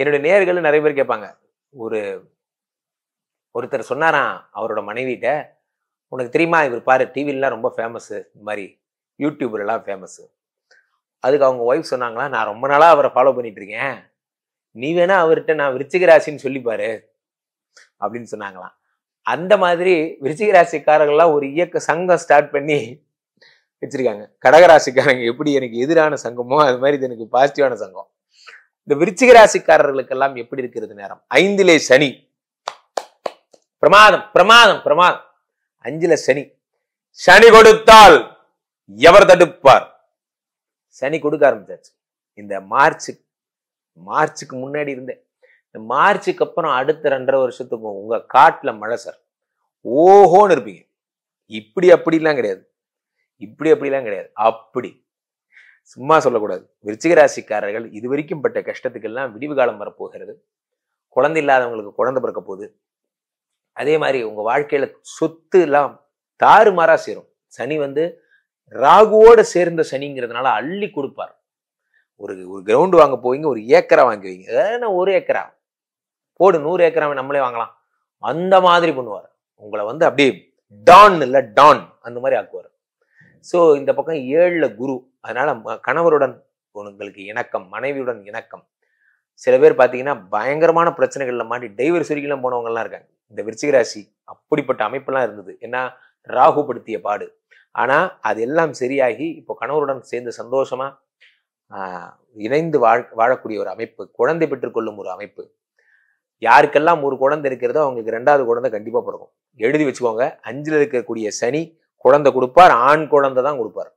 என்னுடைய நேர்கள் நிறைய பேர் கேட்பாங்க ஒரு ஒருத்தர் சொன்னாராம் அவரோட மனைவிட்ட உனக்கு தெரியுமா இவர் பாரு டிவிலாம் ரொம்ப ஃபேமஸ்ஸு இந்த மாதிரி யூடியூப்லலாம் ஃபேமஸ்ஸு அதுக்கு அவங்க ஒய்ஃப் சொன்னாங்களா நான் ரொம்ப நாளாக அவரை ஃபாலோ பண்ணிட்டு இருக்கேன் நீ வேணா அவர்கிட்ட நான் விருச்சிக ராசின்னு சொல்லிப்பாரு அப்படின்னு சொன்னாங்களாம் அந்த மாதிரி விருச்சிக ராசிக்காரர்கள்லாம் ஒரு இயக்க சங்கம் ஸ்டார்ட் பண்ணி வச்சிருக்காங்க கடகராசிக்காரங்க எப்படி எனக்கு எதிரான சங்கமோ அது மாதிரி இது எனக்கு பாசிட்டிவான சங்கம் இந்த விருச்சிக ராசிக்காரர்களுக்கெல்லாம் எப்படி இருக்கிறது நேரம் ஐந்திலே சனி பிரமாதம் பிரமாதம் பிரமாதம் அஞ்சுல சனி சனி கொடுத்தால் எவர் தடுப்பார் சனி கொடுக்க ஆரம்பிச்சாச்சு இந்த மார்ச் மார்ச்சுக்கு முன்னாடி இருந்தேன் மார்ச்சுக்கு அப்புறம் அடுத்த ரெண்டரை வருஷத்துக்கும் உங்கள் காட்டில் மழை சார் ஓஹோன்னு இருப்பீங்க இப்படி அப்படிலாம் கிடையாது இப்படி அப்படிலாம் கிடையாது அப்படி சும்மா சொல்லக்கூடாது விருச்சிக ராசிக்காரர்கள் இது வரைக்கும் பட்ட கஷ்டத்துக்கெல்லாம் விடிவு காலம் வரப்போகிறது குழந்தை இல்லாதவங்களுக்கு குழந்தை பிறக்க போகுது அதே மாதிரி உங்கள் வாழ்க்கையில் சொத்து எல்லாம் தாறுமாறாக சேரும் சனி வந்து ராகுவோடு சேர்ந்த சனிங்கிறதுனால அள்ளி கொடுப்பார் ஒரு ஒரு கிரவுண்டு வாங்க போவீங்க ஒரு ஏக்கரா வாங்கி வைங்க ஏன்னா ஒரு ஏக்கரா போடு நூறு ஏக்கராமே நம்மளே வாங்கலாம் அந்த மாதிரி பண்ணுவார் உங்களை வந்து அப்படியே டான் இல்லை டான் அந்த மாதிரி ஆக்குவார் ஸோ இந்த பக்கம் ஏழில் குரு அதனால கணவருடன் உங்களுக்கு இணக்கம் மனைவியுடன் இணக்கம் சில பேர் பார்த்தீங்கன்னா பயங்கரமான பிரச்சனைகள்ல மாட்டி டைவர் சுருக்கிலாம் போனவங்கலாம் இருக்காங்க இந்த விருச்சிக ராசி அப்படிப்பட்ட அமைப்பெல்லாம் இருந்தது ஏன்னா ராகுபடுத்திய பாடு ஆனால் அதெல்லாம் சரியாகி இப்போ கணவருடன் சேர்ந்து சந்தோஷமாக இணைந்து வாழ் வாழக்கூடிய ஒரு அமைப்பு குழந்தை பெற்றுக்கொள்ளும் ஒரு அமைப்பு யாருக்கெல்லாம் ஒரு குழந்தை இருக்கிறதோ அவங்களுக்கு ரெண்டாவது குழந்தை கண்டிப்பாக பிறக்கும் எழுதி வச்சுக்கோங்க அஞ்சில் இருக்கக்கூடிய சனி குழந்தை கொடுப்பார் ஆண் குழந்தை தான் கொடுப்பார்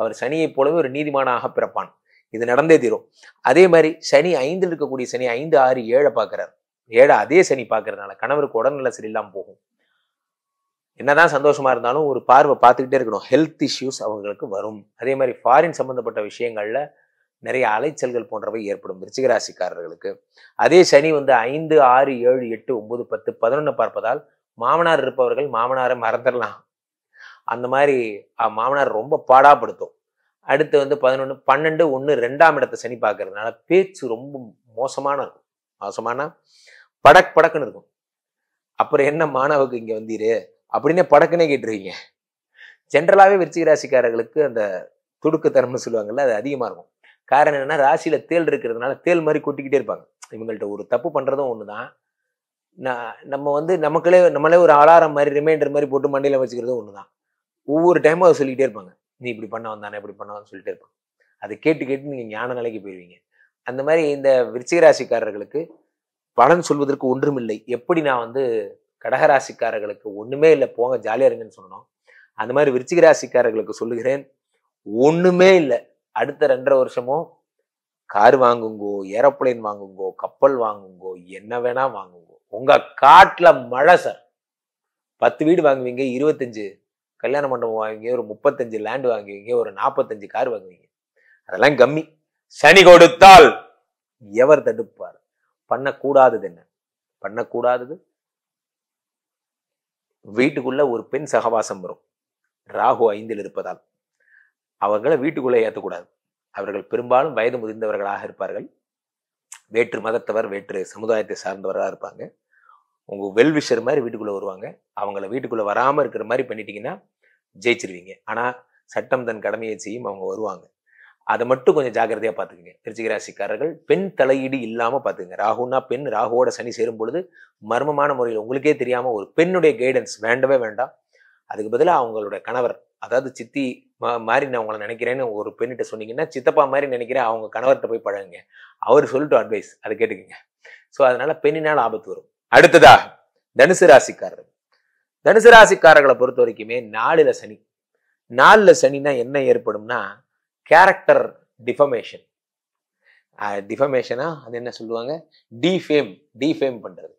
அவர் சனியைப் போலவே ஒரு நீதிமானாக பிறப்பான் இது நடந்தே தீரும் அதே மாதிரி சனி ஐந்தில் இருக்கக்கூடிய சனி ஐந்து ஆறு ஏழை பார்க்குறார் ஏழை அதே சனி பார்க்கறதுனால கணவருக்கு உடல்நிலை சரியில்லாமல் போகும் என்னதான் சந்தோஷமா இருந்தாலும் ஒரு பார்வை பார்த்துக்கிட்டே இருக்கணும் ஹெல்த் இஷ்யூஸ் அவங்களுக்கு வரும் அதே மாதிரி ஃபாரின் சம்மந்தப்பட்ட விஷயங்கள்ல நிறைய அலைச்சல்கள் போன்றவை ஏற்படும் விருச்சிகராசிக்காரர்களுக்கு அதே சனி வந்து ஐந்து ஆறு ஏழு எட்டு ஒன்பது பத்து பதினொன்று பார்ப்பதால் மாமனார் இருப்பவர்கள் மாமனாரை மறந்துடலாம் அந்த மாதிரி மாமனார் ரொம்ப பாடாப்படுத்தும் அடுத்து வந்து பதினொன்று பன்னெண்டு ஒன்று ரெண்டாம் இடத்தை சனி பார்க்கறதுனால பேச்சு ரொம்ப மோசமான இருக்கும் மோசமான படக் படக்குன்னு இருக்கும் அப்புறம் என்ன மாணவுக்கு இங்கே வந்தீரு அப்படின்னே படக்குன்னே கேட்டுருவீங்க ஜென்ரலாகவே விருச்சிகராசிக்காரர்களுக்கு அந்த துடுக்கு தரம்னு சொல்லுவாங்கல்ல அது அதிகமாக இருக்கும் காரணம் என்னன்னா ராசியில தேல் இருக்கிறதுனால தேல் மாதிரி கொட்டிக்கிட்டே இருப்பாங்க இவங்கள்ட்ட ஒரு தப்பு பண்றதும் ஒண்ணுதான் நான் நம்ம வந்து நமக்களே நம்மளே ஒரு அலாரம் மாதிரி ரிமைண்டர் மாதிரி போட்டு மண்டையில வச்சுக்கிறதும் ஒண்ணுதான் ஒவ்வொரு டைமும் அதை சொல்லிக்கிட்டே இருப்பாங்க நீ இப்படி பண்ண வந்தானே இப்படி பண்ண வந்து சொல்லிட்டே இருப்பாங்க அதை கேட்டு கேட்டு நீங்க ஞான நிலைக்கு போயிடுவீங்க அந்த மாதிரி இந்த விருச்சிகராசிக்காரர்களுக்கு பலன் சொல்வதற்கு ஒன்றும் இல்லை எப்படி நான் வந்து கடகராசிக்காரர்களுக்கு ஒன்றுமே இல்லை போங்க ஜாலியாக இருங்கன்னு சொன்னோம் அந்த மாதிரி விருச்சிகராசிக்காரர்களுக்கு சொல்லுகிறேன் ஒன்றுமே இல்லை அடுத்த ரெண்டரை வருஷமும் கார் வாங்குங்கோ ஏரோப்ளைன் வாங்குங்கோ கப்பல் வாங்குங்கோ என்ன வேணா வாங்குங்கோ உங்க காட்டுல மழை சார் பத்து வீடு வாங்குவீங்க இருபத்தஞ்சு கல்யாண மண்டபம் வாங்குவீங்க ஒரு முப்பத்தஞ்சு லேண்ட் வாங்குவீங்க ஒரு நாற்பத்தஞ்சு கார் வாங்குவீங்க அதெல்லாம் கம்மி சனி கொடுத்தால் எவர் தடுப்பார் பண்ணக்கூடாதது என்ன பண்ணக்கூடாதது வீட்டுக்குள்ள ஒரு பெண் சகவாசம் வரும் ராகு ஐந்தில் இருப்பதால் அவர்களை வீட்டுக்குள்ளே ஏற்றக்கூடாது அவர்கள் பெரும்பாலும் வயது முதிர்ந்தவர்களாக இருப்பார்கள் வேற்று மதத்தவர் வேற்று சமுதாயத்தை சார்ந்தவராக இருப்பாங்க உங்கள் வெல்விஷர் மாதிரி வீட்டுக்குள்ளே வருவாங்க அவங்கள வீட்டுக்குள்ளே வராமல் இருக்கிற மாதிரி பண்ணிட்டீங்கன்னா ஜெயிச்சிருவீங்க ஆனால் சட்டம் தன் கடமையை செய்யும் அவங்க வருவாங்க அதை மட்டும் கொஞ்சம் ஜாக்கிரதையாக பார்த்துக்குங்க திருச்சிகராசிக்காரர்கள் ராசிக்காரர்கள் பெண் தலையீடு இல்லாமல் பார்த்துக்குங்க ராகுனா பெண் ராகுவோட சனி சேரும் பொழுது மர்மமான முறையில் உங்களுக்கே தெரியாமல் ஒரு பெண்ணுடைய கைடன்ஸ் வேண்டவே வேண்டாம் அதுக்கு பதிலாக அவங்களோட கணவர் அதாவது சித்தி மாதிரி நான் உங்களை நினைக்கிறேன்னு ஒரு பெண்ணிட்ட சொன்னீங்கன்னா சித்தப்பா மாதிரி நினைக்கிறேன் அவங்க கணவர்கிட்ட போய் பழகுங்க அவர் சொல்லிட்டு அட்வைஸ் அதை கேட்டுக்கோங்க ஸோ அதனால பெண்ணினால் ஆபத்து வரும் அடுத்ததாக தனுசு ராசிக்காரர் தனுசு ராசிக்காரர்களை பொறுத்த வரைக்குமே நாலுல சனி நாலுல சனினா என்ன ஏற்படும்னா கேரக்டர் டிஃபமேஷன் டிஃபமேஷனா அது என்ன சொல்லுவாங்க டிஃபேம் டிஃபேம் பண்றது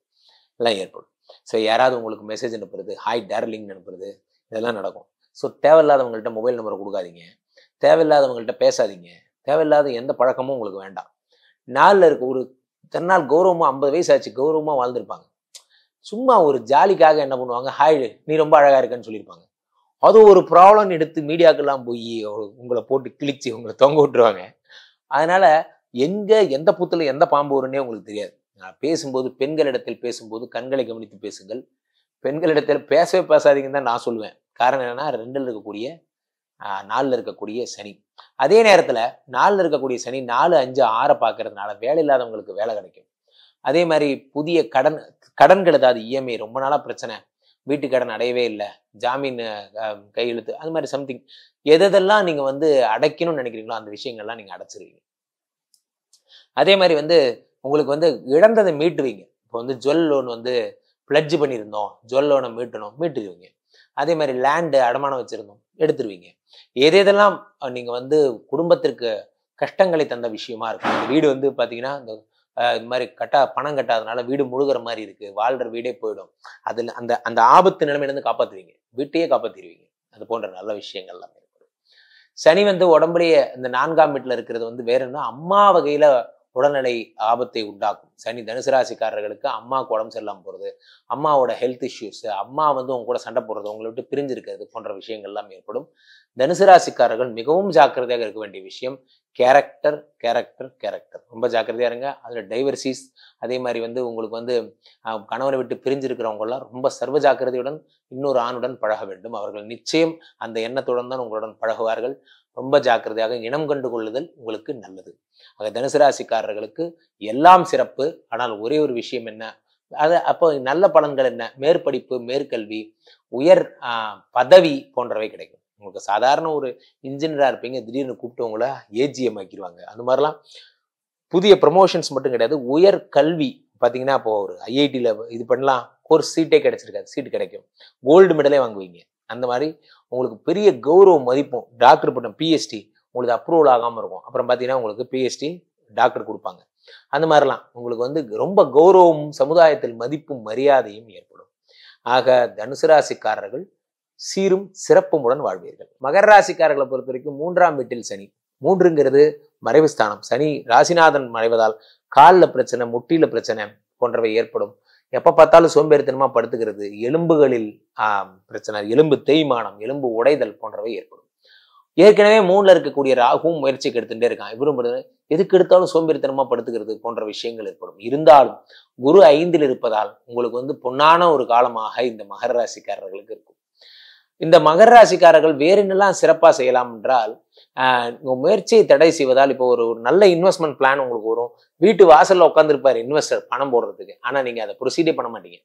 எல்லாம் ஏற்படும் ஸோ யாராவது உங்களுக்கு மெசேஜ் அனுப்புறது ஹாய் டேர்லிங் அனுப்புறது இதெல்லாம் நடக்கும் ஸோ தேவையில்லாதவங்கள்ட்ட மொபைல் நம்பரை கொடுக்காதீங்க தேவையில்லாதவங்கள்ட்ட பேசாதீங்க தேவையில்லாத எந்த பழக்கமும் உங்களுக்கு வேண்டாம் நாளில் இருக்க ஒரு தன்னால் கௌரவமாக ஐம்பது வயசு ஆச்சு கௌரவமாக வாழ்ந்துருப்பாங்க சும்மா ஒரு ஜாலிக்காக என்ன பண்ணுவாங்க ஹாய் நீ ரொம்ப அழகாக இருக்கன்னு சொல்லியிருப்பாங்க அது ஒரு ப்ராப்ளம் எடுத்து மீடியாக்கெல்லாம் போய் உங்களை போட்டு கிழிச்சு உங்களை தொங்க விட்டுருவாங்க அதனால் எங்கே எந்த புத்தில் எந்த பாம்பு வரும்னே உங்களுக்கு தெரியாது பேசும்போது பெண்களிடத்தில் பேசும்போது கண்களை கவனித்து பேசுங்கள் பெண்களிடத்தில் பேசவே பேசாதீங்கன்னு தான் நான் சொல்லுவேன் காரணம் என்னன்னா ரெண்டில் இருக்கக்கூடிய நாளில் இருக்கக்கூடிய சனி அதே நேரத்தில் நாளில் இருக்கக்கூடிய சனி நாலு அஞ்சு ஆறை பார்க்கறதுனால வேலை இல்லாதவங்களுக்கு வேலை கிடைக்கும் அதே மாதிரி புதிய கடன் கடன்கள் ஏதாவது இஎம்ஐ ரொம்ப நாளாக பிரச்சனை வீட்டு கடன் அடையவே இல்லை ஜாமீன் கையெழுத்து அது மாதிரி சம்திங் எதெல்லாம் நீங்கள் வந்து அடைக்கணும்னு நினைக்கிறீங்களோ அந்த விஷயங்கள்லாம் நீங்கள் அடைச்சிருவீங்க அதே மாதிரி வந்து உங்களுக்கு வந்து இழந்ததை மீட்டுவீங்க இப்போ வந்து ஜுவல் லோன் வந்து பிளட்ஜ் பண்ணியிருந்தோம் ஜுவல் லோனை மீட்டணும் மீட்டுருவீங்க அதே மாதிரி லேண்டு அடமானம் வச்சுருந்தோம் எடுத்துருவீங்க எது எதெல்லாம் நீங்கள் வந்து குடும்பத்திற்கு கஷ்டங்களை தந்த விஷயமா இருக்கும் இந்த வீடு வந்து பார்த்தீங்கன்னா இந்த இது மாதிரி கட்டா பணம் கட்டாதனால வீடு முழுகிற மாதிரி இருக்குது வாழ்கிற வீடே போயிடும் அதில் அந்த அந்த ஆபத்து நிலைமையிலேருந்து காப்பாற்றுவீங்க வீட்டையே காப்பாற்றிடுவீங்க அது போன்ற நல்ல விஷயங்கள் எல்லாமே சனி வந்து உடம்புலேயே இந்த நான்காம் வீட்டில் இருக்கிறது வந்து வேற என்ன அம்மா வகையில் உடல்நிலை ஆபத்தை உண்டாக்கும் சனி தனுசு ராசிக்காரர்களுக்கு அம்மாவுக்கு உடம்பு சரியில்லாமல் போகிறது அம்மாவோட ஹெல்த் இஷ்யூஸ் அம்மா வந்து உங்க கூட சண்டை போடுறது உங்களை விட்டு பிரிஞ்சிருக்கிறது போன்ற விஷயங்கள் எல்லாம் ஏற்படும் தனுசு ராசிக்காரர்கள் மிகவும் ஜாக்கிரதையாக இருக்க வேண்டிய விஷயம் கேரக்டர் கேரக்டர் கேரக்டர் ரொம்ப ஜாக்கிரதையாக இருங்க அதில் டைவர்சிஸ் அதே மாதிரி வந்து உங்களுக்கு வந்து கணவனை விட்டு பிரிஞ்சிருக்கிறவங்களாம் ரொம்ப சர்வ ஜாக்கிரதையுடன் இன்னொரு ஆணுடன் பழக வேண்டும் அவர்கள் நிச்சயம் அந்த எண்ணத்துடன் தான் உங்களுடன் பழகுவார்கள் ரொம்ப ஜாக்கிரதையாக இனம் கண்டு கொள்ளுதல் உங்களுக்கு நல்லது ஆக தனுசு ராசிக்காரர்களுக்கு எல்லாம் சிறப்பு ஆனால் ஒரே ஒரு விஷயம் என்ன அது அப்போ நல்ல பலன்கள் என்ன மேற்படிப்பு மேற்கல்வி உயர் பதவி போன்றவை கிடைக்கும் உங்களுக்கு சாதாரண ஒரு இன்ஜினியராக இருப்பீங்க திடீர்னு கூப்பிட்டு ஏஜிஎம் ஆக்கிடுவாங்க அந்த மாதிரிலாம் புதிய ப்ரமோஷன்ஸ் மட்டும் கிடையாது உயர் கல்வி பார்த்தீங்கன்னா இப்போ ஒரு ஐஐடியில் இது பண்ணலாம் கோர்ஸ் சீட்டே கிடைச்சிருக்காது சீட் கிடைக்கும் கோல்டு மெடலே வாங்குவீங்க அந்த மாதிரி உங்களுக்கு பெரிய கௌரவ மதிப்பும் டாக்டர் பட்டம் பிஎஸ்டி உங்களுக்கு அப்ரூவல் ஆகாமல் இருக்கும் அப்புறம் பார்த்தீங்கன்னா உங்களுக்கு பிஎஸ்டி டாக்டர் கொடுப்பாங்க அந்த மாதிரிலாம் உங்களுக்கு வந்து ரொம்ப கௌரவம் சமுதாயத்தில் மதிப்பும் மரியாதையும் ஏற்படும் ஆக தனுசு ராசிக்காரர்கள் சீரும் சிறப்புமுடன் வாழ்வீர்கள் மகர ராசிக்காரர்களை பொறுத்த வரைக்கும் மூன்றாம் வீட்டில் சனி மூன்றுங்கிறது மறைவு ஸ்தானம் சனி ராசிநாதன் மறைவதால் காலில் பிரச்சனை முட்டியில் பிரச்சனை போன்றவை ஏற்படும் எப்போ பார்த்தாலும் சோம்பேறித்தனமாக படுத்துக்கிறது எலும்புகளில் பிரச்சனை எலும்பு தேய்மானம் எலும்பு உடைதல் போன்றவை ஏற்படும் ஏற்கனவே மூணில் இருக்கக்கூடிய ராகுவும் முயற்சிக்கு எடுத்துட்டே இருக்கான் இவரும் எதுக்கு எடுத்தாலும் சோம்பேறித்தனமாக படுத்துக்கிறது போன்ற விஷயங்கள் ஏற்படும் இருந்தாலும் குரு ஐந்தில் இருப்பதால் உங்களுக்கு வந்து பொன்னான ஒரு காலமாக இந்த மகர ராசிக்காரர்களுக்கு இருக்கும் இந்த மகர ராசிக்காரர்கள் வேறு என்னெல்லாம் சிறப்பாக செய்யலாம் என்றால் உங்கள் முயற்சியை தடை செய்வதால் இப்போ ஒரு நல்ல இன்வெஸ்ட்மெண்ட் பிளான் உங்களுக்கு வரும் வீட்டு வாசலில் உட்காந்துருப்பார் இன்வெஸ்டர் பணம் போடுறதுக்கு ஆனால் நீங்கள் அதை ப்ரொசீடே பண்ண மாட்டீங்க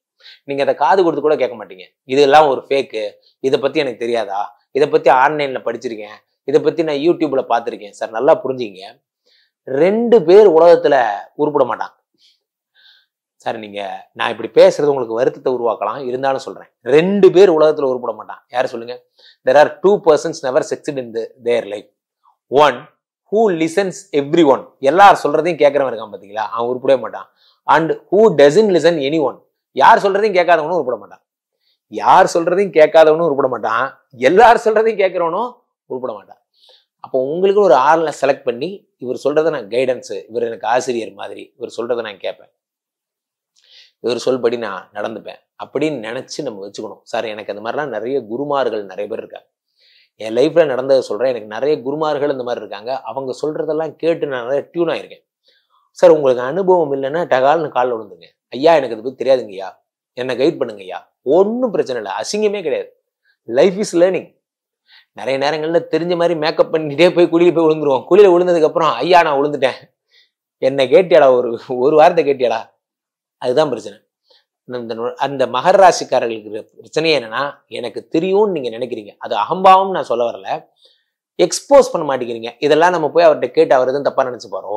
நீங்கள் அதை காது கொடுத்து கூட கேட்க மாட்டீங்க இதெல்லாம் ஒரு ஃபேக்கு இதை பற்றி எனக்கு தெரியாதா இதை பற்றி ஆன்லைனில் படிச்சிருக்கேன் இதை பற்றி நான் யூடியூப்பில் பார்த்துருக்கேன் சார் நல்லா புரிஞ்சுங்க ரெண்டு பேர் உலகத்தில் உருப்பிட மாட்டாங்க சார் நீங்கள் நான் இப்படி பேசுறது உங்களுக்கு வருத்தத்தை உருவாக்கலாம் இருந்தாலும் சொல்கிறேன் ரெண்டு பேர் உலகத்தில் உருப்பிட மாட்டான் யார் சொல்லுங்கள் there are two persons never succeed in their life one who listens everyone எல்லார் சொல்றதையும் கேட்கறவன் இருக்கான் பார்த்தீங்களா அவன் உருப்பிடவே மாட்டான் and who doesn't listen anyone யார் சொல்றதையும் கேட்காதவனும் உருப்பிட மாட்டான் யார் சொல்றதையும் கேட்காதவனும் உருப்பிட மாட்டான் எல்லார் சொல்றதையும் கேட்கறவனும் உருப்பிட மாட்டான் அப்போ உங்களுக்கு ஒரு ஆளில் செலக்ட் பண்ணி இவர் சொல்றத நான் கைடன்ஸு இவர் எனக்கு ஆசிரியர் மாதிரி இவர் சொல்றதை நான் கேட்பேன் இவர் சொல்படி நான் நடந்துப்பேன் அப்படின்னு நினச்சி நம்ம வச்சுக்கணும் சார் எனக்கு அந்த மாதிரிலாம் நிறைய குருமார்கள் நிறைய பேர் இருக்காங்க என் லைஃப்பில் நடந்ததை சொல்கிறேன் எனக்கு நிறைய குருமார்கள் இந்த மாதிரி இருக்காங்க அவங்க சொல்கிறதெல்லாம் கேட்டு நான் நிறைய டியூன் ஆகிருக்கேன் சார் உங்களுக்கு அனுபவம் இல்லைன்னா டகால்னு காலில் விழுந்துங்க ஐயா எனக்கு இது பற்றி தெரியாதுங்கய்யா என்னை கைட் பண்ணுங்கய்யா ஒன்றும் பிரச்சனை இல்லை அசிங்கமே கிடையாது லைஃப் இஸ் லேர்னிங் நிறைய நேரங்களில் தெரிஞ்ச மாதிரி மேக்கப் பண்ணிகிட்டே போய் குழியில் போய் விழுந்துருவோம் குழியில் விழுந்ததுக்கப்புறம் ஐயா நான் விழுந்துட்டேன் என்னை கேட்டியாடா ஒரு ஒரு வாரத்தை கேட்டியாடா அதுதான் பிரச்சனை இந்த அந்த மகர ராசிக்காரர்களுக்கு பிரச்சனையே என்னன்னா எனக்கு தெரியும்னு நீங்கள் நினைக்கிறீங்க அது அகம்பாவம் நான் சொல்ல வரல எக்ஸ்போஸ் பண்ண மாட்டேங்கிறீங்க இதெல்லாம் நம்ம போய் அவர்கிட்ட கேட்டு அவர் எதுவும் தப்பாக நினச்சிப்பாரோ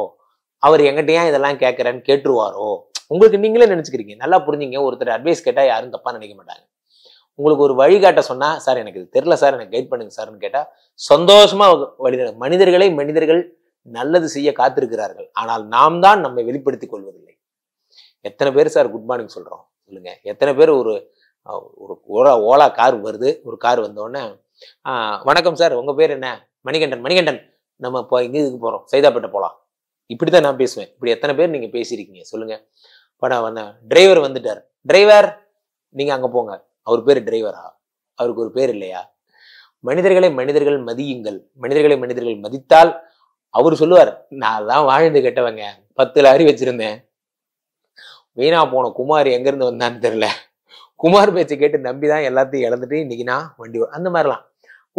அவர் எங்கிட்டயும் இதெல்லாம் கேட்குறேன்னு கேட்டுருவாரோ உங்களுக்கு நீங்களே நினச்சிக்கிறீங்க நல்லா புரிஞ்சுங்க ஒருத்தர் அட்வைஸ் கேட்டால் யாரும் தப்பாக நினைக்க மாட்டாங்க உங்களுக்கு ஒரு வழிகாட்ட சொன்னால் சார் எனக்கு இது தெரில சார் எனக்கு கைட் பண்ணுங்க சார்னு கேட்டால் சந்தோஷமாக வழி மனிதர்களை மனிதர்கள் நல்லது செய்ய காத்திருக்கிறார்கள் ஆனால் நாம் தான் நம்மை வெளிப்படுத்திக் கொள்வதில்லை எத்தனை பேர் சார் குட் மார்னிங் சொல்கிறோம் சொல்லுங்க எத்தனை பேர் ஒரு ஒரு ஓலா ஓலா கார் வருது ஒரு கார் வந்தோடனே வணக்கம் சார் உங்கள் பேர் என்ன மணிகண்டன் மணிகண்டன் நம்ம இப்போ இங்கே இதுக்கு போகிறோம் சைதாப்பேட்டை போகலாம் இப்படி தான் நான் பேசுவேன் இப்படி எத்தனை பேர் நீங்கள் பேசியிருக்கீங்க சொல்லுங்கள் நான் வந்தேன் டிரைவர் வந்துட்டார் டிரைவர் நீங்கள் அங்கே போங்க அவர் பேர் டிரைவரா அவருக்கு ஒரு பேர் இல்லையா மனிதர்களை மனிதர்கள் மதியுங்கள் மனிதர்களை மனிதர்கள் மதித்தால் அவர் சொல்லுவார் நான் தான் வாழ்ந்து கெட்டவங்க பத்து லாரி வச்சிருந்தேன் வீணா போன குமார் எங்கேருந்து வந்தான்னு தெரில குமார் பேச்சை கேட்டு நம்பி தான் எல்லாத்தையும் இழந்துட்டு இன்னைக்கு நான் வண்டி அந்த மாதிரிலாம்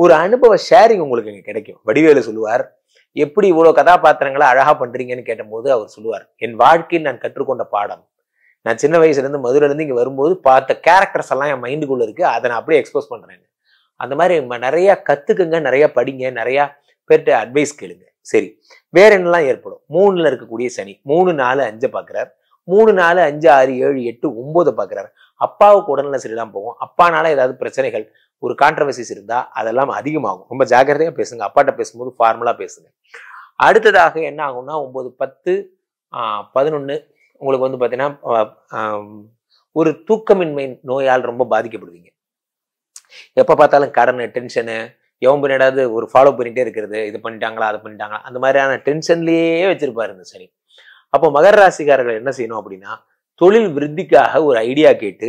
ஒரு அனுபவ ஷேரிங் உங்களுக்கு இங்கே கிடைக்கும் வடிவேலு சொல்லுவார் எப்படி இவ்வளோ கதாபாத்திரங்களை அழகாக பண்ணுறீங்கன்னு கேட்டபோது அவர் சொல்லுவார் என் வாழ்க்கையில் நான் கற்றுக்கொண்ட பாடம் நான் சின்ன வயசுலேருந்து மதுரையிலேருந்து இங்கே வரும்போது பார்த்த கேரக்டர்ஸ் எல்லாம் என் மைண்டுக்குள்ளே இருக்குது அதை நான் அப்படியே எக்ஸ்போஸ் பண்ணுறேன் அந்த மாதிரி நிறையா கற்றுக்குங்க நிறையா படிங்க நிறையா பேர்கிட்ட அட்வைஸ் கேளுங்க சரி வேற என்னெல்லாம் ஏற்படும் மூணில் இருக்கக்கூடிய சனி மூணு நாலு அஞ்சை பார்க்குறாரு மூணு நாலு அஞ்சு ஆறு ஏழு எட்டு ஒன்பது பார்க்குறாரு அப்பாவுக்கு உடல்நல சரியெல்லாம் போகும் அப்பானால ஏதாவது பிரச்சனைகள் ஒரு கான்ட்ரவர்சிஸ் இருந்தால் அதெல்லாம் அதிகமாகும் ரொம்ப ஜாக்கிரதையாக பேசுங்க அப்பாட்ட பேசும்போது ஃபார்முலாக பேசுங்க அடுத்ததாக என்ன ஆகும்னா ஒம்பது பத்து பதினொன்று உங்களுக்கு வந்து பார்த்தீங்கன்னா ஒரு தூக்கமின்மை நோயால் ரொம்ப பாதிக்கப்படுவீங்க எப்போ பார்த்தாலும் கடன் டென்ஷனு எவன் பண்ணிடாது ஒரு ஃபாலோ பண்ணிகிட்டே இருக்கிறது இது பண்ணிட்டாங்களா அதை பண்ணிட்டாங்களா அந்த மாதிரியான டென்ஷன்லேயே வச்சுருப்பாரு இந்த சனி அப்போ மகர ராசிக்காரர்கள் என்ன செய்யணும் அப்படின்னா தொழில் விருத்திக்காக ஒரு ஐடியா கேட்டு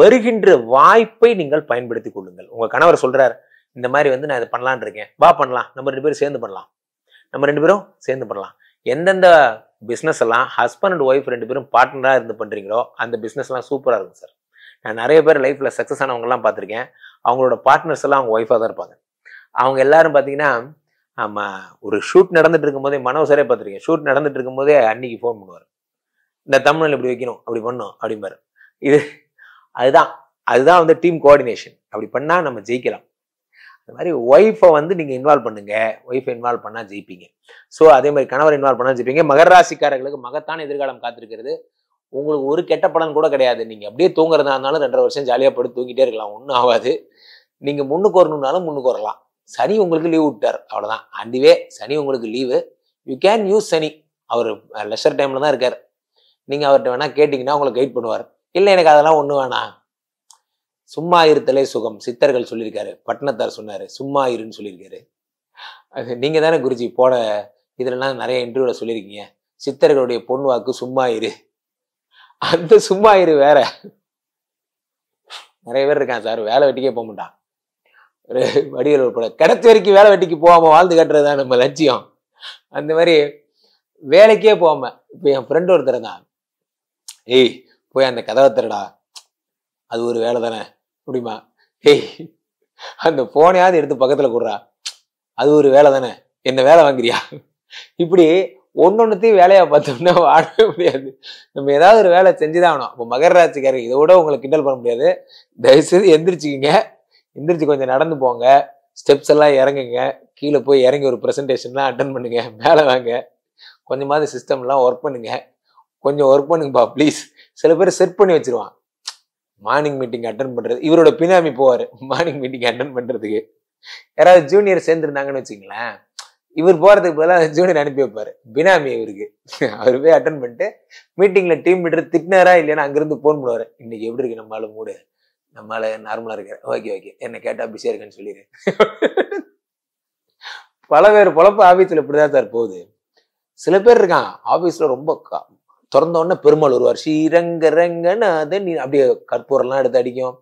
வருகின்ற வாய்ப்பை நீங்கள் பயன்படுத்தி கொள்ளுங்கள் உங்க கணவர் சொல்றாரு இந்த மாதிரி வந்து நான் இதை பண்ணலான் இருக்கேன் வா பண்ணலாம் நம்ம ரெண்டு பேரும் சேர்ந்து பண்ணலாம் நம்ம ரெண்டு பேரும் சேர்ந்து பண்ணலாம் எந்தெந்த பிஸ்னஸ் எல்லாம் ஹஸ்பண்ட் அண்ட் ஒய்ஃப் ரெண்டு பேரும் பார்ட்னராக இருந்து பண்ணுறீங்களோ அந்த பிஸ்னஸ் எல்லாம் சூப்பராக இருக்கும் சார் நான் நிறைய பேர் லைஃப்பில் சக்ஸஸ் ஆனவங்கலாம் பார்த்துருக்கேன் அவங்களோட பார்ட்னர்ஸ் எல்லாம் அவங்க ஒய்ஃபாக தான் இருப்பாங்க அவங்க எல்லாரும் பார்த்தீங்கன்னா ஆமாம் ஒரு ஷூட் நடந்துட்டு இருக்கும்போதே மனோசரே பார்த்துருக்கேன் ஷூட் நடந்துட்டு இருக்கும்போதே அன்னைக்கு ஃபோன் பண்ணுவார் இந்த தமிழில் இப்படி வைக்கணும் அப்படி பண்ணோம் அப்படிம்பாரு இது அதுதான் அதுதான் வந்து டீம் கோஆர்டினேஷன் அப்படி பண்ணால் நம்ம ஜெயிக்கலாம் அது மாதிரி ஒய்ஃபை வந்து நீங்கள் இன்வால்வ் பண்ணுங்க ஒய்ஃபை இன்வால்வ் பண்ணால் ஜெயிப்பீங்க ஸோ அதே மாதிரி கணவர் இன்வால்வ் பண்ணால் ஜெயிப்பீங்க மகர ராசிக்காரர்களுக்கு மகத்தான எதிர்காலம் காத்திருக்கிறது உங்களுக்கு ஒரு கெட்ட படம் கூட கிடையாது நீங்கள் அப்படியே தூங்குறதா இருந்தாலும் ரெண்டரை வருஷம் ஜாலியாக படுத்து தூங்கிட்டே இருக்கலாம் ஒன்றும் ஆகாது நீங்கள் முன்னுக்கு வரணும்னாலும் முன்னுக்கு வரலாம் சனி உங்களுக்கு லீவ் விட்டார் அவ்வளோதான் அதுவே சனி உங்களுக்கு leave you can use Shani அவர் லெஷர் டைமில் தான் இருக்கார் நீங்கள் அவர்கிட்ட வேணால் கேட்டிங்கன்னா உங்களை கைட் பண்ணுவார் இல்லை எனக்கு அதெல்லாம் ஒன்று வேணாம் சும்மா இருத்தலே சுகம் சித்தர்கள் சொல்லியிருக்காரு பட்டணத்தார் சொன்னார் சும்மா இருன்னு சொல்லியிருக்காரு அது நீங்கள் தானே குருஜி போட இதுலலாம் நிறைய இன்டர்வியூவில் சொல்லியிருக்கீங்க சித்தர்களுடைய பொன் வாக்கு சும்மா இரு அந்த சும்மா இரு வேற நிறைய பேர் இருக்கான் சார் வேலை வெட்டிக்கே போக மாட்டான் வடிவேல் உட்பட கிடைச்ச வரைக்கும் வேலை வெட்டிக்கு போகாமல் வாழ்ந்து கட்டுறது தான் நம்ம லட்சியம் அந்த மாதிரி வேலைக்கே போகாம இப்போ என் ஃப்ரெண்டு ஒருத்தர் தான் ஏய் போய் அந்த கதவை திருடா அது ஒரு வேலை தானே முடியுமா ஏய் அந்த ஃபோனையாவது எடுத்து பக்கத்தில் கொடுறா அது ஒரு வேலை தானே என்ன வேலை வாங்குறியா இப்படி ஒன்னொன்னுத்தையும் வேலையா பார்த்தோம்னா வாழவே முடியாது நம்ம ஏதாவது ஒரு வேலை செஞ்சுதான் ஆகணும் இப்போ மகராட்சிக்காரங்க இதை விட உங்களை கிண்டல் பண்ண முடியாது தயவுசெய்து எந்திரிச்சிக்கிங்க எந்திரிச்சு கொஞ்சம் நடந்து போங்க ஸ்டெப்ஸ் எல்லாம் இறங்குங்க கீழே போய் இறங்கி ஒரு ப்ரெசன்டேஷன்லாம் அட்டன் பண்ணுங்க மேலே வாங்க கொஞ்சமாவது சிஸ்டம்லாம் ஒர்க் பண்ணுங்க கொஞ்சம் ஒர்க் பண்ணுங்கப்பா ப்ளீஸ் சில பேர் செட் பண்ணி வச்சிருவான் மார்னிங் மீட்டிங் அட்டன் பண்ணுறது இவரோட பினாமி போவார் மார்னிங் மீட்டிங் அட்டன் பண்ணுறதுக்கு யாராவது ஜூனியர் சேர்ந்துருந்தாங்கன்னு வச்சுங்களேன் இவர் போகிறதுக்கு பதிலாக ஜூனியர் அனுப்பி வைப்பார் பினாமி இவருக்கு அவர் போய் அட்டன் பண்ணிட்டு மீட்டிங்கில் டீம் மீட்டர் திட்டினாரா இல்லைன்னா அங்கேருந்து ஃபோன் பண்ணுவார் இன்னைக்கு எப்படி இருக்கு நம்மளால மூடு நம்மளால நார்மலாக இருக்கிறேன் ஓகே ஓகே என்னை கேட்டால் பிஸியாக இருக்கேன்னு சொல்லிடுறேன் பல பேர் பொழப்பு ஆஃபீஸில் இப்படிதான் சார் போகுது சில பேர் இருக்கான் ஆஃபீஸில் ரொம்ப திறந்தோடனே பெருமாள் வருவார் ஸ்ரீரங்க ரங்கன்னு நீ அப்படியே கற்பூரெல்லாம் எடுத்து அடிக்கும்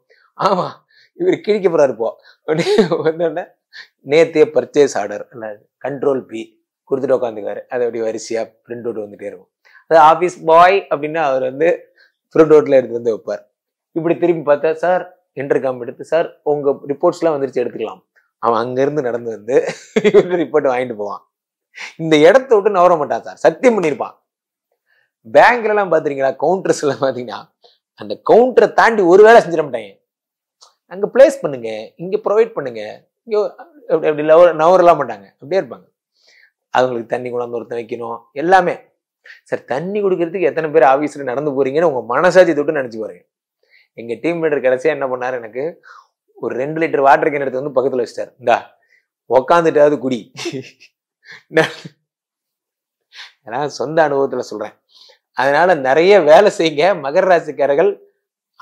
ஆமாம் இவர் கிழிக்க போகிறார் இப்போ அப்படின்னு நேத்திய பர்ச்சேஸ் ஆர்டர் இல்லை கண்ட்ரோல் பி கொடுத்துட்டு உட்காந்துக்காரு அதை அப்படியே வரிசையாக பிரிண்ட் அவுட் வந்துட்டே இருக்கும் அது ஆஃபீஸ் பாய் அப்படின்னா அவர் வந்து பிரிண்ட் அவுட்டில் எடுத்து வந்து வைப்பார் இப்படி திரும்பி பார்த்தா சார் காம் எடுத்து சார் உங்க ரிப்போர்ட்ஸ்லாம் வந்துருச்சு எடுத்துக்கலாம் அவன் அங்கேருந்து நடந்து வந்து ரிப்போர்ட் வாங்கிட்டு போவான் இந்த இடத்த விட்டு நவர மாட்டான் சார் சத்தியம் பண்ணியிருப்பான் பேங்க்லலாம் பார்த்துருக்கீங்களா கவுண்டர்ஸ் எல்லாம் பார்த்தீங்கன்னா அந்த கவுண்டரை தாண்டி ஒரு வேலை செஞ்சிட மாட்டாங்க அங்கே பிளேஸ் பண்ணுங்க இங்கே ப்ரொவைட் பண்ணுங்க இங்கே அப்படி லவர் நவரெல்லாம் மாட்டாங்க அப்படியே இருப்பாங்க அவங்களுக்கு தண்ணி கொண்டாந்து ஒருத்தன் வைக்கணும் எல்லாமே சார் தண்ணி குடிக்கிறதுக்கு எத்தனை பேர் ஆஃபீஸில் நடந்து போறீங்கன்னு உங்க மனசாட்சி தொட்டு நினைச்சு போறீங்க எங்க டீம் லீடர் கடைசியா என்ன பண்ணார் எனக்கு ஒரு ரெண்டு லிட்டர் வாட்டர் கேன் எடுத்து வந்து பக்கத்துல வச்சிட்டார் இந்தா உக்காந்துட்டாவது குடி ஏன்னா சொந்த அனுபவத்துல சொல்றேன் அதனால நிறைய வேலை செய்யுங்க மகர ராசிக்காரர்கள்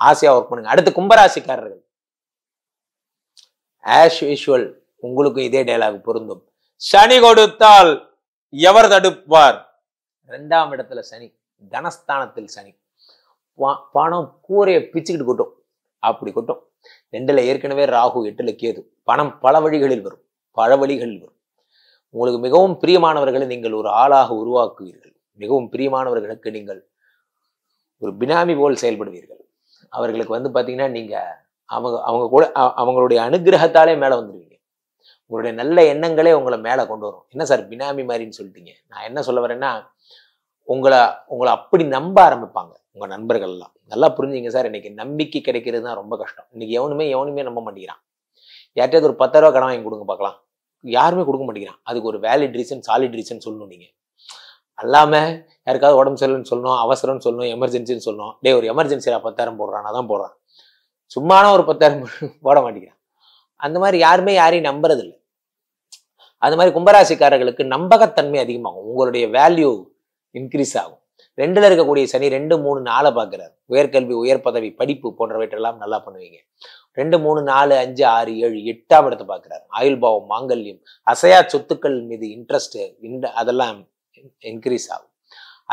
ஆசையா ஒர்க் பண்ணுங்க அடுத்து கும்பராசிக்காரர்கள் ஆஷ் யூஷுவல் உங்களுக்கும் இதே டைலாக் பொருந்தும் சனி கொடுத்தால் எவர் தடுப்பார் இரண்டாம் இடத்துல சனி தனஸ்தானத்தில் சனி பணம் கூரையை பிச்சுக்கிட்டு கொட்டும் அப்படி கொட்டும் ரெண்டில் ஏற்கனவே ராகு எட்டில் கேது பணம் பல வழிகளில் வரும் பல வழிகளில் வரும் உங்களுக்கு மிகவும் பிரியமானவர்களை நீங்கள் ஒரு ஆளாக உருவாக்குவீர்கள் மிகவும் பிரியமானவர்களுக்கு நீங்கள் ஒரு பினாமி போல் செயல்படுவீர்கள் அவர்களுக்கு வந்து பார்த்தீங்கன்னா நீங்கள் அவங்க அவங்க கூட அவங்களுடைய அனுகிரகத்தாலே மேலே வந்துடுவீங்க உங்களுடைய நல்ல எண்ணங்களே உங்களை மேலே கொண்டு வரும் என்ன சார் பினாமி மாதிரின்னு சொல்லிட்டீங்க நான் என்ன சொல்ல வரேன்னா உங்களை உங்களை அப்படி நம்ப ஆரம்பிப்பாங்க உங்கள் நண்பர்கள்லாம் நல்லா புரிஞ்சுங்க சார் இன்னைக்கு நம்பிக்கை கிடைக்கிறது தான் ரொம்ப கஷ்டம் இன்னைக்கு எவனுமே எவனுமே நம்ப மாட்டேங்கிறான் யார்கிட்டயாவது ஒரு பத்தாயிரரூவா கடன் வாங்கி கொடுங்க பார்க்கலாம் யாருமே கொடுக்க மாட்டேங்கிறான் அதுக்கு ஒரு வேலிட் ரீசன் சாலிட் ரீசன் சொல்லணும் நீங்கள் அல்லாமல் யாருக்காவது உடம்பு சரியில்லைன்னு சொல்லணும் அவசரம்னு சொல்லணும் எமர்ஜென்சின்னு சொல்லணும் டே ஒரு எமர்ஜென்சியாக பத்தாயிரம் போடுறான் தான் போடுறான் சும்மான ஒரு பத்தாயிரம் போட மாட்டேங்கிறான் அந்த மாதிரி யாருமே யாரையும் நம்புறதில்லை அது மாதிரி கும்பராசிக்காரர்களுக்கு நம்பகத்தன்மை அதிகமாகும் உங்களுடைய வேல்யூ இன்க்ரீஸ் ஆகும் ரெண்டுல இருக்கக்கூடிய சனி ரெண்டு மூணு நாளை பார்க்குறாரு உயர்கல்வி உயர் பதவி படிப்பு போன்றவற்றெல்லாம் நல்லா பண்ணுவீங்க ரெண்டு மூணு நாலு அஞ்சு ஆறு ஏழு எட்டாம் இடத்தை பார்க்குறாரு ஆயுள்பாவம் மாங்கல்யம் அசையா சொத்துக்கள் மீது இன்ட்ரெஸ்ட்டு இந்த அதெல்லாம் இன்க்ரீஸ் ஆகும்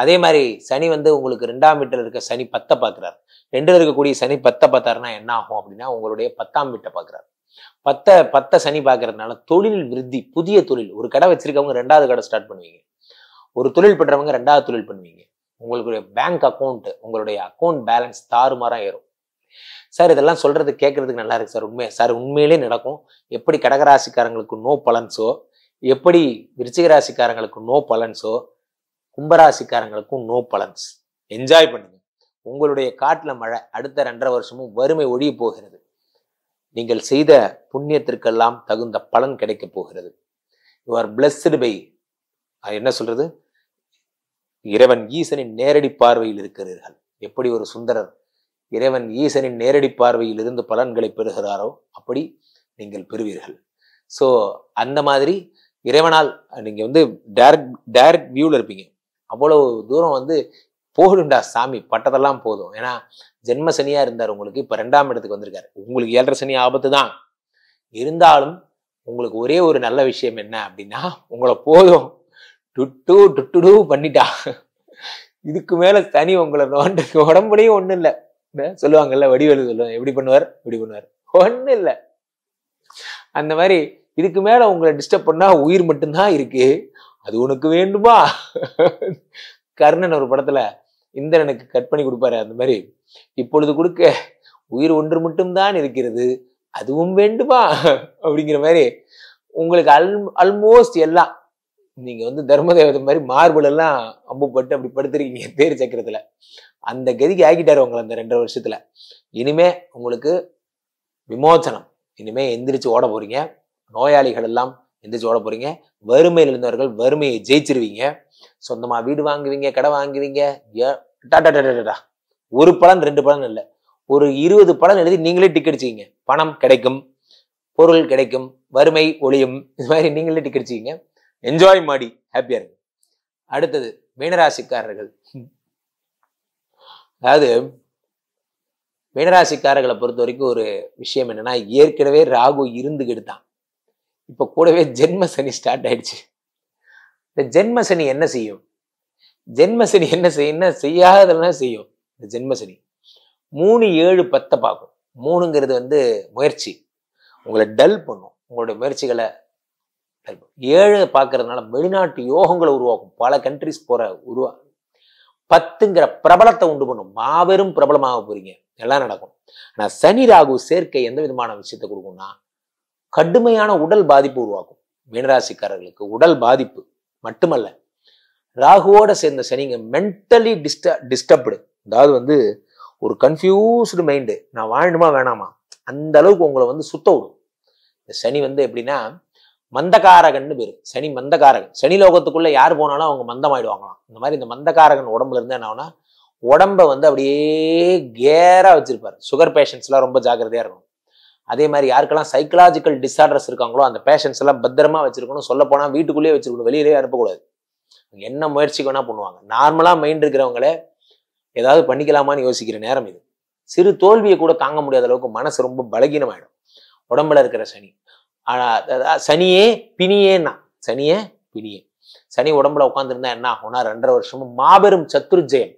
அதே மாதிரி சனி வந்து உங்களுக்கு ரெண்டாம் வீட்டில் இருக்க சனி பத்தை பார்க்குறாரு ரெண்டில் இருக்கக்கூடிய சனி பத்தை பார்த்தாருன்னா என்ன ஆகும் அப்படின்னா உங்களுடைய பத்தாம் வீட்டை பார்க்குறாரு பத்த பத்த சனி பார்க்கறதுனால தொழில் விருத்தி புதிய தொழில் ஒரு கடை வச்சிருக்கவங்க ரெண்டாவது கடை ஸ்டார்ட் பண்ணுவீங்க ஒரு தொழில் பண்ணுறவங்க ரெண்டாவது தொழில் பண்ணுவீங்க உங்களுடைய பேங்க் அக்கௌண்ட் உங்களுடைய அக்கௌண்ட் பேலன்ஸ் தாறுமாறாக ஏறும் சார் இதெல்லாம் சொல்கிறது கேட்குறதுக்கு நல்லா இருக்குது சார் உண்மையாக சார் உண்மையிலே நடக்கும் எப்படி கடகராசிக்காரங்களுக்கு நோ பலன்ஸோ எப்படி விருச்சிகராசிக்காரங்களுக்கு நோ பலன்ஸோ கும்பராசிக்காரங்களுக்கும் நோ பலன்ஸ் என்ஜாய் பண்ணுங்க உங்களுடைய காட்டில் மழை அடுத்த ரெண்டரை வருஷமும் வறுமை ஒழிய போகிறது நீங்கள் செய்த புண்ணியத்திற்கெல்லாம் தகுந்த பலன் கிடைக்கப் போகிறது யூ ஆர் பிளஸ்டு பை என்ன சொல்றது இறைவன் ஈசனின் நேரடி பார்வையில் இருக்கிறீர்கள் எப்படி ஒரு சுந்தரர் இறைவன் ஈசனின் நேரடி பார்வையில் இருந்து பலன்களை பெறுகிறாரோ அப்படி நீங்கள் பெறுவீர்கள் ஸோ அந்த மாதிரி இறைவனால் நீங்கள் வந்து டேரக்ட் டைரக்ட் வியூவில் இருப்பீங்க அவ்வளோ தூரம் வந்து போகுண்டா சாமி பட்டதெல்லாம் போதும் ஏன்னா ஜென்ம சனியாக இருந்தார் உங்களுக்கு இப்போ ரெண்டாம் இடத்துக்கு வந்திருக்காரு உங்களுக்கு ஏழரை சனி ஆபத்து தான் இருந்தாலும் உங்களுக்கு ஒரே ஒரு நல்ல விஷயம் என்ன அப்படின்னா உங்களை போதும் டுட்டு டுட்டுடு பண்ணிட்டா இதுக்கு மேல தனி உங்களை நோண்டுக்கு உடம்புலையும் ஒண்ணும் இல்லை சொல்லுவாங்கல்ல வடிவேலு சொல்லுவாங்க எப்படி பண்ணுவார் இப்படி பண்ணுவார் ஒண்ணு இல்லை அந்த மாதிரி இதுக்கு மேல உங்களை டிஸ்டர்ப் பண்ணா உயிர் மட்டும்தான் இருக்கு அது உனக்கு வேண்டுமா கர்ணன் ஒரு படத்துல இந்திரனுக்கு கட் பண்ணி கொடுப்பாரு அந்த மாதிரி இப்பொழுது கொடுக்க உயிர் ஒன்று மட்டும்தான் இருக்கிறது அதுவும் வேண்டுமா அப்படிங்கிற மாதிரி உங்களுக்கு அல் அல்மோஸ்ட் எல்லாம் நீங்க வந்து தர்மதேவதை மாதிரி மார்பிள் எல்லாம் அம்புப்பட்டு அப்படி படுத்திருக்கீங்க தேர் சக்கரத்துல அந்த கதிக்கு ஆக்கிட்டாரு உங்களை அந்த ரெண்டரை வருஷத்துல இனிமே உங்களுக்கு விமோச்சனம் இனிமே எந்திரிச்சு ஓட போறீங்க நோயாளிகள் எல்லாம் எந்திரிச்சு ஓட போறீங்க வறுமையில் இருந்தவர்கள் வறுமையை ஜெயிச்சிருவீங்க சொந்தமா வீடு வாங்குவீங்க கடை வாங்குவீங்க ஒரு பலன் ரெண்டு பலன் இல்லை ஒரு இருபது பலன் எழுதி நீங்களே டிக்கெட் பணம் கிடைக்கும் பொருள் கிடைக்கும் வறுமை ஒளியும் இது மாதிரி நீங்களே டிக்கெட் என்ஜாய் மாடி ஹாப்பியா இருக்கு அடுத்தது மீனராசிக்காரர்கள் அதாவது மீனராசிக்காரர்களை பொறுத்த வரைக்கும் ஒரு விஷயம் என்னன்னா ஏற்கனவே ராகு இருந்துக்கிட்டு தான் இப்போ கூடவே ஜென்ம சனி ஸ்டார்ட் ஆயிடுச்சு இந்த ஜென்ம சனி என்ன செய்யும் ஜென்ம சனி என்ன செய்ய என்ன செய்யாததெல்லாம் செய்யும் இந்த ஜென்ம சனி மூணு ஏழு பத்தை பார்க்கும் மூணுங்கிறது வந்து முயற்சி உங்களை டல் பண்ணும் உங்களுடைய முயற்சிகளை ஏழு பார்க்கறதுனால வெளிநாட்டு யோகங்களை உருவாக்கும் பல கண்ட்ரிஸ் போகிற உருவா பத்துங்கிற பிரபலத்தை உண்டு பண்ணும் மாபெரும் பிரபலமாக போறீங்க எல்லாம் நடக்கும் ஆனால் சனி ராகு சேர்க்கை எந்த விதமான விஷயத்தை கொடுக்கும்னா கடுமையான உடல் பாதிப்பு உருவாக்கும் மீனராசிக்காரர்களுக்கு உடல் பாதிப்பு மட்டுமல்ல ராகுவோட சேர்ந்த சனிங்க மென்டலி டிஸ்ட டிஸ்டர்ப்டு அதாவது வந்து ஒரு கன்ஃபியூஸ்டு மைண்டு நான் வாழணுமா வேணாமா அந்த அளவுக்கு உங்களை வந்து சுத்த விடும் இந்த சனி வந்து எப்படின்னா மந்தகாரகன்னு பேர் சனி மந்தகாரகன் சனி லோகத்துக்குள்ளே யார் போனாலும் அவங்க மந்தமாயிடுவாங்களாம் இந்த மாதிரி இந்த மந்தகாரகன் உடம்புல இருந்து என்ன ஆகுனா உடம்பை வந்து அப்படியே கேராக வச்சுருப்பார் சுகர் பேஷண்ட்ஸ்லாம் ரொம்ப ஜாக்கிரதையாக இருக்கும் அதே மாதிரி யாருக்கெல்லாம் சைக்கலாஜிக்கல் டிஸார்டர்ஸ் இருக்காங்களோ அந்த பேஷண்ட்ஸ் எல்லாம் பத்திரமா வச்சிருக்கணும் சொல்ல போனால் வீட்டுக்குள்ளேயே வச்சிருக்கணும் வெளியிலே அனுப்பக்கூடாது என்ன முயற்சி வேணா பண்ணுவாங்க நார்மலாக மைண்ட் இருக்கிறவங்களே ஏதாவது பண்ணிக்கலாமான்னு யோசிக்கிற நேரம் இது சிறு தோல்வியை கூட தாங்க முடியாத அளவுக்கு மனசு ரொம்ப பலகீனமாயிடும் உடம்புல இருக்கிற சனி சனியே பிணியேன்னா சனியே பினியே சனி உடம்புல உட்காந்துருந்தா என்ன ஆகும்னா ரெண்டரை வருஷமும் மாபெரும் சத்துருஜெயம்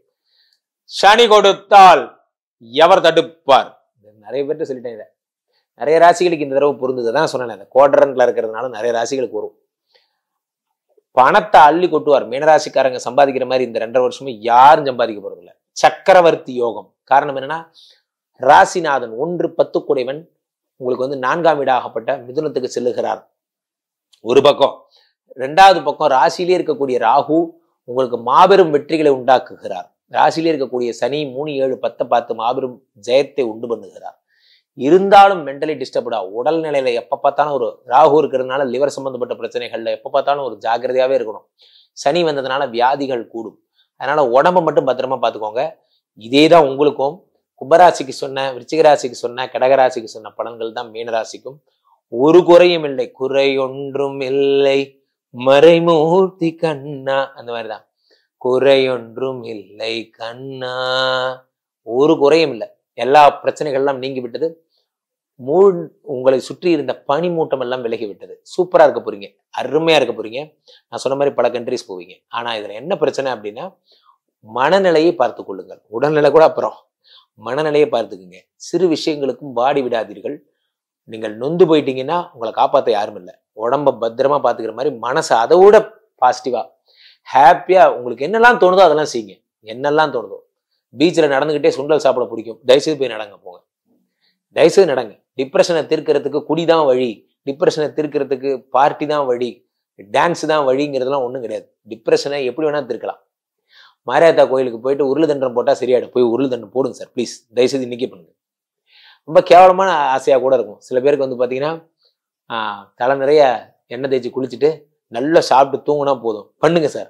சனி கொடுத்தால் எவர் தடுப்பார் நிறைய பேர்கிட்ட சொல்லிட்டேன் இதை நிறைய ராசிகளுக்கு இந்த தடவை பொருந்தது தான் சொன்னேன் இந்த இருக்கிறதுனால நிறைய ராசிகளுக்கு வரும் பணத்தை அள்ளி கொட்டுவார் மீனராசிக்காரங்க சம்பாதிக்கிற மாதிரி இந்த ரெண்டரை வருஷமும் யாரும் சம்பாதிக்க போறதில்லை சக்கரவர்த்தி யோகம் காரணம் என்னன்னா ராசிநாதன் ஒன்று பத்து குடைவன் உங்களுக்கு வந்து நான்காம் வீடாகப்பட்ட மிதுனத்துக்கு செல்லுகிறார் ஒரு பக்கம் ரெண்டாவது பக்கம் ராசியிலே இருக்கக்கூடிய ராகு உங்களுக்கு மாபெரும் வெற்றிகளை உண்டாக்குகிறார் ராசியிலே இருக்கக்கூடிய சனி மூணு ஏழு பத்தை பார்த்து மாபெரும் ஜெயத்தை உண்டு பண்ணுகிறார் இருந்தாலும் மென்டலி டிஸ்டர்ப்டா நிலையில எப்ப பார்த்தாலும் ஒரு ராகு இருக்கிறதுனால லிவர் சம்பந்தப்பட்ட பிரச்சனைகள்ல எப்ப பார்த்தாலும் ஒரு ஜாகிரதையாவே இருக்கணும் சனி வந்ததுனால வியாதிகள் கூடும் அதனால உடம்பை மட்டும் பத்திரமா பார்த்துக்கோங்க இதே தான் உங்களுக்கும் கும்பராசிக்கு சொன்ன விருச்சிகராசிக்கு சொன்ன கடகராசிக்கு சொன்ன பலன்கள் தான் மீனராசிக்கும் ஒரு குறையும் இல்லை குறை ஒன்றும் இல்லை மறைமூர்த்தி கண்ணா அந்த மாதிரிதான் குறையொன்றும் இல்லை கண்ணா ஒரு குறையும் இல்லை எல்லா பிரச்சனைகள்லாம் நீங்கி விட்டது மூழ் உங்களை சுற்றி இருந்த பனி மூட்டம் எல்லாம் விலகி விட்டது சூப்பராக இருக்க போறீங்க அருமையாக இருக்க போறீங்க நான் சொன்ன மாதிரி பல கண்ட்ரிஸ் போவீங்க ஆனால் இதில் என்ன பிரச்சனை அப்படின்னா மனநிலையை பார்த்து கொள்ளுங்கள் உடல்நிலை கூட அப்புறம் மனநிலையை பார்த்துக்குங்க சிறு விஷயங்களுக்கும் வாடி விடாதீர்கள் நீங்கள் நொந்து போயிட்டீங்கன்னா உங்களை காப்பாற்ற யாரும் இல்லை உடம்ப பத்திரமா பார்த்துக்கிற மாதிரி மனசை அதை விட பாசிட்டிவாக ஹாப்பியாக உங்களுக்கு என்னெல்லாம் தோணுதோ அதெல்லாம் செய்யுங்க என்னெல்லாம் தோணுதோ பீச்சில் நடந்துக்கிட்டே சுண்டல் சாப்பிட பிடிக்கும் தயவுசெய்து போய் நடங்க போங்க தயவுசெய்து நடங்க டிப்ரெஷனை தீர்க்கிறதுக்கு குடி தான் வழி டிப்ரெஷனை தீர்க்கிறதுக்கு பார்ட்டி தான் வழி டான்ஸ் தான் வழிங்கிறதுலாம் ஒன்றும் கிடையாது டிப்ரெஷனை எப்படி வேணால் தீர்க்கலாம் மாரியாத்தா கோயிலுக்கு போயிட்டு உருள் தண்டம் போட்டால் சரியாயிடும் போய் உருளு தண்டம் போடுங்க சார் ப்ளீஸ் தயவுசெய்து இன்னைக்கே பண்ணுங்க ரொம்ப கேவலமான ஆசையாக கூட இருக்கும் சில பேருக்கு வந்து பார்த்தீங்கன்னா தலை நிறைய எண்ணெய் தேய்ச்சி குளிச்சுட்டு நல்லா சாப்பிட்டு தூங்கினா போதும் பண்ணுங்க சார்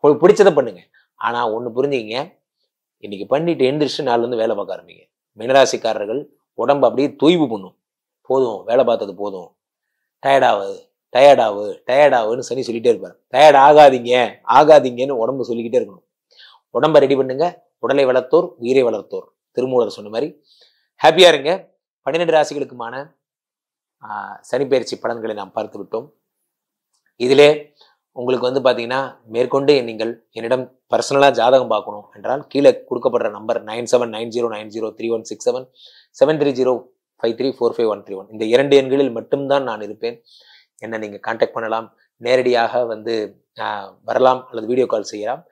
உங்களுக்கு பிடிச்சதை பண்ணுங்க ஆனால் ஒன்று புரிஞ்சுக்கிங்க இன்னைக்கு பண்ணிட்டு எந்திரிச்சு நாள்லேருந்து வேலை பார்க்க ஆரம்பிங்க மினராசிக்காரர்கள் உடம்பு அப்படியே தூய்வு பண்ணும் போதும் வேலை பார்த்தது போதும் டயர்டாகுது டயர்டாவு டயர்டாவுன்னு சனி சொல்லிகிட்டே இருப்பார் டயர்ட் ஆகாதீங்க ஆகாதீங்கன்னு உடம்பு சொல்லிக்கிட்டே இருக்கணும் உடம்பை ரெடி பண்ணுங்க உடலை வளர்த்தோர் உயிரை வளர்த்தோர் திருமூலர் சொன்ன மாதிரி ஹாப்பியாக இருங்க பன்னிரெண்டு ராசிகளுக்குமான சனிப்பயிற்சி பலன்களை நாம் பார்த்து விட்டோம் இதிலே உங்களுக்கு வந்து பார்த்தீங்கன்னா மேற்கொண்டு நீங்கள் என்னிடம் பர்சனலாக ஜாதகம் பார்க்கணும் என்றால் கீழே கொடுக்கப்படுற number nine seven nine zero nine zero three one six seven seven three zero five three four five one three one இந்த இரண்டு எண்களில் மட்டும்தான் நான் இருப்பேன் என்னை நீங்கள் காண்டாக்ட் பண்ணலாம் நேரடியாக வந்து வரலாம் அல்லது வீடியோ கால் செய்யலாம்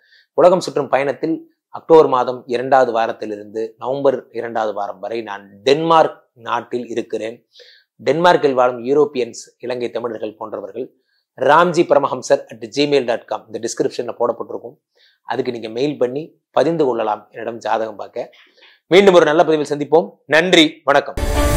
உலகம் சுற்றும் பயணத்தில் அக்டோபர் மாதம் இரண்டாவது வாரத்திலிருந்து நவம்பர் இரண்டாவது வாரம் வரை நான் டென்மார்க் நாட்டில் இருக்கிறேன் டென்மார்க்கில் வாழும் யூரோப்பியன்ஸ் இலங்கை தமிழர்கள் போன்றவர்கள் Ramji Paramahamsar at Gmail dot com இந்த டிஸ்கிரிப்ஷனில் போடப்பட்டிருக்கும் அதுக்கு நீங்கள் மெயில் பண்ணி பதிந்து கொள்ளலாம் என்னிடம் ஜாதகம் பார்க்க மீண்டும் ஒரு நல்ல பதிவில் சந்திப்போம் நன்றி வணக்கம்